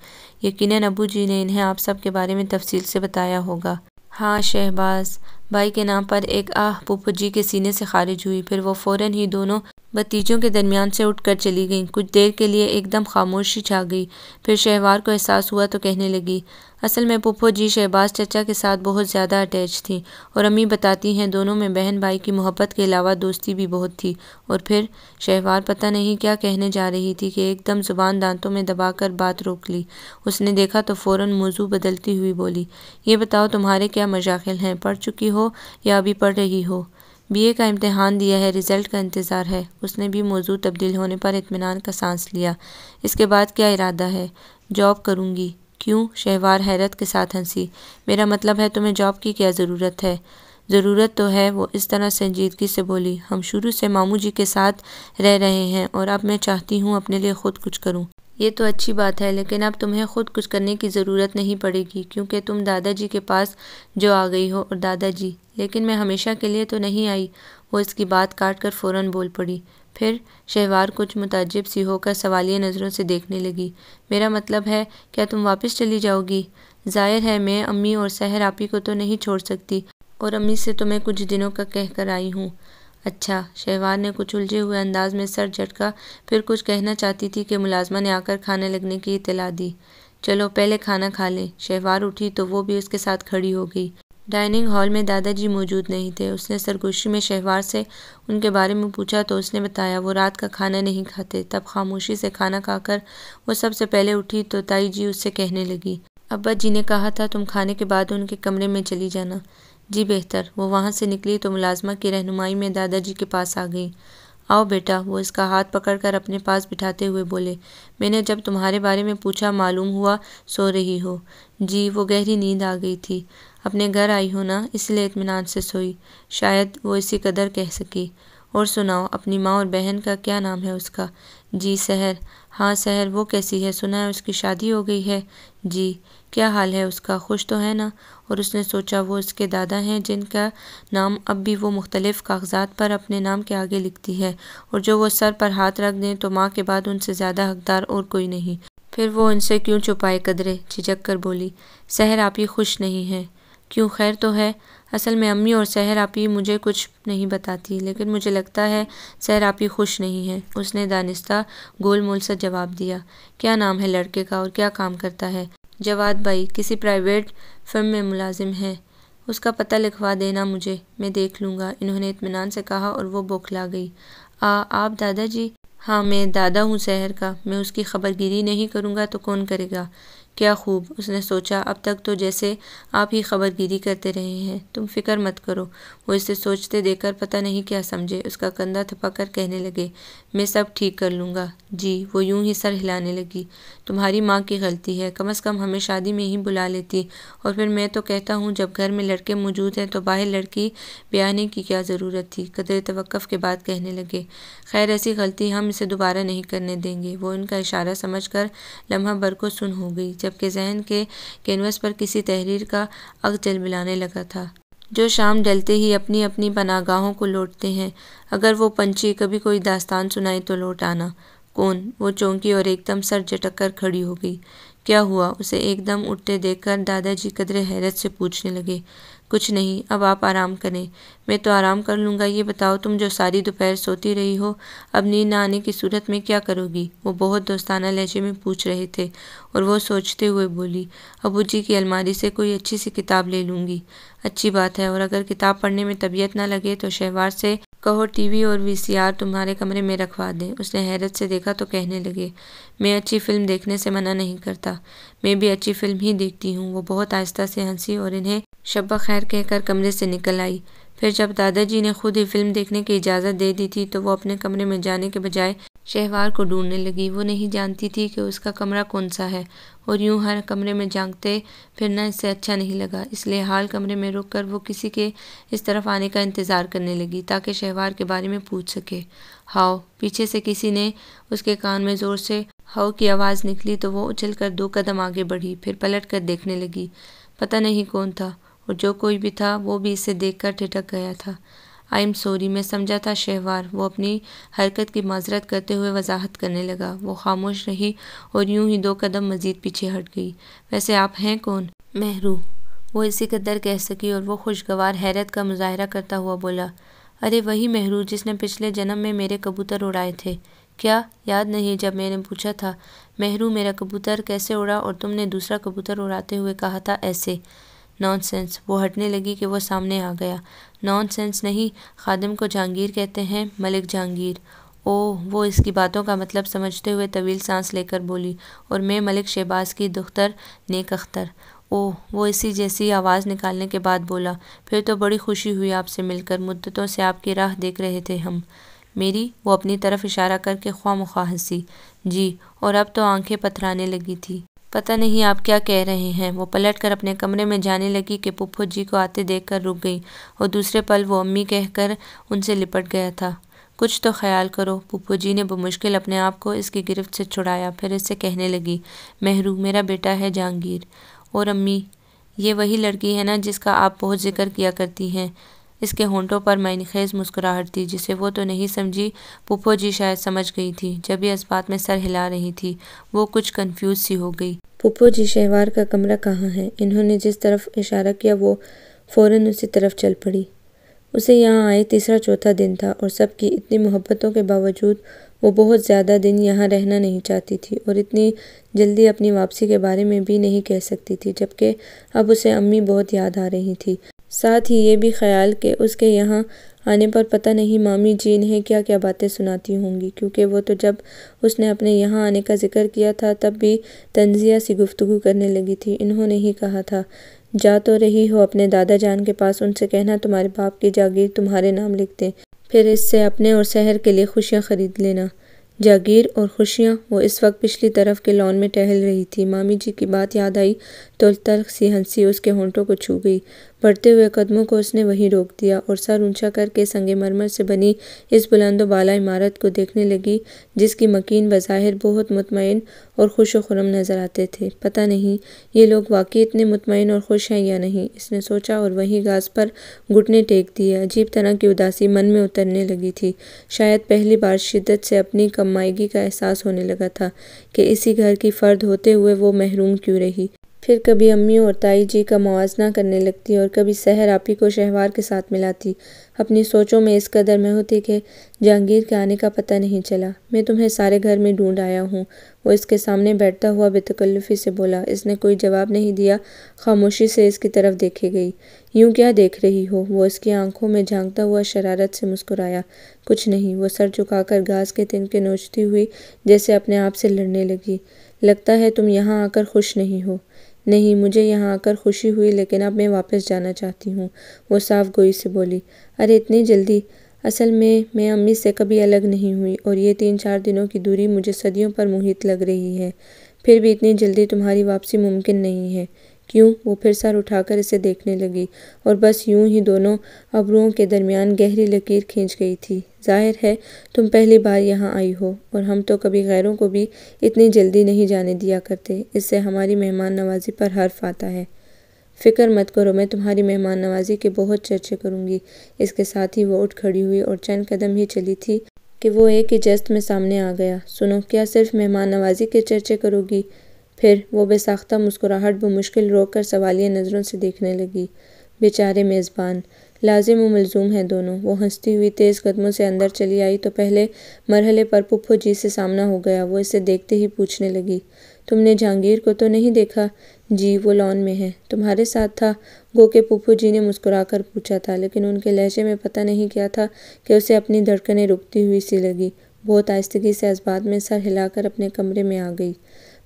यकीन अबू जी ने इन्हें आप सब के बारे में तफसील से बताया होगा हाँ शहबाज भाई के नाम पर एक आह पुप्पू जी के सीने से खारिज हुई फिर वो फौरन ही दोनों भतीजों के दरमियान से उठकर चली गईं कुछ देर के लिए एकदम खामोशी छा गई फिर शहवार को एहसास हुआ तो कहने लगी असल में पुप्पो जी शहबाज चचा के साथ बहुत ज़्यादा अटैच थी और अम्मी बताती हैं दोनों में बहन भाई की मोहब्बत के अलावा दोस्ती भी बहुत थी और फिर शहवार पता नहीं क्या कहने जा रही थी कि एकदम ज़ुबान दांतों में दबाकर बात रोक ली उसने देखा तो फ़ौर मौजू बदलती हुई बोली ये बताओ तुम्हारे क्या मजाखिल हैं पढ़ चुकी हो हो या अभी पढ़ रही हो ए का इम्तहान दिया है रिज़ल्ट का इंतज़ार है उसने भी मौजूद तब्दील होने पर इतमान का सांस लिया इसके बाद क्या इरादा है जॉब करूँगी क्यों शहवार हैरत के साथ हंसी मेरा मतलब है तुम्हें जॉब की क्या ज़रूरत है ज़रूरत तो है वो इस तरह संजीदगी से बोली हम शुरू से मामू जी के साथ रह रहे हैं और अब मैं चाहती हूँ अपने लिए ख़ुद कुछ करूँ ये तो अच्छी बात है लेकिन अब तुम्हें खुद कुछ करने की ज़रूरत नहीं पड़ेगी क्योंकि तुम दादाजी के पास जो आ गई हो और दादाजी लेकिन मैं हमेशा के लिए तो नहीं आई वो इसकी बात काट कर फ़ौरन बोल पड़ी फिर शहवार कुछ मुताजब सी होकर सवालिया नज़रों से देखने लगी मेरा मतलब है क्या तुम वापस चली जाओगी जाहिर है मैं अम्मी और सहर आपी को तो नहीं छोड़ सकती और अम्मी से तो मैं कुछ दिनों का कहकर आई हूँ अच्छा शहवान ने कुछ उलझे हुए अंदाज में सर झटका फिर कुछ कहना चाहती थी कि मुलाजमा ने आकर खाने लगने की इतला दी चलो पहले खाना खा लें शहवार उठी तो वो भी उसके साथ खड़ी हो गई डाइनिंग हॉल में दादाजी मौजूद नहीं थे उसने सरगोशी में शहवार से उनके बारे में पूछा तो उसने बताया वो रात का खाना नहीं खाते तब खामोशी से खाना खाकर वो सबसे पहले उठी तो ताई जी उससे कहने लगी अब्बा जी ने कहा था तुम खाने के बाद उनके कमरे में चली जाना जी बेहतर वो वहाँ से निकली तो मुलाजमा की रहनुमाई में दादाजी के पास आ गई आओ बेटा वो इसका हाथ पकड़कर अपने पास बिठाते हुए बोले मैंने जब तुम्हारे बारे में पूछा मालूम हुआ सो रही हो जी वो गहरी नींद आ गई थी अपने घर आई हो ना इसलिए इतमान से सोई शायद वो इसी कदर कह सकी और सुनाओ अपनी माँ और बहन का क्या नाम है उसका जी सहर हाँ सहर वो कैसी है सुना है उसकी शादी हो गई है जी क्या हाल है उसका खुश तो है ना और उसने सोचा वो उसके दादा हैं जिनका नाम अब भी वो मुख्तलिफ़ कागजात पर अपने नाम के आगे लिखती है और जो वो सर पर हाथ रख दें तो माँ के बाद उनसे ज़्यादा हकदार और कोई नहीं फिर वो उनसे क्यों छुपाए कदरे झिझक कर बोली सहर आप ही खुश नहीं हैं क्यों खैर तो है असल में अम्मी और सहर आप ही मुझे कुछ नहीं बताती लेकिन मुझे लगता है सहर ही खुश नहीं है उसने दानिस्ता गोल मोल सा जवाब दिया क्या नाम है लड़के का और क्या काम करता है जवाद भाई किसी प्राइवेट फर्म में मुलाजिम हैं उसका पता लिखवा देना मुझे मैं देख लूँगा इन्होंने इतमान से कहा और वो बौखला गई आ आप दादाजी हाँ मैं दादा हूँ शहर का मैं उसकी खबरगिरी नहीं करूँगा तो कौन करेगा क्या खूब उसने सोचा अब तक तो जैसे आप ही खबरगिरी करते रहे हैं तुम फिक्र मत करो वो इसे सोचते देखकर पता नहीं क्या समझे उसका कंधा थपक कहने लगे मैं सब ठीक कर लूँगा जी वो यूं ही सर हिलाने लगी तुम्हारी माँ की गलती है कम अज़ कम हमें शादी में ही बुला लेती और फिर मैं तो कहता हूँ जब घर में लड़के मौजूद हैं तो बाहर लड़की ब्याहने की क्या ज़रूरत थी कदर तवक़ के बाद कहने लगे खैर ऐसी गलती हम इसे दोबारा नहीं करने देंगे वो उनका इशारा समझ कर लम्हा भर को सुन हो गई जबकि जहन के कैनवस पर किसी तहरीर का अग जल मिलाने लगा था जो शाम ढलते ही अपनी अपनी पनागाहों को लौटते हैं अगर वो पंछी कभी कोई दास्तान सुनाए तो लौट आना कौन वो चौंकी और एकदम सर झटक कर खड़ी हो गई क्या हुआ उसे एकदम उठते देखकर दादाजी कदरे हैरत से पूछने लगे कुछ नहीं अब आप आराम करें मैं तो आराम कर लूँगा ये बताओ तुम जो सारी दोपहर सोती रही हो अब नींद न आने की सूरत में क्या करोगी वो बहुत दोस्ताना लहजे में पूछ रहे थे और वो सोचते हुए बोली अबू जी की अलमारी से कोई अच्छी सी किताब ले लूँगी अच्छी बात है और अगर किताब पढ़ने में तबीयत ना लगे तो शहवार से कहो टीवी और वीसीआर तुम्हारे कमरे में रखवा दें उसने हैरत से देखा तो कहने लगे मैं अच्छी फिल्म देखने से मना नहीं करता मैं भी अच्छी फिल्म ही देखती हूँ वो बहुत आहिस्ता से हंसी और इन्हें शब्बा खैर कहकर कमरे से निकल आई फिर जब दादाजी ने खुद ही फिल्म देखने की इजाज़त दे दी थी तो वो अपने कमरे में जाने के बजाय शहवार को ढूंढने लगी वो नहीं जानती थी कि उसका कमरा कौन सा है और यूं हर कमरे में जागते फिरना इससे अच्छा नहीं लगा इसलिए हाल कमरे में रुक कर वो किसी के इस तरफ आने का इंतज़ार करने लगी ताकि शहवार के बारे में पूछ सके हाओ पीछे से किसी ने उसके कान में ज़ोर से हाओ की आवाज़ निकली तो वो उछल कर दो कदम आगे बढ़ी फिर पलट कर देखने लगी पता नहीं कौन था और जो कोई भी था वो भी इसे देखकर ठिठक गया था आई एम सॉरी मैं समझा था शहवार वो अपनी हरकत की माजरत करते हुए वजाहत करने लगा वो खामोश रही और यूं ही दो कदम मज़ीद पीछे हट गई वैसे आप हैं कौन महरू वो इसी कदर कह सकी और वो खुशगवार हैरत का मुजाहरा करता हुआ बोला अरे वही महरू जिसने पिछले जन्म में मेरे कबूतर उड़ाए थे क्या याद नहीं जब मैंने पूछा था महरू मेरा कबूतर कैसे उड़ा और तुमने दूसरा कबूतर उड़ाते हुए कहा था ऐसे नॉनसेंस वो हटने लगी कि वो सामने आ गया नॉनसेंस नहीं खादम को जहांगीर कहते हैं मलिक जहांगीर ओह वो इसकी बातों का मतलब समझते हुए तवील सांस लेकर बोली और मैं मलिक शहबाज की दुख्तर नेक अख्तर ओह वो इसी जैसी आवाज़ निकालने के बाद बोला फिर तो बड़ी खुशी हुई आपसे मिलकर मुद्दतों से आपकी राह देख रहे थे हम मेरी वो अपनी तरफ इशारा करके ख्वा मुखा हंसी जी और अब तो आंखें पथराने लगी थी पता नहीं आप क्या कह रहे हैं वो पलट कर अपने कमरे में जाने लगी कि पुप्पू जी को आते देख कर रुक गई और दूसरे पल वो अम्मी कहकर उनसे लिपट गया था कुछ तो ख्याल करो पुप्पू जी ने बमुश्किल अपने आप को इसकी गिरफ्त से छुड़ाया फिर इससे कहने लगी महरू मेरा बेटा है जहांगीर और अम्मी ये वही लड़की है ना जिसका आप बहुत जिक्र किया करती हैं इसके होंठों पर मैनखेज़ मुस्कुराहट थी जिसे वो तो नहीं समझी पुप्पो जी शायद समझ गई थी जब ये इस बात में सर हिला रही थी वो कुछ कंफ्यूज सी हो गई पुप्पो जी शहवार का कमरा कहाँ है इन्होंने जिस तरफ इशारा किया वो फौरन उसी तरफ चल पड़ी उसे यहाँ आए तीसरा चौथा दिन था और सबकी इतनी मोहब्बतों के बावजूद वो बहुत ज़्यादा दिन यहाँ रहना नहीं चाहती थी और इतनी जल्दी अपनी वापसी के बारे में भी नहीं कह सकती थी जबकि अब उसे अम्मी बहुत याद आ रही थी साथ ही ये भी ख्याल कि उसके यहाँ आने पर पता नहीं मामी जी इन्हें क्या क्या बातें सुनाती होंगी क्योंकि वो तो जब उसने अपने यहाँ आने का जिक्र किया था तब भी तंजिया सी गुफ्तु करने लगी थी इन्होंने ही कहा था जा तो रही हो अपने दादा जान के पास उनसे कहना तुम्हारे बाप की जागीर तुम्हारे नाम लिखते फिर इससे अपने और शहर के लिए खुशियाँ ख़रीद लेना जागीर और खुशियाँ वो इस वक्त पिछली तरफ के लॉन में टहल रही थी मामी जी की बात याद आई तो तल्ख सी हंसी उसके होंठों को छू गई बढ़ते हुए कदमों को उसने वहीं रोक दिया और सर ऊंचा करके संगमरमर से बनी इस बाला इमारत को देखने लगी जिसकी मकीन बज़ाहिर बहुत मुतमिन और खुश खुरम नज़र आते थे पता नहीं ये लोग वाकई इतने मुतमिन और खुश हैं या नहीं इसने सोचा और वहीं घास पर घुटने टेक दिए अजीब तरह की उदासी मन में उतरने लगी थी शायद पहली बार शिद्दत से अपनी कमाईगी का एहसास होने लगा था कि इसी घर की फ़र्द होते हुए वो महरूम क्यों रही फिर कभी अम्मी और ताई जी का मुआजना करने लगती और कभी सहर आपी को शहवार के साथ मिलाती अपनी सोचों में इस कदर में होती कि जहांगीर के आने का पता नहीं चला मैं तुम्हें सारे घर में ढूंढ आया हूँ वो इसके सामने बैठता हुआ बेतकल्लफ़ी से बोला इसने कोई जवाब नहीं दिया खामोशी से इसकी तरफ देखी गई यूँ क्या देख रही हो वो इसकी आंखों में झांकता हुआ शरारत से मुस्कुराया कुछ नहीं वो सर झुकाकर घास के तिनके नोचती हुई जैसे अपने आप से लड़ने लगी लगता है तुम यहाँ आकर खुश नहीं हो नहीं मुझे यहाँ आकर खुशी हुई लेकिन अब मैं वापस जाना चाहती हूँ वो साफ गोई से बोली अरे इतनी जल्दी असल में मैं अम्मी से कभी अलग नहीं हुई और ये तीन चार दिनों की दूरी मुझे सदियों पर मुहित लग रही है फिर भी इतनी जल्दी तुम्हारी वापसी मुमकिन नहीं है क्यों वो फिर सर उठाकर इसे देखने लगी और बस यूं ही दोनों अबरुओं के दरमियान गहरी लकीर खींच गई थी जाहिर है तुम पहली बार यहाँ आई हो और हम तो कभी गैरों को भी इतनी जल्दी नहीं जाने दिया करते इससे हमारी मेहमान नवाजी पर हर्फ आता है फ़िक्र मत करो मैं तुम्हारी मेहमान नवाजी के बहुत चर्चे करूँगी इसके साथ ही वो उठ खड़ी हुई और चंद कदम ही चली थी कि वो एक ही जस्त में सामने आ गया सुनो क्या सिर्फ मेहमान नवाजी के चर्चे करोगी फिर वो बेसाख्ता मुस्कुराहट बमुश्किल रोक कर सवालिया नज़रों से देखने लगी बेचारे मेज़बान लाजिम व मलजूम हैं दोनों वो हंसती हुई तेज़ कदमों से अंदर चली आई तो पहले मरहले पर पुप्पो जी से सामना हो गया वो इसे देखते ही पूछने लगी तुमने जहांगीर को तो नहीं देखा जी वो लॉन में है तुम्हारे साथ था गो के पुप्पू जी ने मुस्कुरा कर पूछा था लेकिन उनके लहजे में पता नहीं क्या था कि उसे अपनी धड़कनें रुकती हुई सी लगी बहुत आहिस्तगी से इस बात में सर हिलाकर अपने कमरे में आ गई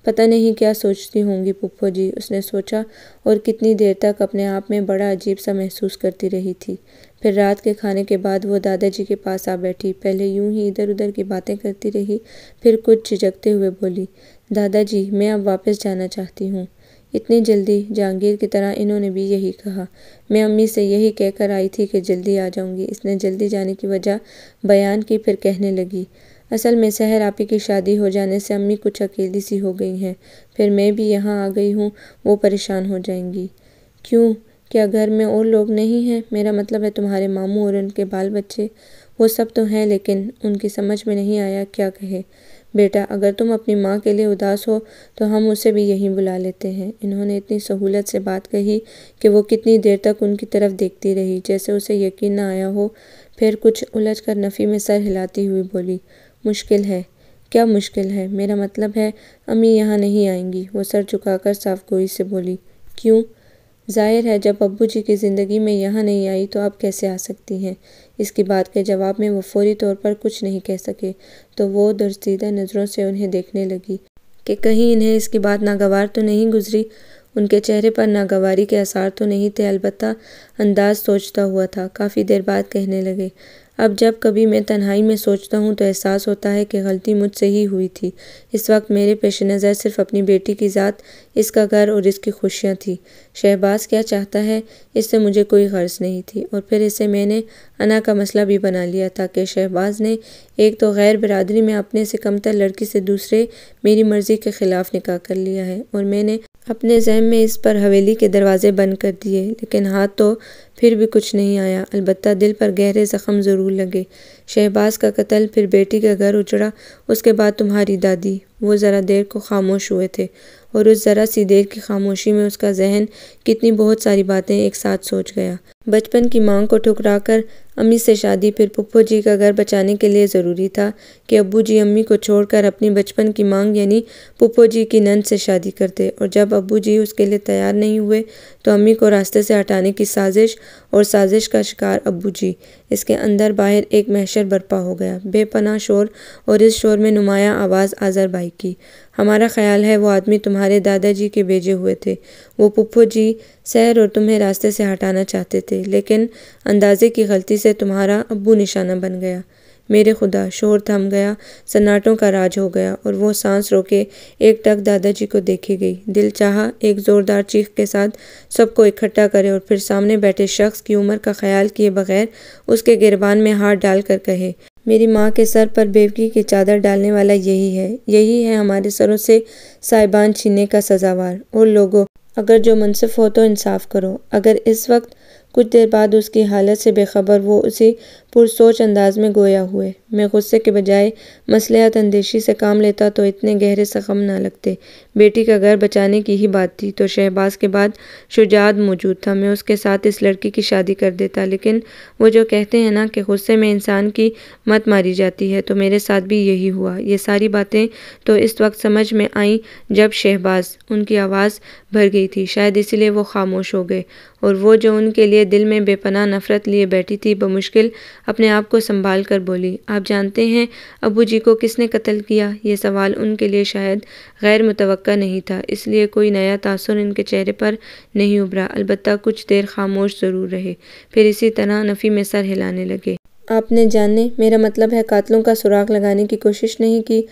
पता नहीं क्या सोचती होंगी पुप्पो जी उसने सोचा और कितनी देर तक अपने आप में बड़ा अजीब सा महसूस करती रही थी फिर रात के खाने के बाद वो दादाजी के पास आ बैठी पहले यूं ही इधर उधर की बातें करती रही फिर कुछ झिझकते हुए बोली दादाजी मैं अब वापस जाना चाहती हूँ इतनी जल्दी जहांगीर की तरह इन्होंने भी यही कहा मैं अम्मी से यही कहकर आई थी कि जल्दी आ जाऊंगी इसने जल्दी जाने की वजह बयान की फिर कहने लगी असल में सहर आप की शादी हो जाने से अम्मी कुछ अकेली सी हो गई हैं फिर मैं भी यहाँ आ गई हूँ वो परेशान हो जाएंगी क्यों क्या घर में और लोग नहीं हैं मेरा मतलब है तुम्हारे मामू और उनके बाल बच्चे वो सब तो हैं लेकिन उनकी समझ में नहीं आया क्या कहे बेटा अगर तुम अपनी माँ के लिए उदास हो तो हम उसे भी यहीं बुला लेते हैं इन्होंने इतनी सहूलत से बात कही कि वो कितनी देर तक उनकी तरफ देखती रही जैसे उसे यकीन ना आया हो फिर कुछ उलझ कर नफ़ी में सर हिलाती हुई बोली मुश्किल है क्या मुश्किल है मेरा मतलब है अम्मी यहाँ नहीं आएंगी वो सर झुकाकर गोई से बोली क्यों जाहिर है जब अब्बू जी की ज़िंदगी में यहाँ नहीं आई तो आप कैसे आ सकती हैं इसकी बात के जवाब में वो फौरी तौर पर कुछ नहीं कह सके तो वो दर्जीदा नज़रों से उन्हें देखने लगी कि कहीं इन्हें इसकी बात नागवार तो नहीं गुजरी उनके चेहरे पर नागवारी के आसार तो नहीं थे अलबत्त अंदाज सोचता हुआ था काफ़ी देर बाद कहने लगे अब जब कभी मैं तन्हाई में सोचता हूँ तो एहसास होता है कि गलती मुझसे ही हुई थी इस वक्त मेरे पेश नज़र सिर्फ अपनी बेटी की ज़ात इसका घर और इसकी खुशियाँ थी शहबाज क्या चाहता है इससे मुझे कोई गर्ज नहीं थी और फिर इसे मैंने अना का मसला भी बना लिया था कि शहबाज ने एक तो गैर बरदरी में अपने से कमतर लड़की से दूसरे मेरी मर्ज़ी के ख़िलाफ़ निकाह कर लिया है और मैंने अपने जहन में इस पर हवेली के दरवाजे बंद कर दिए लेकिन हाथ तो फिर भी कुछ नहीं आया अलबत् दिल पर गहरे ज़ख़म ज़रूर लगे शहबाज का कत्ल फिर बेटी का घर उजड़ा उसके बाद तुम्हारी दादी वो ज़रा देर को खामोश हुए थे और उस ज़रा सी देर की खामोशी में उसका जहन कितनी बहुत सारी बातें एक साथ सोच गया बचपन की मांग को ठुकरा कर अम्मी से शादी फिर पुप्पो जी का घर बचाने के लिए ज़रूरी था कि अब्बू जी अम्मी को छोड़कर अपनी बचपन की मांग यानी पुप्पो जी की नंद से शादी करते और जब अब्बू जी उसके लिए तैयार नहीं हुए तो अम्मी को रास्ते से हटाने की साजिश और साजिश का शिकार अब्बू जी इसके अंदर बाहर एक महशर बर्पा हो गया बेपनाह शोर और इस शोर में नुमाया आवाज़ आज़रबाई की हमारा ख्याल है वो आदमी तुम्हारे दादाजी के भेजे हुए थे वो पुप्पो जी सैर और तुम्हें रास्ते से हटाना चाहते थे लेकिन अंदाजे की गलती से तुम्हारा अब्बू निशाना बन गया मेरे खुदा शोर थम गया सन्नाटों का राज हो गया और वो सांस रोके एक टक दादाजी को देखी गई दिल चाहा एक ज़ोरदार चीख के साथ सबको इकट्ठा करे और फिर सामने बैठे शख्स की उम्र का ख्याल किए बगैर उसके गिरबान में हाथ डालकर कहे मेरी माँ के सर पर बेवकी की चादर डालने वाला यही है यही है हमारे सरों से साइबान छीनने का सजावार और लोगों अगर जो मुनसिफ हो तो इंसाफ करो अगर इस वक्त कुछ देर बाद उसकी हालत से बेखबर वो उसी पुरसोच अंदाज में गोया हुए मैं गुस्से के बजाय मसलहत अंदेशी से काम लेता तो इतने गहरे सखम ना लगते बेटी का घर बचाने की ही बात थी तो शहबाज के बाद शुजात मौजूद था मैं उसके साथ इस लड़की की शादी कर देता लेकिन वो जो कहते हैं ना कि गुस्से में इंसान की मत मारी जाती है तो मेरे साथ भी यही हुआ ये सारी बातें तो इस वक्त समझ में आईं जब शहबाज उनकी आवाज़ भर गई थी शायद इसीलिए वो खामोश हो गए और वो जो उनके लिए दिल में बेपना नफ़रत लिए बैठी थी बमुश्किल अपने आप को संभाल कर बोली आप जानते हैं अबू जी को किसने कत्ल किया ये सवाल उनके लिए शायद गैर मुतव नहीं था इसलिए कोई नया तासर इनके चेहरे पर नहीं उभरा अलबत्त कुछ देर खामोश ज़रूर रहे फिर इसी तरह नफ़ी में सर हिलाने लगे आपने जाने मेरा मतलब है कातलों का सुराग लगाने की कोशिश नहीं की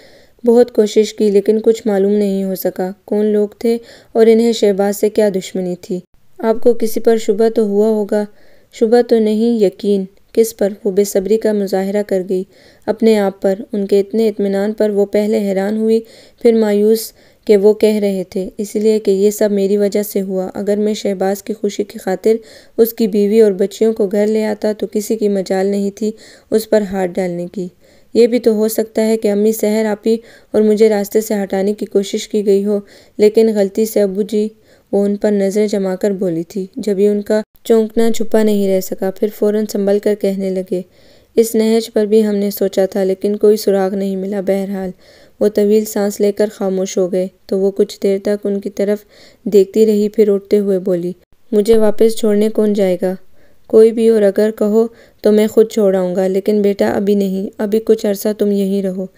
बहुत कोशिश की लेकिन कुछ मालूम नहीं हो सका कौन लोग थे और इन्हें शहबाज से क्या दुश्मनी थी आपको किसी पर शुबा तो हुआ होगा शुबा तो नहीं यकीन किस पर वो बेसब्री का मुजाहरा कर गई अपने आप पर उनके इतने इतमान पर वो पहले हैरान हुई फिर मायूस कि वो कह रहे थे इसलिए कि ये सब मेरी वजह से हुआ अगर मैं शहबाज की खुशी की खातिर उसकी बीवी और बच्चियों को घर ले आता तो किसी की मजाल नहीं थी उस पर हाथ डालने की ये भी तो हो सकता है कि अम्मी शहर आपी और मुझे रास्ते से हटाने की कोशिश की गई हो लेकिन गलती से अबू जी वो उन पर नज़रें जमाकर बोली थी जब ही उनका चौंकना छुपा नहीं रह सका फिर फौरन संभल कर कहने लगे इस नहज पर भी हमने सोचा था लेकिन कोई सुराग नहीं मिला बहरहाल वो तवील सांस लेकर खामोश हो गए तो वो कुछ देर तक उनकी तरफ देखती रही फिर उठते हुए बोली मुझे वापस छोड़ने कौन जाएगा कोई भी और अगर कहो तो मैं खुद छोड़ आऊँगा लेकिन बेटा अभी नहीं अभी कुछ अरसा तुम यहीं रहो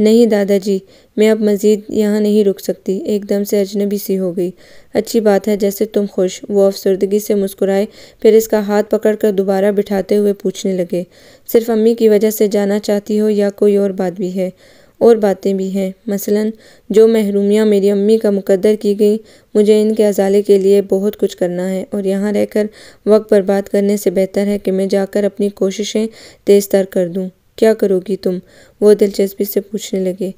नहीं दादाजी मैं अब मज़ीद यहाँ नहीं रुक सकती एकदम से अजनबी सी हो गई अच्छी बात है जैसे तुम खुश वो अफसरदगी से मुस्कुराए फिर इसका हाथ पकड़ कर दोबारा बिठाते हुए पूछने लगे सिर्फ अम्मी की वजह से जाना चाहती हो या कोई और बात भी है और बातें भी हैं मसलन जो महरूमियाँ मेरी अम्मी का मुकद्दर की गई मुझे इनके अजाले के लिए बहुत कुछ करना है और यहाँ रहकर वक्त बर्बाद करने से बेहतर है कि मैं जाकर अपनी कोशिशें तेज़ तर कर दूँ क्या करोगी तुम वो दिलचस्पी से पूछने लगे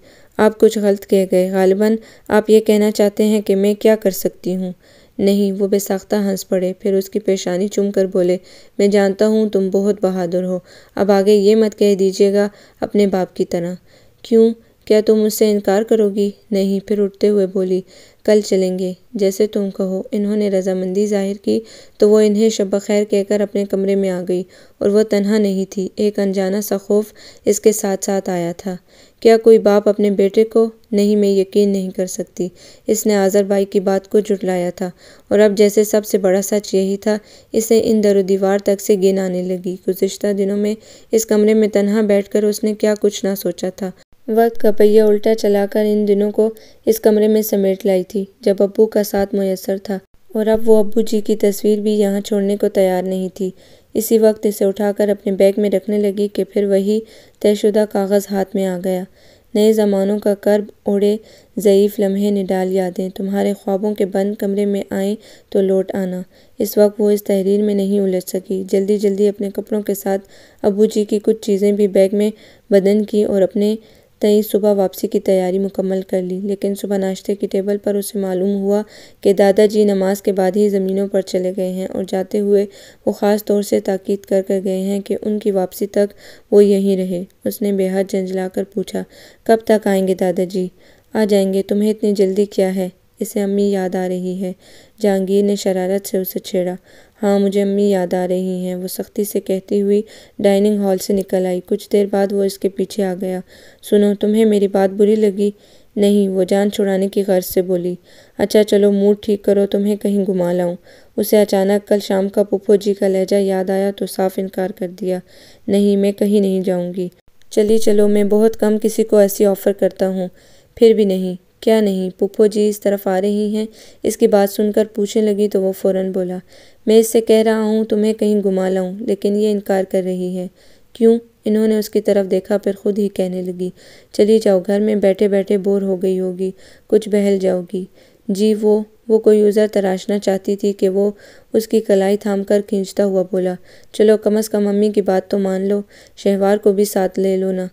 आप कुछ गलत कह गए गालिबा आप ये कहना चाहते हैं कि मैं क्या कर सकती हूँ नहीं वो बेसाख्ता हंस पड़े फिर उसकी पेशानी चुम कर बोले मैं जानता हूँ तुम बहुत बहादुर हो अब आगे ये मत कह दीजिएगा अपने बाप की तरह क्यों क्या तुम उससे इनकार करोगी नहीं फिर उठते हुए बोली कल चलेंगे जैसे तुम कहो इन्होंने रजामंदी जाहिर की तो वो इन्हें शब खैर कहकर अपने कमरे में आ गई और वह तनहा नहीं थी एक अनजाना सा खौफ इसके साथ साथ आया था क्या कोई बाप अपने बेटे को नहीं मैं यकीन नहीं कर सकती इसने आज़रबाई की बात को जुटलाया था और अब जैसे सबसे बड़ा सच यही था इसे इन दर दीवार तक से गिन आने लगी गुज्त दिनों में इस कमरे में तनहा बैठकर उसने क्या कुछ ना सोचा था वक्त का पहिया उल्टा चलाकर इन दिनों को इस कमरे में समेट लाई थी जब अब्बू का साथ मैसर था और अब वो अब्बू जी की तस्वीर भी यहाँ छोड़ने को तैयार नहीं थी इसी वक्त इसे उठाकर अपने बैग में रखने लगी कि फिर वही तयशुदा कागज़ हाथ में आ गया नए ज़मानों का कर्ब ओढ़े ज़यीफ़ लम्हे ने डाल यादें तुम्हारे ख्वाबों के बंद कमरे में आए तो लौट आना इस वक्त वो इस तहरीर में नहीं उलझ सकी जल्दी जल्दी अपने कपड़ों के साथ अबू जी की कुछ चीज़ें भी बैग में बदन की और अपने तेईस सुबह वापसी की तैयारी मुकम्मल कर ली लेकिन सुबह नाश्ते की टेबल पर उसे मालूम हुआ कि दादाजी नमाज के बाद ही ज़मीनों पर चले गए हैं और जाते हुए वो ख़ास तौर से ताकीद कर कर गए हैं कि उनकी वापसी तक वो यहीं रहे उसने बेहद झंझला कर पूछा कब तक आएंगे दादाजी आ जाएंगे तुम्हें इतनी जल्दी क्या है इसे अम्मी याद आ रही है जहांगीर ने शरारत से उसे छेड़ा हाँ मुझे अम्मी याद आ रही हैं वो सख्ती से कहती हुई डाइनिंग हॉल से निकल आई कुछ देर बाद वो इसके पीछे आ गया सुनो तुम्हें मेरी बात बुरी लगी नहीं वो जान छुड़ाने की गर्ज से बोली अच्छा चलो मूड ठीक करो तुम्हें कहीं घुमा लाऊं उसे अचानक कल शाम का पुप्पो जी का लहजा याद आया तो साफ इनकार कर दिया नहीं मैं कहीं नहीं जाऊंगी चली चलो मैं बहुत कम किसी को ऐसी ऑफ़र करता हूँ फिर भी नहीं क्या नहीं पुप्पो जी इस तरफ आ रही हैं इसकी बात सुनकर पूछने लगी तो वो फ़ौरन बोला मैं इससे कह रहा हूँ तुम्हें कहीं घुमा लाऊँ लेकिन ये इनकार कर रही है क्यों इन्होंने उसकी तरफ देखा फिर खुद ही कहने लगी चली जाओ घर में बैठे बैठे बोर हो गई होगी कुछ बहल जाओगी जी वो वो कोई यूज़र तराशना चाहती थी कि वो उसकी कलाई थाम कर खींचता हुआ बोला चलो कम अज़ कम मम्मी की बात तो मान लो शहवार को भी साथ ले लो ना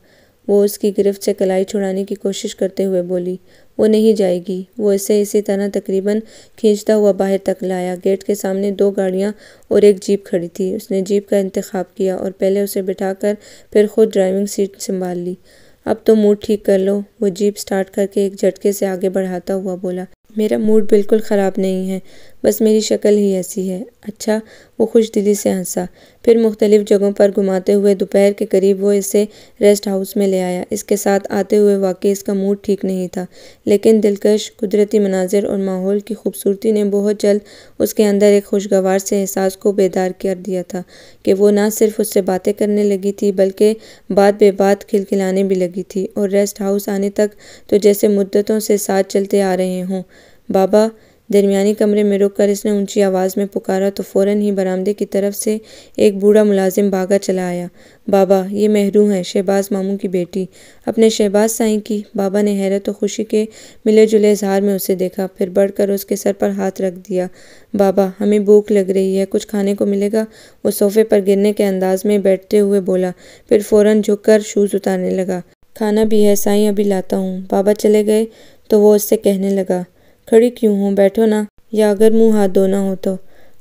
वो उसकी गिरफ्त से कलाई छुड़ाने की कोशिश करते हुए बोली वो नहीं जाएगी वो इसे इसी तरह तकरीबन खींचता हुआ बाहर तक लाया गेट के सामने दो गाड़ियाँ और एक जीप खड़ी थी उसने जीप का इंतखब किया और पहले उसे बिठा कर फिर खुद ड्राइविंग सीट संभाल ली अब तो मूड ठीक कर लो वो जीप स्टार्ट करके एक झटके से आगे बढ़ाता हुआ बोला मेरा मूड बिल्कुल ख़राब नहीं है बस मेरी शक्ल ही ऐसी है अच्छा वो खुश दिली से हंसा फिर मुख्तलिफ़ जगहों पर घुमाते हुए दोपहर के करीब वो इसे रेस्ट हाउस में ले आया इसके साथ आते हुए वाकई इसका मूड ठीक नहीं था लेकिन दिलकश कुदरती मनाजिर और माहौल की खूबसूरती ने बहुत जल्द उसके अंदर एक खुशगवार से एहसास को बेदार कर दिया था कि वो ना सिर्फ उससे बातें करने लगी थी बल्कि बात बेबात खिलखिलाने भी लगी थी और रेस्ट हाउस आने तक तो जैसे मुद्दतों से साथ चलते आ रहे हों बाबा दरमियानी कमरे में रुककर इसने ऊंची आवाज़ में पुकारा तो फ़ौरन ही बरामदे की तरफ से एक बूढ़ा मुलाजिम भागा चला आया बाबा ये महरू है शहबाज मामू की बेटी अपने शहबाज साई की बाबा ने हैरत और खुशी के मिले जुले इजहार में उसे देखा फिर बढ़कर उसके सर पर हाथ रख दिया बाबा हमें भूख लग रही है कुछ खाने को मिलेगा वो सोफे पर गिरने के अंदाज में बैठते हुए बोला फिर फ़ौरन कर शूज़ उतारने लगा खाना भी है साई अभी लाता हूँ बाबा चले गए तो वो उससे कहने लगा खड़ी क्यों हो बैठो ना या अगर मुंह हाथ धोना हो तो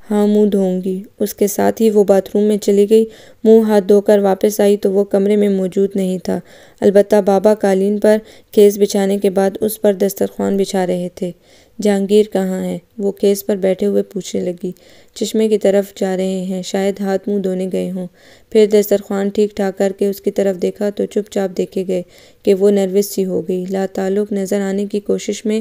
हाँ मुंह धोऊंगी उसके साथ ही वो बाथरूम में चली गई मुंह हाथ धोकर वापस आई तो वो कमरे में मौजूद नहीं था अलबत्त बाबा कालीन पर केस बिछाने के बाद उस पर दस्तरखान बिछा रहे थे जहांगीर कहाँ है वो केस पर बैठे हुए पूछने लगी चश्मे की तरफ जा रहे हैं शायद हाथ मुंह धोने गए हों फिर दस्तरखान ठीक ठाक करके उसकी तरफ देखा तो चुपचाप देखे गए कि वो नर्वस सी हो गई लातालुक नज़र आने की कोशिश में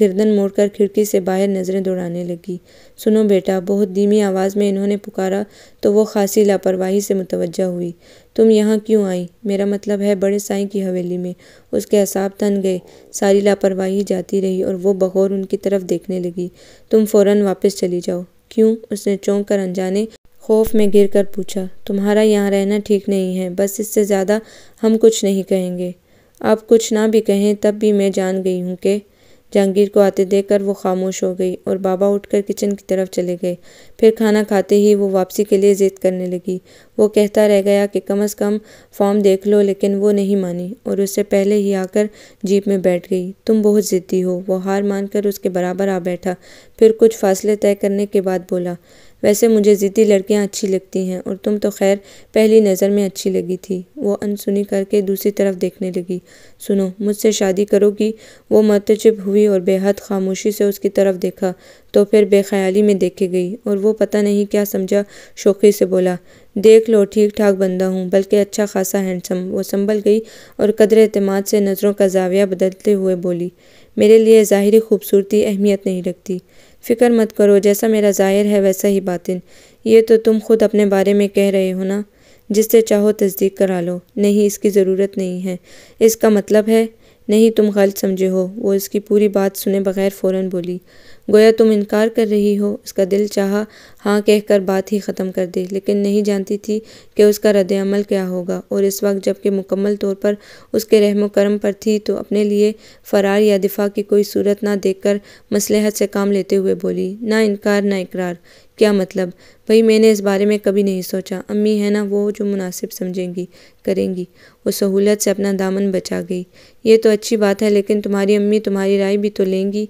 गर्दन मोड़कर खिड़की से बाहर नज़रें दौड़ाने लगी सुनो बेटा बहुत धीमी आवाज़ में इन्होंने पुकारा तो वो खासी लापरवाही से मुतवजह हुई तुम यहाँ क्यों आई मेरा मतलब है बड़े साई की हवेली में उसके असाब तन गए सारी लापरवाही जाती रही और वो बगौर उनकी तरफ देखने लगी तुम फ़ौरन वापस चली जाओ क्यों उसने चौंक कर अनजाने खौफ में गिर कर पूछा तुम्हारा यहाँ रहना ठीक नहीं है बस इससे ज़्यादा हम कुछ नहीं कहेंगे आप कुछ ना भी कहें तब भी मैं जान गई हूँ कि जहांगीर को आते देखकर वो खामोश हो गई और बाबा उठकर किचन की तरफ चले गए फिर खाना खाते ही वो वापसी के लिए ज़िद करने लगी वो कहता रह गया कि कम अज़ कम फॉर्म देख लो लेकिन वो नहीं मानी और उससे पहले ही आकर जीप में बैठ गई तुम बहुत ज़िद्दी हो वो हार मानकर उसके बराबर आ बैठा फिर कुछ फासले तय करने के बाद बोला वैसे मुझे ज़िद्दी लड़कियाँ अच्छी लगती हैं और तुम तो खैर पहली नज़र में अच्छी लगी थी वो अनसुनी करके दूसरी तरफ देखने लगी सुनो मुझसे शादी करोगी वो मतचिप हुई और बेहद खामोशी से उसकी तरफ देखा तो फिर बेख्याली में देखे गई और वो पता नहीं क्या समझा शौकी से बोला देख लो ठीक ठाक बंदा हूँ बल्कि अच्छा खासा हैंडसम वो संभल गई और कदर अतमाद से नज़रों का जाविया बदलते हुए बोली मेरे लिए ज़ाहरी खूबसूरती अहमियत नहीं रखती फ़िक्र मत करो जैसा मेरा ज़ाहिर है वैसा ही बातिन ये तो तुम खुद अपने बारे में कह रहे हो ना जिससे चाहो तस्दीक करा लो नहीं इसकी ज़रूरत नहीं है इसका मतलब है नहीं तुम गलत समझे हो वो इसकी पूरी बात सुने बगैर फ़ौर बोली गोया तुम इनकार कर रही हो उसका दिल चाह हाँ कहकर बात ही ख़त्म कर दी लेकिन नहीं जानती थी कि उसका रद्दमल क्या होगा और इस वक्त जबकि मुकम्मल तौर पर उसके रहम करम पर थी तो अपने लिए फ़रार या दिफा की कोई सूरत ना देख कर मसलहत से काम लेते हुए बोली ना इनकार ना इकरार क्या मतलब भाई मैंने इस बारे में कभी नहीं सोचा अम्मी है ना वो जो मुनासिब समझेंगी करेंगी वो सहूलत से अपना दामन बचा गई ये तो अच्छी बात है लेकिन तुम्हारी अम्मी तुम्हारी राय भी तो लेंगी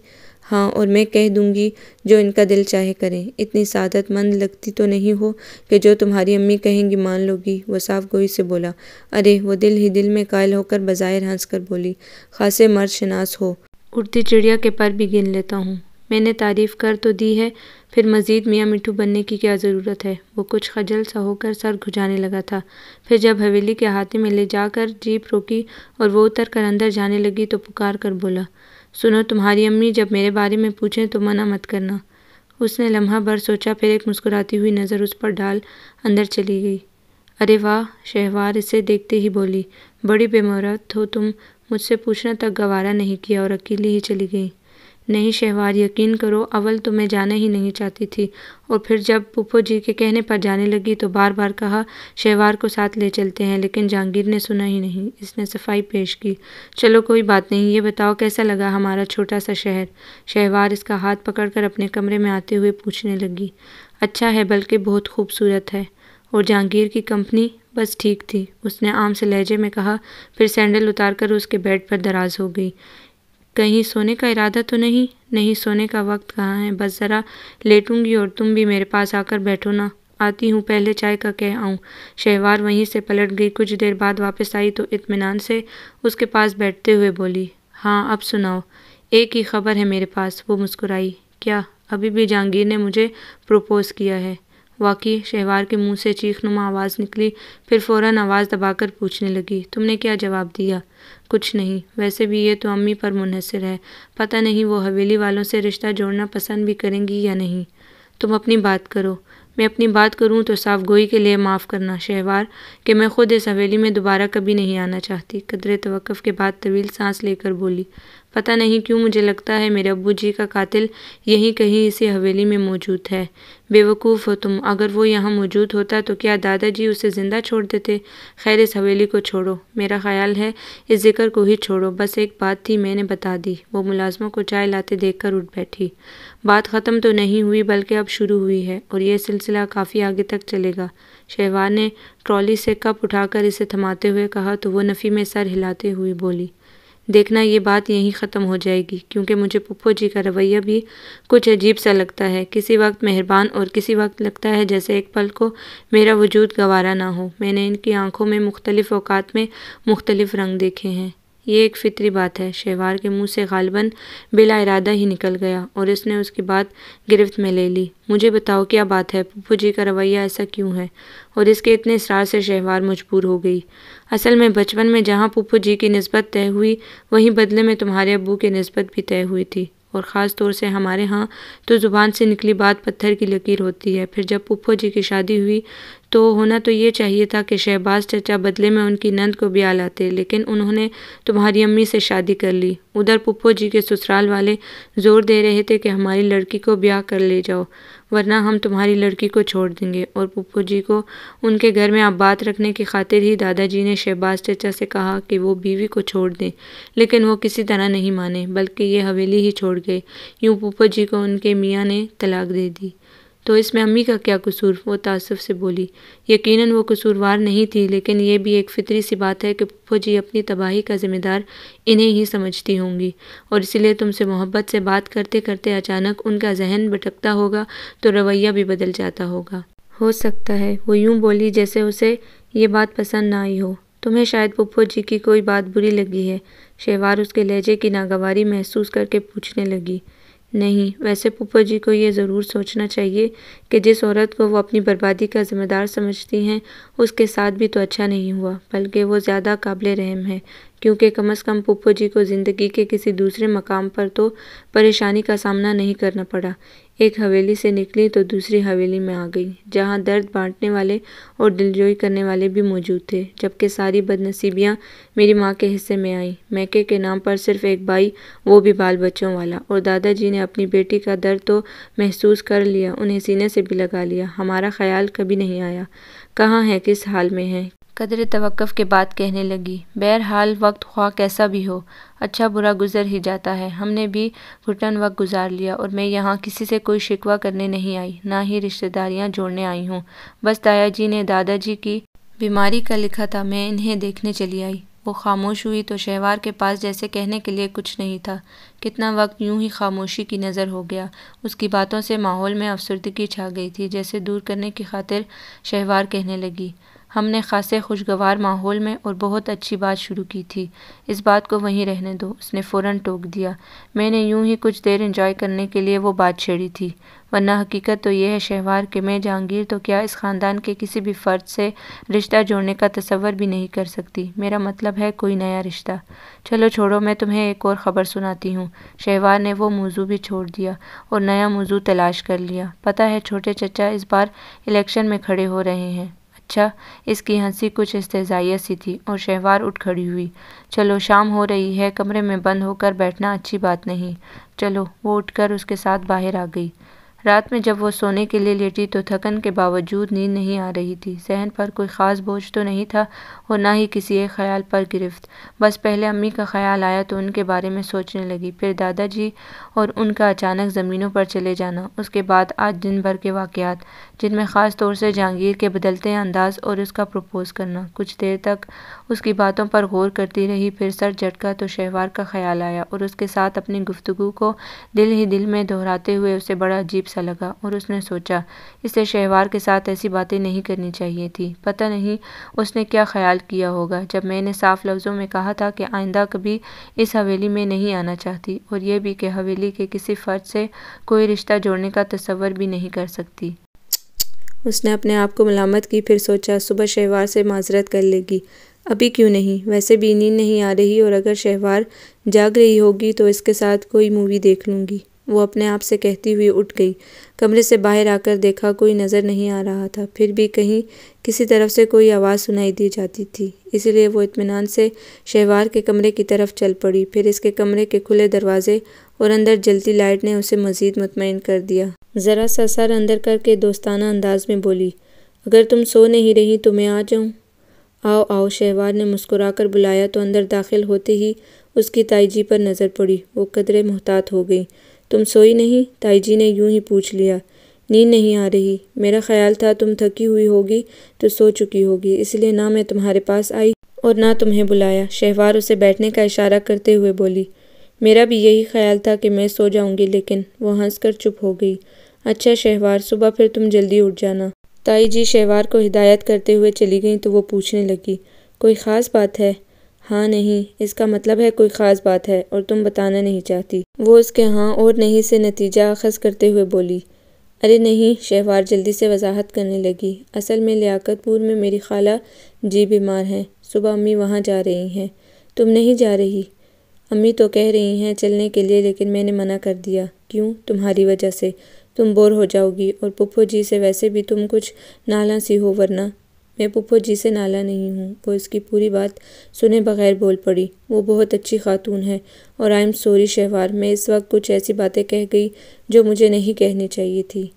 हाँ और मैं कह दूंगी जो इनका दिल चाहे करें इतनी सादतमंद लगती तो नहीं हो कि जो तुम्हारी अम्मी कहेंगी मान लोगी वह साफ गोई से बोला अरे वो दिल ही दिल में कायल होकर बज़ाहिर कर बोली खासे मर्द शनास हो उड़ती चिड़िया के पर भी गिन लेता हूँ मैंने तारीफ़ कर तो दी है फिर मज़ीद मियाँ मिठू बनने की क्या ज़रूरत है वो कुछ खजल सा होकर सर घुजाने लगा था फिर जब हवेली के हाथी में ले जाकर जीप रोकी और वो उतर कर अंदर जाने लगी तो पुकार कर बोला सुनो तुम्हारी अम्मी जब मेरे बारे में पूछें तो मना मत करना उसने लम्हा भर सोचा फिर एक मुस्कुराती हुई नज़र उस पर डाल अंदर चली गई अरे वाह शहवार इसे देखते ही बोली बड़ी बेमौरत हो तुम मुझसे पूछना तक गवारा नहीं किया और अकेली ही चली गई नहीं शहवार यकीन करो अवल तो मैं जाना ही नहीं चाहती थी और फिर जब पुप्पो जी के कहने पर जाने लगी तो बार बार कहा शहवार को साथ ले चलते हैं लेकिन जहांगीर ने सुना ही नहीं इसने सफाई पेश की चलो कोई बात नहीं ये बताओ कैसा लगा हमारा छोटा सा शहर शहवार इसका हाथ पकड़कर अपने कमरे में आते हुए पूछने लगी अच्छा है बल्कि बहुत खूबसूरत है और जहांगीर की कंपनी बस ठीक थी उसने आम से लहजे में कहा फिर सैंडल उतारकर उसके बेड पर दराज हो गई कहीं सोने का इरादा तो नहीं नहीं सोने का वक्त कहाँ है बस ज़रा लेटूंगी और तुम भी मेरे पास आकर बैठो ना आती हूँ पहले चाय का कह आऊँ शहवार वहीं से पलट गई कुछ देर बाद वापस आई तो इतमान से उसके पास बैठते हुए बोली हाँ अब सुनाओ एक ही खबर है मेरे पास वो मुस्कुराई क्या अभी भी जहांगीर ने मुझे प्रपोज़ किया है वाकई शहवार के मुंह से चीखनुमा आवाज़ निकली फिर फौरन आवाज़ दबाकर पूछने लगी तुमने क्या जवाब दिया कुछ नहीं वैसे भी ये तो अम्मी पर मुनहसर है पता नहीं वो हवेली वालों से रिश्ता जोड़ना पसंद भी करेंगी या नहीं तुम अपनी बात करो मैं अपनी बात करूं तो साफ गोई के लिए माफ़ करना शहवार कि मैं खुद इस हवेली में दोबारा कभी नहीं आना चाहती कदर तवक़ के बाद तवील सांस लेकर बोली पता नहीं क्यों मुझे लगता है मेरे अबू जी का कातिल यहीं कहीं इसी हवेली में मौजूद है बेवकूफ़ हो तुम अगर वो यहाँ मौजूद होता तो क्या दादाजी उसे ज़िंदा छोड़ देते खैर इस हवेली को छोड़ो मेरा ख्याल है इस जिक्र को ही छोड़ो बस एक बात थी मैंने बता दी वो मुलाजमों को चाय लाते देख कर उठ बैठी बात ख़त्म तो नहीं हुई बल्कि अब शुरू हुई है और यह सिलसिला काफ़ी आगे तक चलेगा शहवान ने ट्रॉली से कप उठाकर इसे थमाते हुए कहा तो वह नफ़ी में सर हिलाते हुए बोली देखना ये बात यहीं ख़त्म हो जाएगी क्योंकि मुझे पप्पो जी का रवैया भी कुछ अजीब सा लगता है किसी वक्त मेहरबान और किसी वक्त लगता है जैसे एक पल को मेरा वजूद गवारा ना हो मैंने इनकी आंखों में मुख्तलिफ़ अवकात में मुख्तलिफ़ रंग देखे हैं ये एक फितरी बात है शहवार के मुंह से गालबन बिला इरादा ही निकल गया और इसने उसकी बात गिरफ्त में ले ली मुझे बताओ क्या बात है पप्पू जी का रवैया ऐसा क्यों है और इसके इतने इसरार से शहवार मजबूर हो गई असल में बचपन में जहाँ पुप्पू जी की नस्बत तय हुई वहीं बदले में तुम्हारे अबू की नस्बत भी तय हुई थी और ख़ास तौर से हमारे यहाँ तो ज़ुबान से निकली बात पत्थर की लकीर होती है फिर जब पुप्पो जी की शादी हुई तो होना तो ये चाहिए था कि शहबाज चचा बदले में उनकी नंद को ब्याह लाते लेकिन उन्होंने तुम्हारी अम्मी से शादी कर ली उधर पुप्पो जी के ससुराल वाले जोर दे रहे थे कि हमारी लड़की को ब्याह कर ले जाओ वरना हम तुम्हारी लड़की को छोड़ देंगे और पुप्पो जी को उनके घर में आबाद रखने की खातिर ही दादाजी ने शहबाज चचा से कहा कि वो बीवी को छोड़ दें लेकिन वो किसी तरह नहीं माने बल्कि ये हवेली ही छोड़ गए यूँ पुप्पो जी को उनके मियाँ ने तलाक दे दी तो इसमें अम्मी का क्या कसूर वो तसफ़ से बोली यकीनन वो कसूरवार नहीं थी लेकिन ये भी एक फितरी सी बात है कि पप्पो जी अपनी तबाही का ज़िम्मेदार इन्हें ही समझती होंगी और इसीलिए तुमसे मोहब्बत से बात करते करते अचानक उनका जहन भटकता होगा तो रवैया भी बदल जाता होगा हो सकता है वो यूँ बोली जैसे उसे ये बात पसंद ना आई हो तुम्हें शायद पप्पो जी की कोई बात बुरी लगी है शेवार उसके लहजे की नागवारी महसूस करके पूछने लगी नहीं वैसे फूफा जी को ये ज़रूर सोचना चाहिए कि जिस औरत को वो अपनी बर्बादी का ज़िम्मेदार समझती हैं उसके साथ भी तो अच्छा नहीं हुआ बल्कि वो ज़्यादा काबिल रहम है क्योंकि कम अज़ कम पुप्पो जी को ज़िंदगी के किसी दूसरे मकाम पर तो परेशानी का सामना नहीं करना पड़ा एक हवेली से निकली तो दूसरी हवेली में आ गई जहां दर्द बांटने वाले और दिलजोई करने वाले भी मौजूद थे जबकि सारी बदनसीबियां मेरी माँ के हिस्से में आईं मैके के नाम पर सिर्फ एक भाई वो भी बाल बच्चों वाला और दादाजी ने अपनी बेटी का दर्द तो महसूस कर लिया उन्हें सीने से भी लगा लिया हमारा ख्याल कभी नहीं आया कहाँ है किस हाल में है कदर तवक़्क़ुफ़ के बाद कहने लगी बहरहाल वक्त ख्वा कैसा भी हो अच्छा बुरा गुज़र ही जाता है हमने भी घुटन वक्त गुजार लिया और मैं यहाँ किसी से कोई शिकवा करने नहीं आई ना ही रिश्तेदारियाँ जोड़ने आई हूँ बस ताया जी ने दादाजी की बीमारी का लिखा था मैं इन्हें देखने चली आई वो खामोश हुई तो शहवार के पास जैसे कहने के लिए कुछ नहीं था कितना वक्त यूं ही खामोशी की नज़र हो गया उसकी बातों से माहौल में अफसरदगी छा गई थी जैसे दूर करने की खातिर शहवार कहने लगी हमने खासे खुशगवार माहौल में और बहुत अच्छी बात शुरू की थी इस बात को वहीं रहने दो उसने फ़ौरन टोक दिया मैंने यूं ही कुछ देर इंजॉय करने के लिए वो बात छेड़ी थी वरना हकीकत तो यह है शहवार कि मैं जहांगीर तो क्या इस ख़ानदान के किसी भी फ़र्द से रिश्ता जोड़ने का तस्वर भी नहीं कर सकती मेरा मतलब है कोई नया रिश्ता चलो छोड़ो मैं तुम्हें एक और ख़बर सुनाती हूँ शहवार ने वो मौजू भी छोड़ दिया और नया मौजू तलाश कर लिया पता है छोटे चचा इस बार इलेक्शन में खड़े हो रहे हैं अच्छा इसकी हंसी कुछ इस्तजाइया सी थी और शहवार उठ खड़ी हुई चलो शाम हो रही है कमरे में बंद होकर बैठना अच्छी बात नहीं चलो वो उठकर उसके साथ बाहर आ गई रात में जब वो सोने के लिए लेटी तो थकन के बावजूद नींद नहीं आ रही थी सहन पर कोई ख़ास बोझ तो नहीं था और ना ही किसी एक ख्याल पर गिरफ्त बस पहले अम्मी का ख्याल आया तो उनके बारे में सोचने लगी फिर दादाजी और उनका अचानक ज़मीनों पर चले जाना उसके बाद आज दिन भर के वाक़ जिनमें ख़ास तौर से जहांगीर के बदलते अंदाज और उसका प्रपोज़ करना कुछ देर तक उसकी बातों पर गौर करती रही फिर सर झटका तो शहवार का ख्याल आया और उसके साथ अपनी गुफ्तु को दिल ही दिल में दोहराते हुए उसे बड़ा अजीब सा लगा और उसने सोचा इसे शहवार के साथ ऐसी बातें नहीं करनी चाहिए थी पता नहीं उसने क्या ख्याल किया होगा जब मैंने साफ लफ्ज़ों में कहा था कि आइंदा कभी इस हवेली में नहीं आना चाहती और यह भी कि हवेली के किसी फ़र्द से कोई रिश्ता जोड़ने का तस्वर भी नहीं कर सकती उसने अपने आप को मलामत की फिर सोचा सुबह शहवार से माजरत कर लेगी अभी क्यों नहीं वैसे भी नींद नहीं आ रही और अगर शहवार जाग रही होगी तो इसके साथ कोई मूवी देख लूँगी वो अपने आप से कहती हुई उठ गई कमरे से बाहर आकर देखा कोई नज़र नहीं आ रहा था फिर भी कहीं किसी तरफ से कोई आवाज़ सुनाई दी जाती थी इसलिए वो इतमान से शहवार के कमरे की तरफ चल पड़ी फिर इसके कमरे के खुले दरवाजे और अंदर जलती लाइट ने उसे मज़ीद मुतमिन कर दिया ज़रा सा सर अंदर करके दोस्ताना अंदाज में बोली अगर तुम सो नहीं रही तो मैं आ जाऊँ आओ आओ शहवार ने मुस्कुराकर बुलाया तो अंदर दाखिल होते ही उसकी ताईजी पर नज़र पड़ी वो कदरे मोहतात हो गई तुम सोई नहीं ताईजी ने यूं ही पूछ लिया नींद नहीं आ रही मेरा ख्याल था तुम थकी हुई होगी तो सो चुकी होगी इसलिए ना मैं तुम्हारे पास आई और ना तुम्हें बुलाया शहवार उसे बैठने का इशारा करते हुए बोली मेरा भी यही ख्याल था कि मैं सो जाऊंगी लेकिन वो हंसकर चुप हो गई अच्छा शहवार सुबह फिर तुम जल्दी उठ जाना ताई जी शहवार को हिदायत करते हुए चली गई तो वो पूछने लगी कोई ख़ास बात है हाँ नहीं इसका मतलब है कोई ख़ास बात है और तुम बताना नहीं चाहती वो उसके हाँ और नहीं से नतीजा अखज़ करते हुए बोली अरे नहीं शहवार जल्दी से वजाहत करने लगी असल में लियाकतपुर में मेरी खाला जी बीमार हैं सुबह अम्मी वहाँ जा रही हैं तुम नहीं जा रही अम्मी तो कह रही हैं चलने के लिए लेकिन मैंने मना कर दिया क्यों तुम्हारी वजह से तुम बोर हो जाओगी और पुप्पो जी से वैसे भी तुम कुछ नाला सी हो वरना मैं पुप्पो जी से नाला नहीं हूँ वो इसकी पूरी बात सुने बगैर बोल पड़ी वो बहुत अच्छी खातून है और आई एम सॉरी शहवार मैं इस वक्त कुछ ऐसी बातें कह गई जो मुझे नहीं कहनी चाहिए थी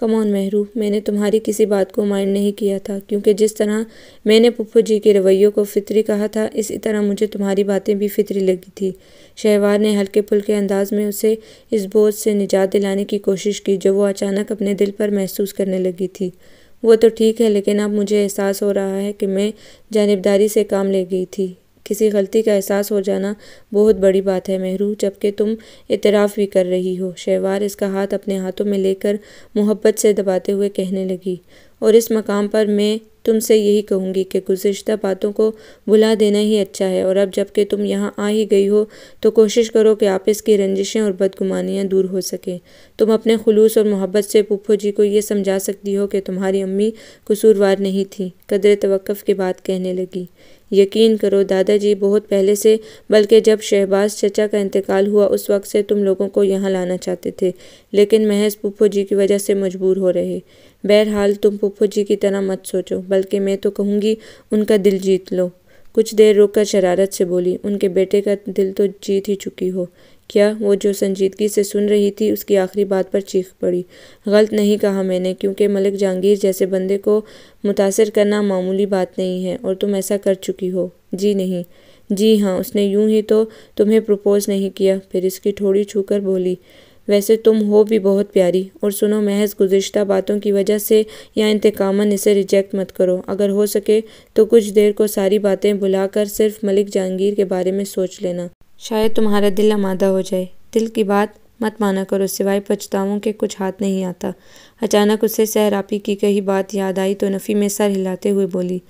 कमौन मेहरू मैंने तुम्हारी किसी बात को माइंड नहीं किया था क्योंकि जिस तरह मैंने पुप्पू जी के रवैयों को फितरी कहा था इसी तरह मुझे तुम्हारी बातें भी फितरी लगी थी शहवार ने हल्के फुल्के अंदाज में उसे इस बोझ से निजात दिलाने की कोशिश की जो वो अचानक अपने दिल पर महसूस करने लगी थी वो तो ठीक है लेकिन अब मुझे एहसास हो रहा है कि मैं जानबदारी से काम ले गई थी किसी गलती का एहसास हो जाना बहुत बड़ी बात है मेहरू जबकि तुम इतराफ़ भी कर रही हो शहवार इसका हाथ अपने हाथों में लेकर मोहब्बत से दबाते हुए कहने लगी और इस मकाम पर मैं तुमसे यही कहूँगी कि गुज्त बातों को भुला देना ही अच्छा है और अब जबकि तुम यहाँ आ ही गई हो तो कोशिश करो कि आपस की रंजिशें और बदगुमानियाँ दूर हो सकें तुम अपने खलूस और मोहब्बत से पुप्पो जी को यह समझा सकती हो कि तुम्हारी अम्मी कसूरवार नहीं थी कदर तवक़ के बाद कहने लगी यकीन करो दादाजी बहुत पहले से बल्कि जब शहबाज चचा का इंतकाल हुआ उस वक्त से तुम लोगों को यहाँ लाना चाहते थे लेकिन महज पुप्पो जी की वजह से मजबूर हो रहे बहरहाल तुम पुप्पो जी की तरह मत सोचो बल्कि मैं तो कहूँगी उनका दिल जीत लो कुछ देर रोककर शरारत से बोली उनके बेटे का दिल तो जीत ही चुकी हो क्या वो जो संजीदगी से सुन रही थी उसकी आखिरी बात पर चीख पड़ी गलत नहीं कहा मैंने क्योंकि मलिक जहांगीर जैसे बंदे को मुतासर करना मामूली बात नहीं है और तुम ऐसा कर चुकी हो जी नहीं जी हाँ उसने यूं ही तो तुम्हें प्रपोज नहीं किया फिर इसकी छू छूकर बोली वैसे तुम हो भी बहुत प्यारी और सुनो महज गुज्त बातों की वजह से या इंतकामन इसे रिजेक्ट मत करो अगर हो सके तो कुछ देर को सारी बातें भुलाकर सिर्फ मलिक जहांगीर के बारे में सोच लेना शायद तुम्हारा दिल आमादा हो जाए दिल की बात मत माना करो सिवाय पछतावों के कुछ हाथ नहीं आता अचानक उसे सहरापी की कही बात याद आई तो नफ़ी में सर हिलाते हुए बोली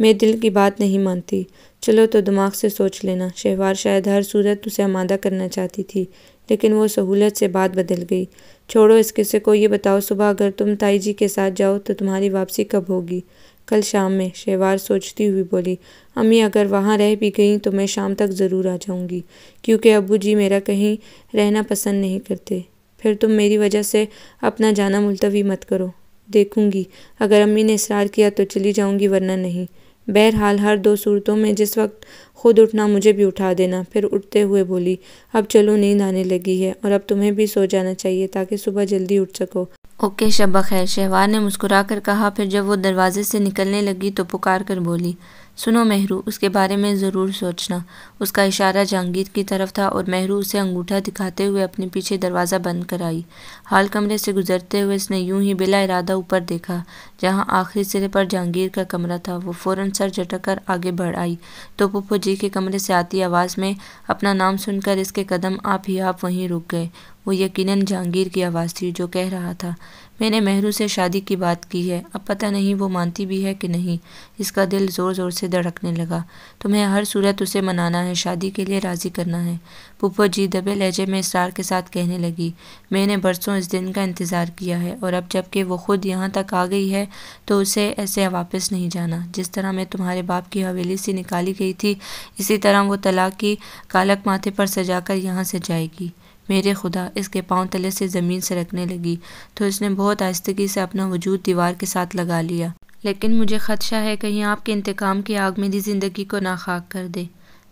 मैं दिल की बात नहीं मानती चलो तो दिमाग से सोच लेना शहवार शायद हर सूरत उसे आमादा करना चाहती थी लेकिन वो सहूलत से बात बदल गई छोड़ो इस किस्से को ये बताओ सुबह अगर तुम ताई जी के साथ जाओ तो तुम्हारी वापसी कब होगी कल शाम में शेवार सोचती हुई बोली अम्मी अगर वहाँ रह भी गई तो मैं शाम तक ज़रूर आ जाऊँगी क्योंकि अबू जी मेरा कहीं रहना पसंद नहीं करते फिर तुम मेरी वजह से अपना जाना मुलतवी मत करो देखूँगी अगर अम्मी ने इसरार किया तो चली जाऊँगी वरना नहीं बहरहाल हर दो सूरतों में जिस वक्त खुद उठना मुझे भी उठा देना फिर उठते हुए बोली अब चलो नींद आने लगी है और अब तुम्हें भी सो जाना चाहिए ताकि सुबह जल्दी उठ सको ओके शब खैर शहवार ने कर कहा फिर जब वो दरवाजे से निकलने लगी तो पुकार कर बोली सुनो मेहरू उसके बारे में ज़रूर सोचना उसका इशारा जहांगीर की तरफ था और मेहरू उसे अंगूठा दिखाते हुए अपने पीछे दरवाज़ा बंद कराई हाल कमरे से गुजरते हुए उसने यूं ही बिला इरादा ऊपर देखा जहां आखिरी सिरे पर जहांगीर का कमरा था वो फ़ौरन सर झटक कर आगे बढ़ आई तो पुप्पो जी के कमरे से आती आवाज़ में अपना नाम सुनकर इसके कदम आप ही आप वहीं रुक गए वो यकीनन जहांगीर की आवाज़ थी जो कह रहा था मैंने मेहरू से शादी की बात की है अब पता नहीं वो मानती भी है कि नहीं इसका दिल ज़ोर ज़ोर से धड़कने लगा तुम्हें हर सूरत उसे मनाना है शादी के लिए राज़ी करना है पुप्पो जी दबे लहजे में इसरार के साथ कहने लगी मैंने बरसों इस दिन का इंतज़ार किया है और अब जबकि वो खुद यहाँ तक आ गई है तो उसे ऐसे वापस नहीं जाना जिस तरह मैं तुम्हारे बाप की हवेली से निकाली गई थी इसी तरह वो तलाक की कालक माथे पर सजा कर यहाँ से जाएगी मेरे खुदा इसके पाँव तले से ज़मीन सरकने लगी तो इसने बहुत आहिस्तगी से अपना वजूद दीवार के साथ लगा लिया लेकिन मुझे खदशा है कहीं आपके इंतकाम की आग मेरी ज़िंदगी को ना खाक कर दे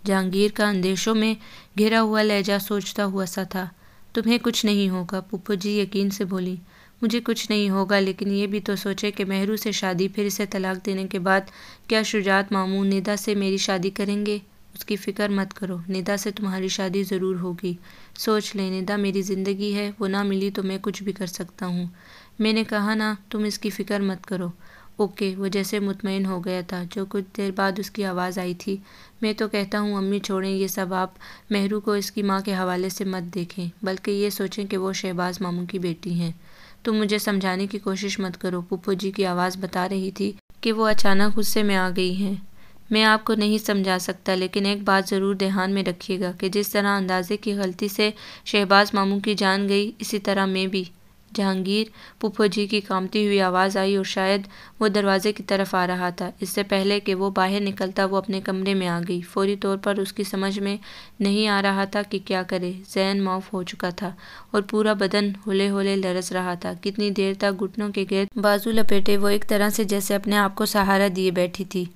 जहांगीर का अंदेशों में घिरा हुआ लहजा सोचता हुआ सा था तुम्हें कुछ नहीं होगा पुप्पू जी यकीन से बोली मुझे कुछ नहीं होगा लेकिन ये भी तो सोचे कि महरू से शादी फिर इसे तलाक देने के बाद क्या शुजात मामू निदा से मेरी शादी करेंगे उसकी फ़िक्र मत करो निदा से तुम्हारी शादी ज़रूर होगी सोच लेने दा मेरी ज़िंदगी है वो ना मिली तो मैं कुछ भी कर सकता हूँ मैंने कहा ना तुम इसकी फ़िक्र मत करो ओके वो जैसे मुतमिन हो गया था जो कुछ देर बाद उसकी आवाज़ आई थी मैं तो कहता हूँ अम्मी छोड़ें ये सब आप मेहरू को इसकी माँ के हवाले से मत देखें बल्कि ये सोचें कि वो शहबाज मामू की बेटी हैं तुम मुझे समझाने की कोशिश मत करो पुप्पू जी की आवाज़ बता रही थी कि वो अचानक गुस्से में आ गई हैं मैं आपको नहीं समझा सकता लेकिन एक बात ज़रूर ध्यान में रखिएगा कि जिस तरह अंदाजे की गलती से शहबाज मामू की जान गई इसी तरह मैं भी जहांगीर पुप्पो जी की कामती हुई आवाज़ आई और शायद वो दरवाजे की तरफ आ रहा था इससे पहले कि वो बाहर निकलता वो अपने कमरे में आ गई फौरी तौर पर उसकी समझ में नहीं आ रहा था कि क्या करे जहन माफ हो चुका था और पूरा बदन होले होले लरस रहा था कितनी देर तक घुटनों के गिर बाजू लपेटे वो एक तरह से जैसे अपने आप को सहारा दिए बैठी थी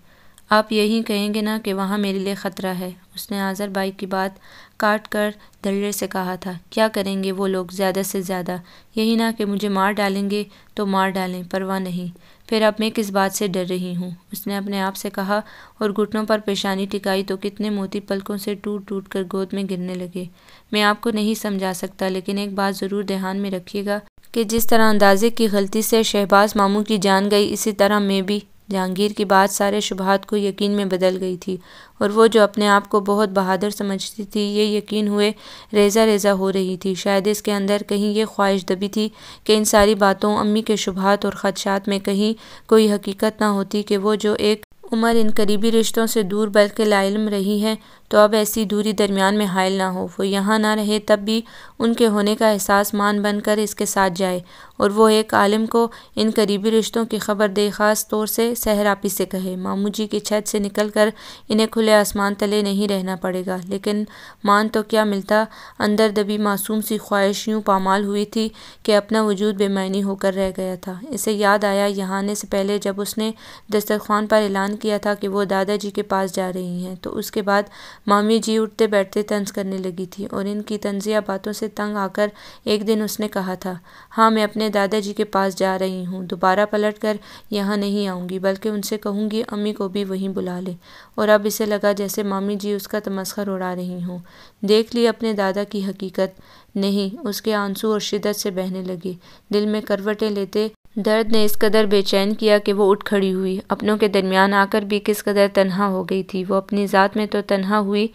आप यही कहेंगे ना कि वहाँ मेरे लिए ख़तरा है उसने आज़र बाई की बात काट कर दलर से कहा था क्या करेंगे वो लोग ज़्यादा से ज़्यादा यही ना कि मुझे मार डालेंगे तो मार डालें परवाह नहीं फिर अब मैं किस बात से डर रही हूँ उसने अपने आप से कहा और घुटनों पर पेशानी टिकाई तो कितने मोती पलकों से टूट टूट कर गोद में गिरने लगे मैं आपको नहीं समझा सकता लेकिन एक बात ज़रूर ध्यान में रखिएगा कि जिस तरह अंदाजे की गलती से शहबाज मामू की जान गई इसी तरह मैं भी जहांगीर की बात सारे शुबहात को यकीन में बदल गई थी और वो जो अपने आप को बहुत बहादुर समझती थी ये यकीन हुए रेजा रेजा हो रही थी शायद इसके अंदर कहीं ये ख्वाहिश दबी थी कि इन सारी बातों अम्मी के शुबहात और खदशात में कहीं कोई हकीकत ना होती कि वो जो एक उम्र इन करीबी रिश्तों से दूर बल्कि लाइल रही हैं तो अब ऐसी दूरी दरमियान में हायल ना हो वो यहाँ ना रहे तब भी उनके होने का एहसास मान बनकर इसके साथ जाए और वो एक आलिम को इन करीबी रिश्तों की खबर दे ख़ास तौर से सहरापी से कहे मामू जी की छत से निकल कर इन्हें खुले आसमान तले नहीं रहना पड़ेगा लेकिन मान तो क्या मिलता अंदर दबी मासूम सी ख्वाहिश यूँ पामाल हुई थी कि अपना वजूद बेमानी होकर रह गया था इसे याद आया यहाँ आने से पहले जब उसने दस्तरखान पर ऐलान किया था कि वो दादाजी के पास जा रही हैं तो उसके बाद मामी जी उठते बैठते तंज करने लगी थी और इनकी तंजिया बातों से तंग आकर एक दिन उसने कहा था हाँ मैं अपने दादाजी के पास जा रही हूँ दोबारा पलट कर यहाँ नहीं आऊँगी बल्कि उनसे कहूँगी अम्मी को भी वहीं बुला ले और अब इसे लगा जैसे मामी जी उसका तमस्कर उड़ा रही हूँ देख ली अपने दादा की हकीकत नहीं उसके आंसू और शिदत से बहने लगे दिल में करवटें लेते दर्द ने इस कदर बेचैन किया कि वो उठ खड़ी हुई अपनों के दरमियान आकर भी किस कदर तनहा हो गई थी वो अपनी ज़ात में तो तनहा हुई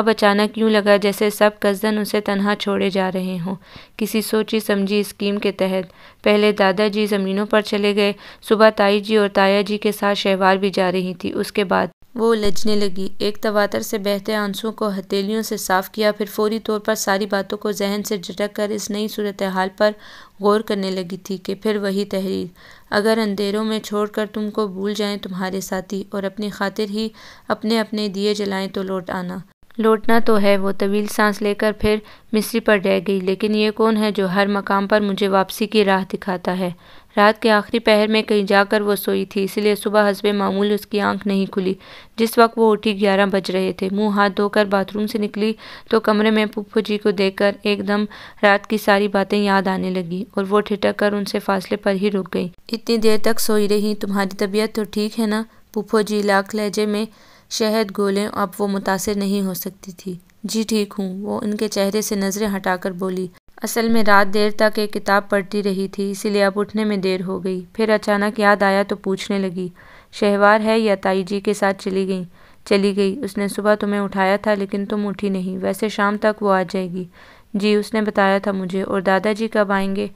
अब अचानक यूँ लगा जैसे सब कजन उसे तन्हा छोड़े जा रहे हों किसी सोची समझी स्कीम के तहत पहले दादाजी ज़मीनों पर चले गए सुबह ताई जी और ताया जी के साथ शहवार भी जा रही थी उसके बाद वो उलझने लगी एक तवातर से बहते आंसुओं को हथेलियों से साफ किया फिर फौरी तौर पर सारी बातों को जहन से झटक कर इस नई सूरत हाल पर गौर करने लगी थी कि फिर वही तहरीर अगर अंधेरों में छोड़कर तुमको भूल जाएं तुम्हारे साथी और अपनी खातिर ही अपने अपने दिए जलाएं तो लौट आना लौटना तो है वो तवील सांस लेकर फिर मिस्री पर रह गई लेकिन ये कौन है जो हर मकाम पर मुझे वापसी की राह दिखाता है रात के आखिरी पहर में कहीं जाकर वो सोई थी इसलिए सुबह हसब मामूल उसकी आंख नहीं खुली जिस वक्त वो उठी ग्यारह बज रहे थे मुंह हाथ धोकर बाथरूम से निकली तो कमरे में पुप्पू जी को देखकर एकदम रात की सारी बातें याद आने लगी और वो ठिटक कर उनसे फासले पर ही रुक गई इतनी देर तक सोई रही तुम्हारी तबीयत तो ठीक है ना पुप्पो जी लाख लहजे में शहद गोले अब वो मुतासर नहीं हो सकती थी जी ठीक हूँ वो उनके चेहरे से नज़रें हटाकर बोली असल में रात देर तक एक किताब पढ़ती रही थी इसीलिए अब उठने में देर हो गई फिर अचानक याद आया तो पूछने लगी शहवार है या ताई जी के साथ चली गई चली गई उसने सुबह तुम्हें उठाया था लेकिन तुम उठी नहीं वैसे शाम तक वो आ जाएगी जी उसने बताया था मुझे और दादाजी कब आएंगे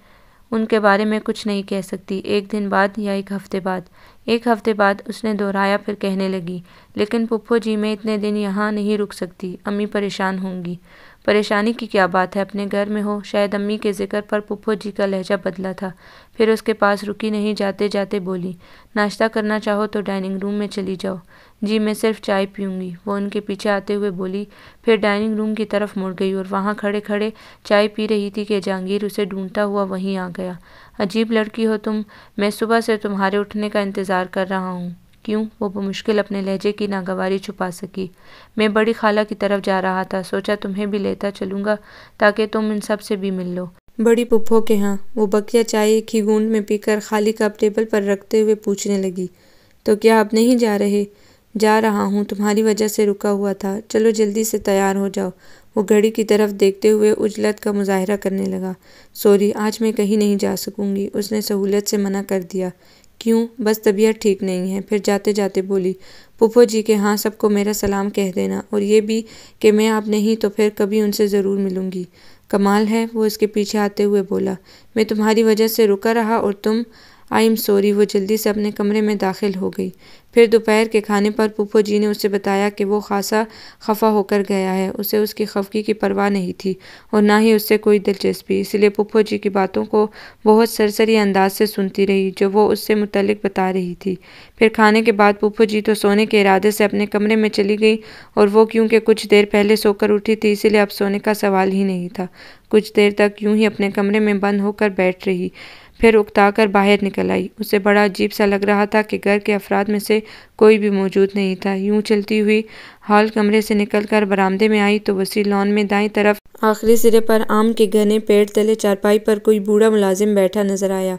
उनके बारे में कुछ नहीं कह सकती एक दिन बाद या एक हफ्ते बाद एक हफ्ते बाद उसने दोहराया फिर कहने लगी लेकिन पुप्पो जी मैं इतने दिन यहाँ नहीं रुक सकती अम्मी परेशान होंगी परेशानी की क्या बात है अपने घर में हो शायद अम्मी के जिक्र पर पुप्पो जी का लहजा बदला था फिर उसके पास रुकी नहीं जाते जाते बोली नाश्ता करना चाहो तो डाइनिंग रूम में चली जाओ जी मैं सिर्फ चाय पीऊँगी वो उनके पीछे आते हुए बोली फिर डाइनिंग रूम की तरफ मुड़ गई और वहाँ खड़े खड़े चाय पी रही थी कि जहांगीर उसे ढूंढता हुआ वहीं आ गया अजीब लड़की हो तुम मैं सुबह से तुम्हारे उठने का इंतज़ार कर रहा हूँ क्यों वो मुश्किल अपने लहजे की नागवारी छुपा सकी मैं बड़ी खाला की तरफ जा रहा था सोचा तुम्हें भी लेता चलूँगा ताकि तुम इन सब से भी मिल लो बड़ी पुप्पो के यहाँ वो बकिया चाय की गूंद में पीकर खाली कप टेबल पर रखते हुए पूछने लगी तो क्या आप नहीं जा रहे जा रहा हूँ तुम्हारी वजह से रुका हुआ था चलो जल्दी से तैयार हो जाओ वो घड़ी की तरफ देखते हुए उजलत का मुजाहरा करने लगा सॉरी आज मैं कहीं नहीं जा सकूँगी उसने सहूलत से मना कर दिया क्यों बस तबीयत ठीक नहीं है फिर जाते जाते बोली पुप्पो जी के हाँ सबको मेरा सलाम कह देना और ये भी कि मैं आप नहीं तो फिर कभी उनसे ज़रूर मिलूँगी कमाल है वो इसके पीछे आते हुए बोला मैं तुम्हारी वजह से रुका रहा और तुम आई एम सॉरी वो जल्दी से अपने कमरे में दाखिल हो गई फिर दोपहर के खाने पर पुप्पो जी ने उसे बताया कि वो खासा खफा होकर गया है उसे उसकी खफगी की परवाह नहीं थी और ना ही उससे कोई दिलचस्पी इसलिए पुप्पो जी की बातों को बहुत सरसरी अंदाज से सुनती रही जो वो उससे मुतलक बता रही थी फिर खाने के बाद पुप्पो जी तो सोने के इरादे से अपने कमरे में चली गई और वो क्योंकि कुछ देर पहले सोकर उठी थी इसीलिए अब सोने का सवाल ही नहीं था कुछ देर तक यूं ही अपने कमरे में बंद होकर बैठ रही फिर उकताकर बाहर निकल आई उसे बड़ा अजीब सा लग रहा था कि घर के अफराद में से कोई भी मौजूद नहीं था यूं चलती हुई हॉल कमरे से निकलकर बरामदे में आई तो वसी लॉन में दाएं तरफ आखिरी सिरे पर आम के घने पेड़ तले चारपाई पर कोई बूढ़ा मुलाजिम बैठा नजर आया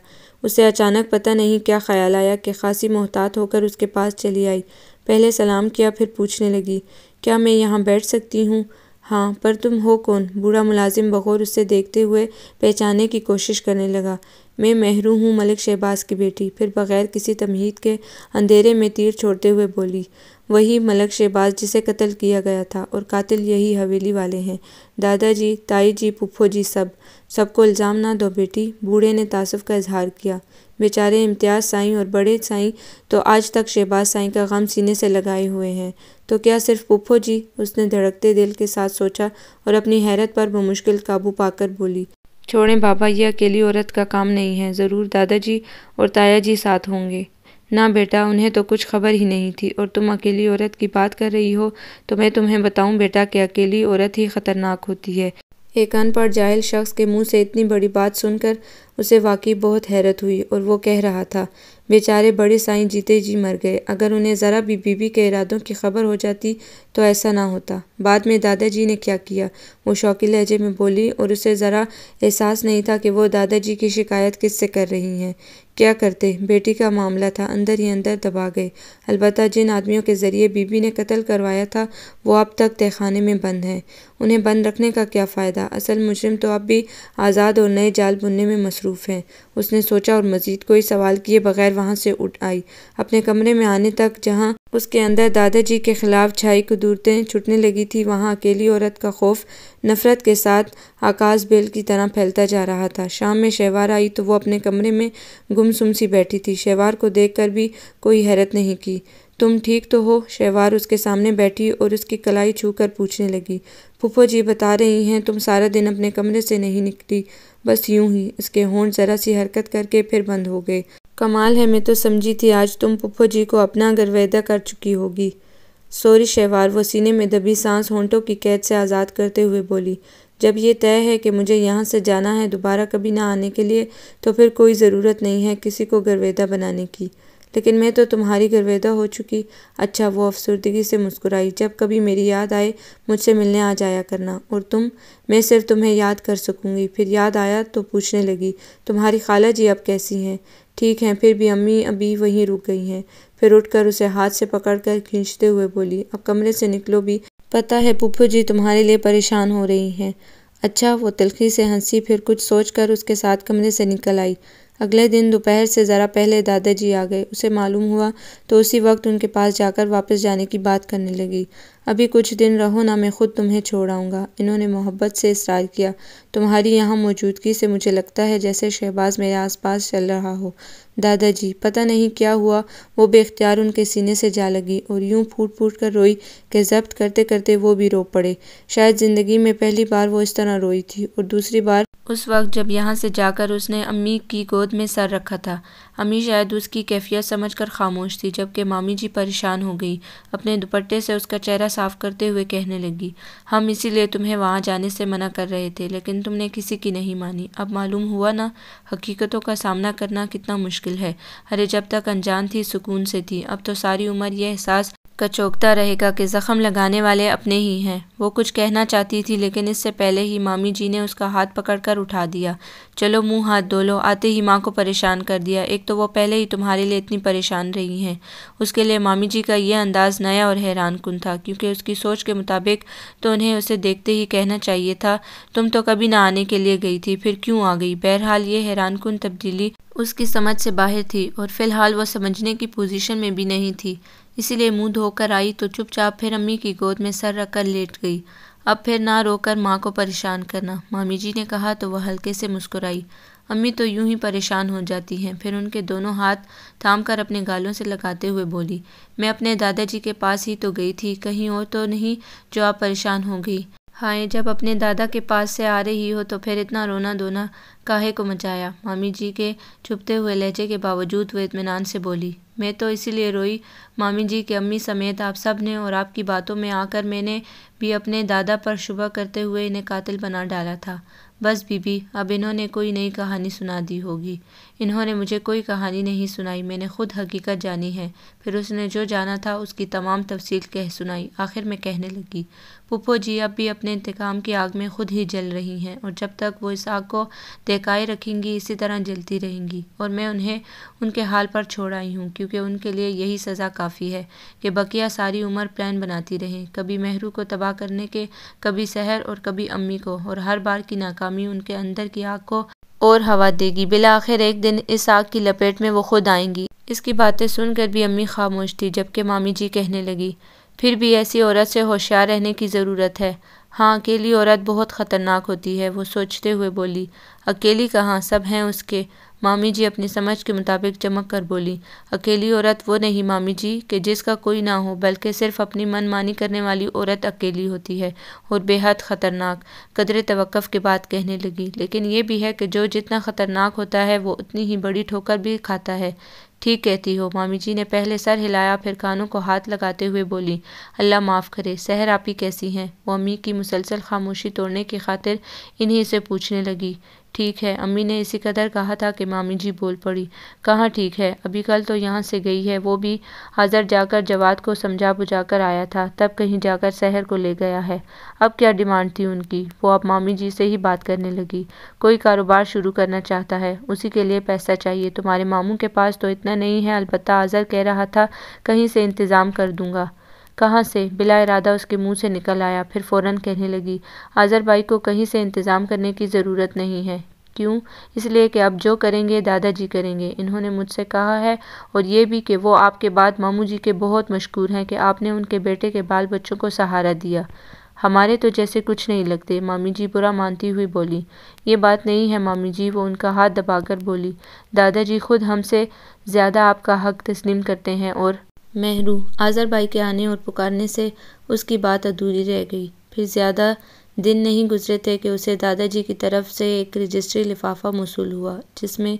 उसे अचानक पता नहीं क्या ख्याल आया कि खासी मोहतात होकर उसके पास चली आई पहले सलाम किया फिर पूछने लगी क्या मैं यहाँ बैठ सकती हूँ हाँ पर तुम हो कौन बूढ़ा मुलाजिम बगौर उससे देखते हुए पहचाने की कोशिश करने लगा मैं महरू हूँ मलिक शहबाज की बेटी फिर बग़ैर किसी तमहीद के अंधेरे में तीर छोड़ते हुए बोली वही मलक शहबाज जिसे कत्ल किया गया था और कातिल यही हवेली वाले हैं दादाजी ताई जी पुप्पो जी सब सबको इल्ज़ाम ना दो बेटी बूढ़े ने तासुफ का इजहार किया बेचारे इम्तियाज़ साई और बड़े साई तो आज तक शहबाज साई का गम सीने से लगाए हुए हैं तो क्या सिर्फ पुप्फो जी उसने धड़कते दिल के साथ सोचा और अपनी हैरत पर बमुश्किल काबू पाकर बोली छोड़ें बाबा यह अकेली औरत का काम नहीं है ज़रूर दादाजी और ताया जी साथ होंगे ना बेटा उन्हें तो कुछ खबर ही नहीं थी और तुम अकेली औरत की बात कर रही हो तो मैं तुम्हें बताऊं बेटा कि अकेली औरत ही ख़तरनाक होती है एक अनपढ़ जाहिल शख्स के मुंह से इतनी बड़ी बात सुनकर उसे वाकई बहुत हैरत हुई और वो कह रहा था बेचारे बड़े साईं जीते जी मर गए अगर उन्हें ज़रा भी बीबी के इरादों की खबर हो जाती तो ऐसा ना होता बाद में दादाजी ने क्या किया वो शौकी लहजे में बोली और उसे ज़रा एहसास नहीं था कि वो दादाजी की शिकायत किससे कर रही हैं क्या करते बेटी का मामला था अंदर ही अंदर दबा गए अलबत् जिन आदमियों के ज़रिए बीबी ने कत्ल करवाया था वो अब तक तहखाने में बंद हैं उन्हें बंद रखने का क्या फ़ायदा असल मुजरिम तो अब भी आज़ाद और नए जाल बुनने में मसरूफ़ हैं उसने सोचा और मज़ीद कोई सवाल किए बगैर वहाँ से उठ आई अपने कमरे में आने तक जहाँ उसके अंदर दादाजी के खिलाफ छाई कदूरतें छुटने लगी थी वहाँ अकेली औरत का खौफ नफरत के साथ आकाश बेल की तरह फैलता जा रहा था शाम में शहवार आई तो वो अपने कमरे में गुमसुम सी बैठी थी शहवार को देखकर भी कोई हैरत नहीं की तुम ठीक तो हो शहवार उसके सामने बैठी और उसकी कलाई छू कर पूछने लगी फूफो जी बता रही हैं तुम सारा दिन अपने कमरे से नहीं निकली बस यूं ही इसके होंठ ज़रा सी हरकत करके फिर बंद हो गए कमाल है मैं तो समझी थी आज तुम पुप्पो जी को अपना गर्वेदा कर चुकी होगी सोरी शहवार वो सीने में दबी सांस होंठों की कैद से आज़ाद करते हुए बोली जब ये तय है कि मुझे यहाँ से जाना है दोबारा कभी ना आने के लिए तो फिर कोई ज़रूरत नहीं है किसी को गर्वेदा बनाने की लेकिन मैं तो तुम्हारी गर्वेदा हो चुकी अच्छा वो अफसरदगी से मुस्कुराई जब कभी मेरी याद आए मुझसे मिलने आ जाया करना और तुम मैं सिर्फ तुम्हें याद कर सकूँगी फिर याद आया तो पूछने लगी तुम्हारी खाला जी अब कैसी हैं ठीक है फिर भी अम्मी अभी वहीं रुक गई हैं फिर उठकर उसे हाथ से पकड़कर खींचते हुए बोली अब कमरे से निकलो भी पता है पुप्पू जी तुम्हारे लिए परेशान हो रही हैं अच्छा वो तिलखी से हंसी फिर कुछ सोचकर उसके साथ कमरे से निकल आई अगले दिन दोपहर से ज़रा पहले दादाजी आ गए उसे मालूम हुआ तो उसी वक्त उनके पास जाकर वापस जाने की बात करने लगी अभी कुछ दिन रहो ना मैं खुद तुम्हें छोड़ आऊँगा इन्होंने मोहब्बत से इसरार किया तुम्हारी यहाँ मौजूदगी से मुझे लगता है जैसे शहबाज मेरे आसपास चल रहा हो दादाजी पता नहीं क्या हुआ वो बेख्तियार उनके सीने से जा लगी और यूं फूट फूट कर रोई कि जब्त करते करते वो भी रो पड़े शायद ज़िंदगी में पहली बार वो इस तरह रोई थी और दूसरी बार उस वक्त जब यहाँ से जाकर उसने अम्मी की गोद में सर रखा था अम्मी शायद उसकी कैफियत समझकर खामोश थी जबकि मामी जी परेशान हो गई अपने दुपट्टे से उसका चेहरा साफ करते हुए कहने लगी हम इसीलिए तुम्हें वहाँ जाने से मना कर रहे थे लेकिन तुमने किसी की नहीं मानी अब मालूम हुआ ना हकीकतों का सामना करना कितना मुश्किल है अरे जब तक अनजान थी सुकून से थी अब तो सारी उम्र यह एहसास कचोकता रहेगा कि ज़ख्म लगाने वाले अपने ही हैं वो कुछ कहना चाहती थी लेकिन इससे पहले ही मामी जी ने उसका हाथ पकड़कर उठा दिया चलो मुंह हाथ धो लो आते ही माँ को परेशान कर दिया एक तो वो पहले ही तुम्हारे लिए इतनी परेशान रही हैं उसके लिए मामी जी का ये अंदाज़ नया और हैरान कन था क्योंकि उसकी सोच के मुताबिक तो उन्हें उसे देखते ही कहना चाहिए था तुम तो कभी ना आने के लिए गई थी फिर क्यों आ गई बहरहाल ये हैरान कन तब्दीली उसकी समझ से बाहर थी और फिलहाल वह समझने की पोजीशन में भी नहीं थी इसलिए मुंह धोकर आई तो चुपचाप फिर अम्मी की गोद में सर रखकर लेट गई अब फिर ना रोकर माँ को परेशान करना मामी जी ने कहा तो वह हल्के से मुस्कुराई अम्मी तो यूं ही परेशान हो जाती हैं फिर उनके दोनों हाथ थाम कर अपने गालों से लगाते हुए बोली मैं अपने दादाजी के पास ही तो गई थी कहीं और तो नहीं जो आप परेशान हो गई हाय जब अपने दादा के पास से आ रही हो तो फिर इतना रोना धोना काहे को मचाया मामी जी के छुपते हुए लहजे के बावजूद वह इतमान से बोली मैं तो इसीलिए रोई मामी जी की अम्मी समेत आप सब ने और आपकी बातों में आकर मैंने भी अपने दादा पर शुभ करते हुए इन्हें कातिल बना डाला था बस बीबी अब इन्होंने कोई नई कहानी सुना दी होगी इन्होंने मुझे कोई कहानी नहीं सुनाई मैंने खुद हकीकत जानी है फिर उसने जो जाना था उसकी तमाम तफसील कह सुनाई आखिर में कहने लगी पुप्पो जी अब भी अपने इंतकाम की आग में खुद ही जल रही हैं और जब तक वो इस आग को देखाए रखेंगी इसी तरह जलती रहेंगी और मैं उन्हें उनके हाल पर छोड़ आई हूँ क्योंकि उनके लिए यही सज़ा काफ़ी है कि बकिया सारी उम्र प्लान बनाती रहें कभी मेहरू को तबाह करने के कभी शहर और कभी अम्मी को और हर बार की नाकामी उनके अंदर की आग को और हवा देगी बिला आखिर एक दिन इस आग की लपेट में वो खुद आएंगी इसकी बातें सुनकर भी अम्मी खामोश थी जबकि मामी जी कहने लगी फिर भी ऐसी औरत से होशियार रहने की ज़रूरत है हाँ अकेली औरत बहुत ख़तरनाक होती है वो सोचते हुए बोली अकेली कहाँ सब हैं उसके मामी जी अपनी समझ के मुताबिक चमक कर बोली अकेली औरत वो नहीं मामी जी कि जिसका कोई ना हो बल्कि सिर्फ अपनी मनमानी करने वाली औरत अकेली होती है और बेहद ख़तरनाक कदर तवक़ के बाद कहने लगी लेकिन ये भी है कि जो जितना ख़तरनाक होता है वो उतनी ही बड़ी ठोकर भी खाता है ठीक कहती हो मामी जी ने पहले सर हिलाया फिर कानों को हाथ लगाते हुए बोली अल्लाह माफ़ करे सहर आप ही कैसी हैं वो अम्मी की मुसलसल खामोशी तोड़ने की खातिर इन्हीं से पूछने लगी ठीक है अम्मी ने इसी कदर कहा था कि मामी जी बोल पड़ी कहाँ ठीक है अभी कल तो यहाँ से गई है वो भी हाज़र जाकर जवाद को समझा बुझा कर आया था तब कहीं जाकर शहर को ले गया है अब क्या डिमांड थी उनकी वो अब मामी जी से ही बात करने लगी कोई कारोबार शुरू करना चाहता है उसी के लिए पैसा चाहिए तुम्हारे मामू के पास तो इतना नहीं है अलबत्त आज़र कह रहा था कहीं से इंतज़ाम कर दूँगा कहाँ से बिला इरादा उसके मुंह से निकल आया फिर फ़ौरन कहने लगी आज़र बाई को कहीं से इंतज़ाम करने की ज़रूरत नहीं है क्यों इसलिए कि अब जो करेंगे दादाजी करेंगे इन्होंने मुझसे कहा है और ये भी कि वो आपके बाद मामू जी के बहुत मशहूर हैं कि आपने उनके बेटे के बाल बच्चों को सहारा दिया हमारे तो जैसे कुछ नहीं लगते मामी जी बुरा मानती हुई बोली ये बात नहीं है मामी जी वो उनका हाथ दबाकर बोली दादाजी खुद हमसे ज़्यादा आपका हक तस्लीम करते हैं और महरू आज़रबाई के आने और पुकारने से उसकी बात अधूरी रह गई फिर ज़्यादा दिन नहीं गुजरे थे कि उसे दादाजी की तरफ से एक रजिस्ट्री लिफाफा मौसू हुआ जिसमें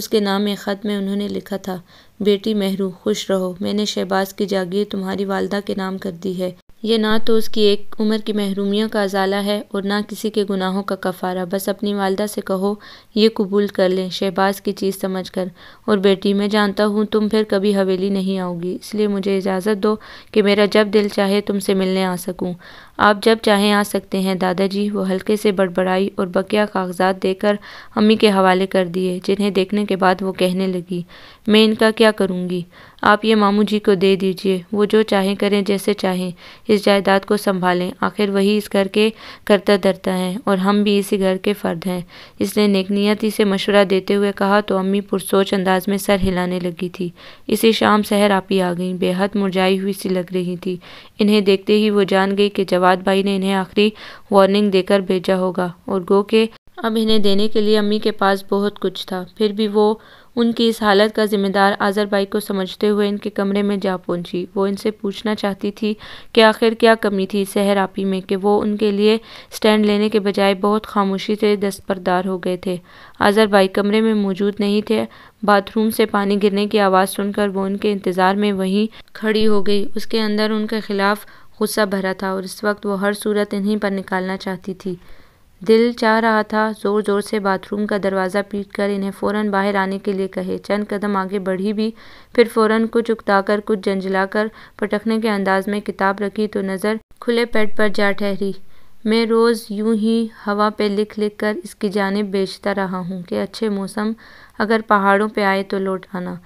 उसके नाम एक ख़त में उन्होंने लिखा था बेटी महरू खुश रहो मैंने शहबाज की जागीर तुम्हारी वालदा के नाम कर दी है यह ना तो उसकी एक उम्र की महरूमियों का अजाला है और ना किसी के गुनाहों का कफ़ारा बस अपनी वालदा से कहो ये कबूल कर लें शहबाज की चीज़ समझ कर और बेटी मैं जानता हूँ तुम फिर कभी हवेली नहीं आओगी इसलिए मुझे इजाज़त दो कि मेरा जब दिल चाहे तुमसे मिलने आ सकूँ आप जब चाहें आ सकते हैं दादाजी वो हल्के से बड़बड़ाई और बकिया कागजात देकर अम्मी के हवाले कर दिए जिन्हें देखने के बाद वो कहने लगी मैं इनका क्या करूँगी आप ये मामू जी को दे दीजिए वो जो चाहें करें जैसे चाहें इस जायदाद को संभालें आखिर वही इस घर के करता धरता हैं और हम भी इसी घर के फ़र्द हैं इसने नेकनीयती से मशवरा देते हुए कहा तो अम्मी पुरसोच अंदाज में सर हिलाने लगी थी इसी शाम शहर आप ही आ गई बेहद मुरझाई हुई सी लग रही थी इन्हें देखते ही वो जान गई कि जवाद भाई ने इन्हें आखिरी वार्निंग देकर भेजा होगा और गो के अब इन्हें देने के लिए अम्मी के पास बहुत कुछ था फिर भी वो उनकी इस हालत का जिम्मेदार बाई को समझते हुए इनके कमरे में जा पहुंची वो इनसे पूछना चाहती थी कि आखिर क्या कमी थी सहरापी में कि वो उनके लिए स्टैंड लेने के बजाय बहुत खामोशी से दस्तरदार हो गए थे बाई कमरे में मौजूद नहीं थे बाथरूम से पानी गिरने की आवाज़ सुनकर वो उनके इंतज़ार में वहीं खड़ी हो गई उसके अंदर उनके खिलाफ गुस्सा भरा था और इस वक्त वो हर सूरत इन्हीं पर निकालना चाहती थी दिल चाह रहा था जोर जोर से बाथरूम का दरवाज़ा पीट कर इन्हें फ़ौरन बाहर आने के लिए कहे चंद कदम आगे बढ़ी भी फिर फ़ौरन कुछ कर कुछ कर पटकने के अंदाज में किताब रखी तो नज़र खुले पेट पर जा ठहरी मैं रोज़ यूं ही हवा पे लिख लिख कर इसकी जानब बेचता रहा हूँ कि अच्छे मौसम अगर पहाड़ों पे आए तो लौट आना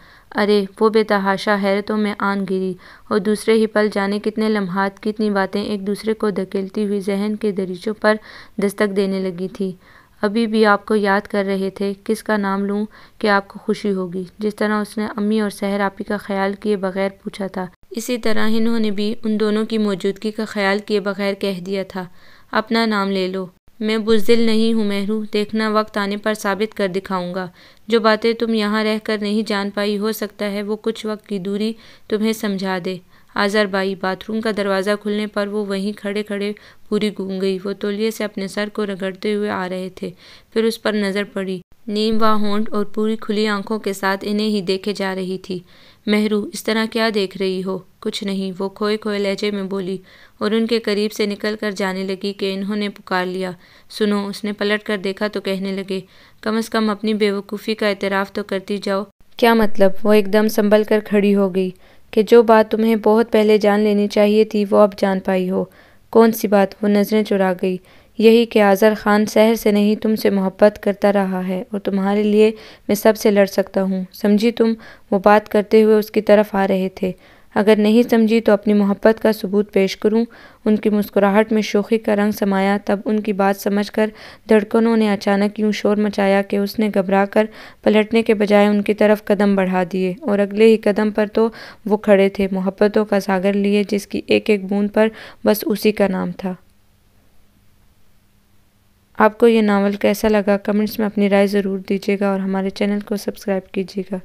अरे वो बेतहाशा हैरतों में आन गिरी और दूसरे ही पल जाने कितने लम्हात कितनी बातें एक दूसरे को धकेलती हुई जहन के दरीचों पर दस्तक देने लगी थी अभी भी आपको याद कर रहे थे किसका नाम लूँ कि आपको खुशी होगी जिस तरह उसने अम्मी और सहर आपी का ख्याल किए बगैर पूछा था इसी तरह इन्होंने भी उन दोनों की मौजूदगी का ख्याल किए बगैर कह दिया था अपना नाम ले लो मैं बुज़दिल नहीं हूँ मेहरू देखना वक्त आने पर साबित कर दिखाऊंगा जो बातें तुम यहाँ रह कर नहीं जान पाई हो सकता है वो कुछ वक्त की दूरी तुम्हें समझा दे आज़रबाई बाथरूम का दरवाज़ा खुलने पर वो वहीं खड़े खड़े पूरी गूंग गई वो तोलिए से अपने सर को रगड़ते हुए आ रहे थे फिर उस पर नज़र पड़ी नीम व होंड और पूरी खुली आंखों के साथ इन्हें ही देखे जा रही थी मेहरू इस तरह क्या देख रही हो कुछ नहीं वो खोए खोए लहजे में बोली और उनके करीब से निकल कर जाने लगी कि इन्होंने पुकार लिया सुनो उसने पलट कर देखा तो कहने लगे कम अज़ कम अपनी बेवकूफ़ी का एतराफ़ तो करती जाओ क्या मतलब वो एकदम संभल कर खड़ी हो गई कि जो बात तुम्हें बहुत पहले जान लेनी चाहिए थी वो अब जान पाई हो कौन सी बात वो नज़रें चुरा गई यही कि आज़र ख़ान शहर से नहीं तुमसे मोहब्बत करता रहा है और तुम्हारे लिए मैं सबसे लड़ सकता हूँ समझी तुम वो बात करते हुए उसकी तरफ आ रहे थे अगर नहीं समझी तो अपनी मोहब्बत का सबूत पेश करूं उनकी मुस्कुराहट में शोखी का रंग समाया तब उनकी बात समझकर धड़कनों ने अचानक यूं शोर मचाया कि उसने घबरा कर पलटने के बजाय उनकी तरफ कदम बढ़ा दिए और अगले ही कदम पर तो वो खड़े थे मोहब्बतों का सागर लिए जिसकी एक एक बूंद पर बस उसी का नाम था आपको ये नावल कैसा लगा कमेंट्स में अपनी राय ज़रूर दीजिएगा और हमारे चैनल को सब्सक्राइब कीजिएगा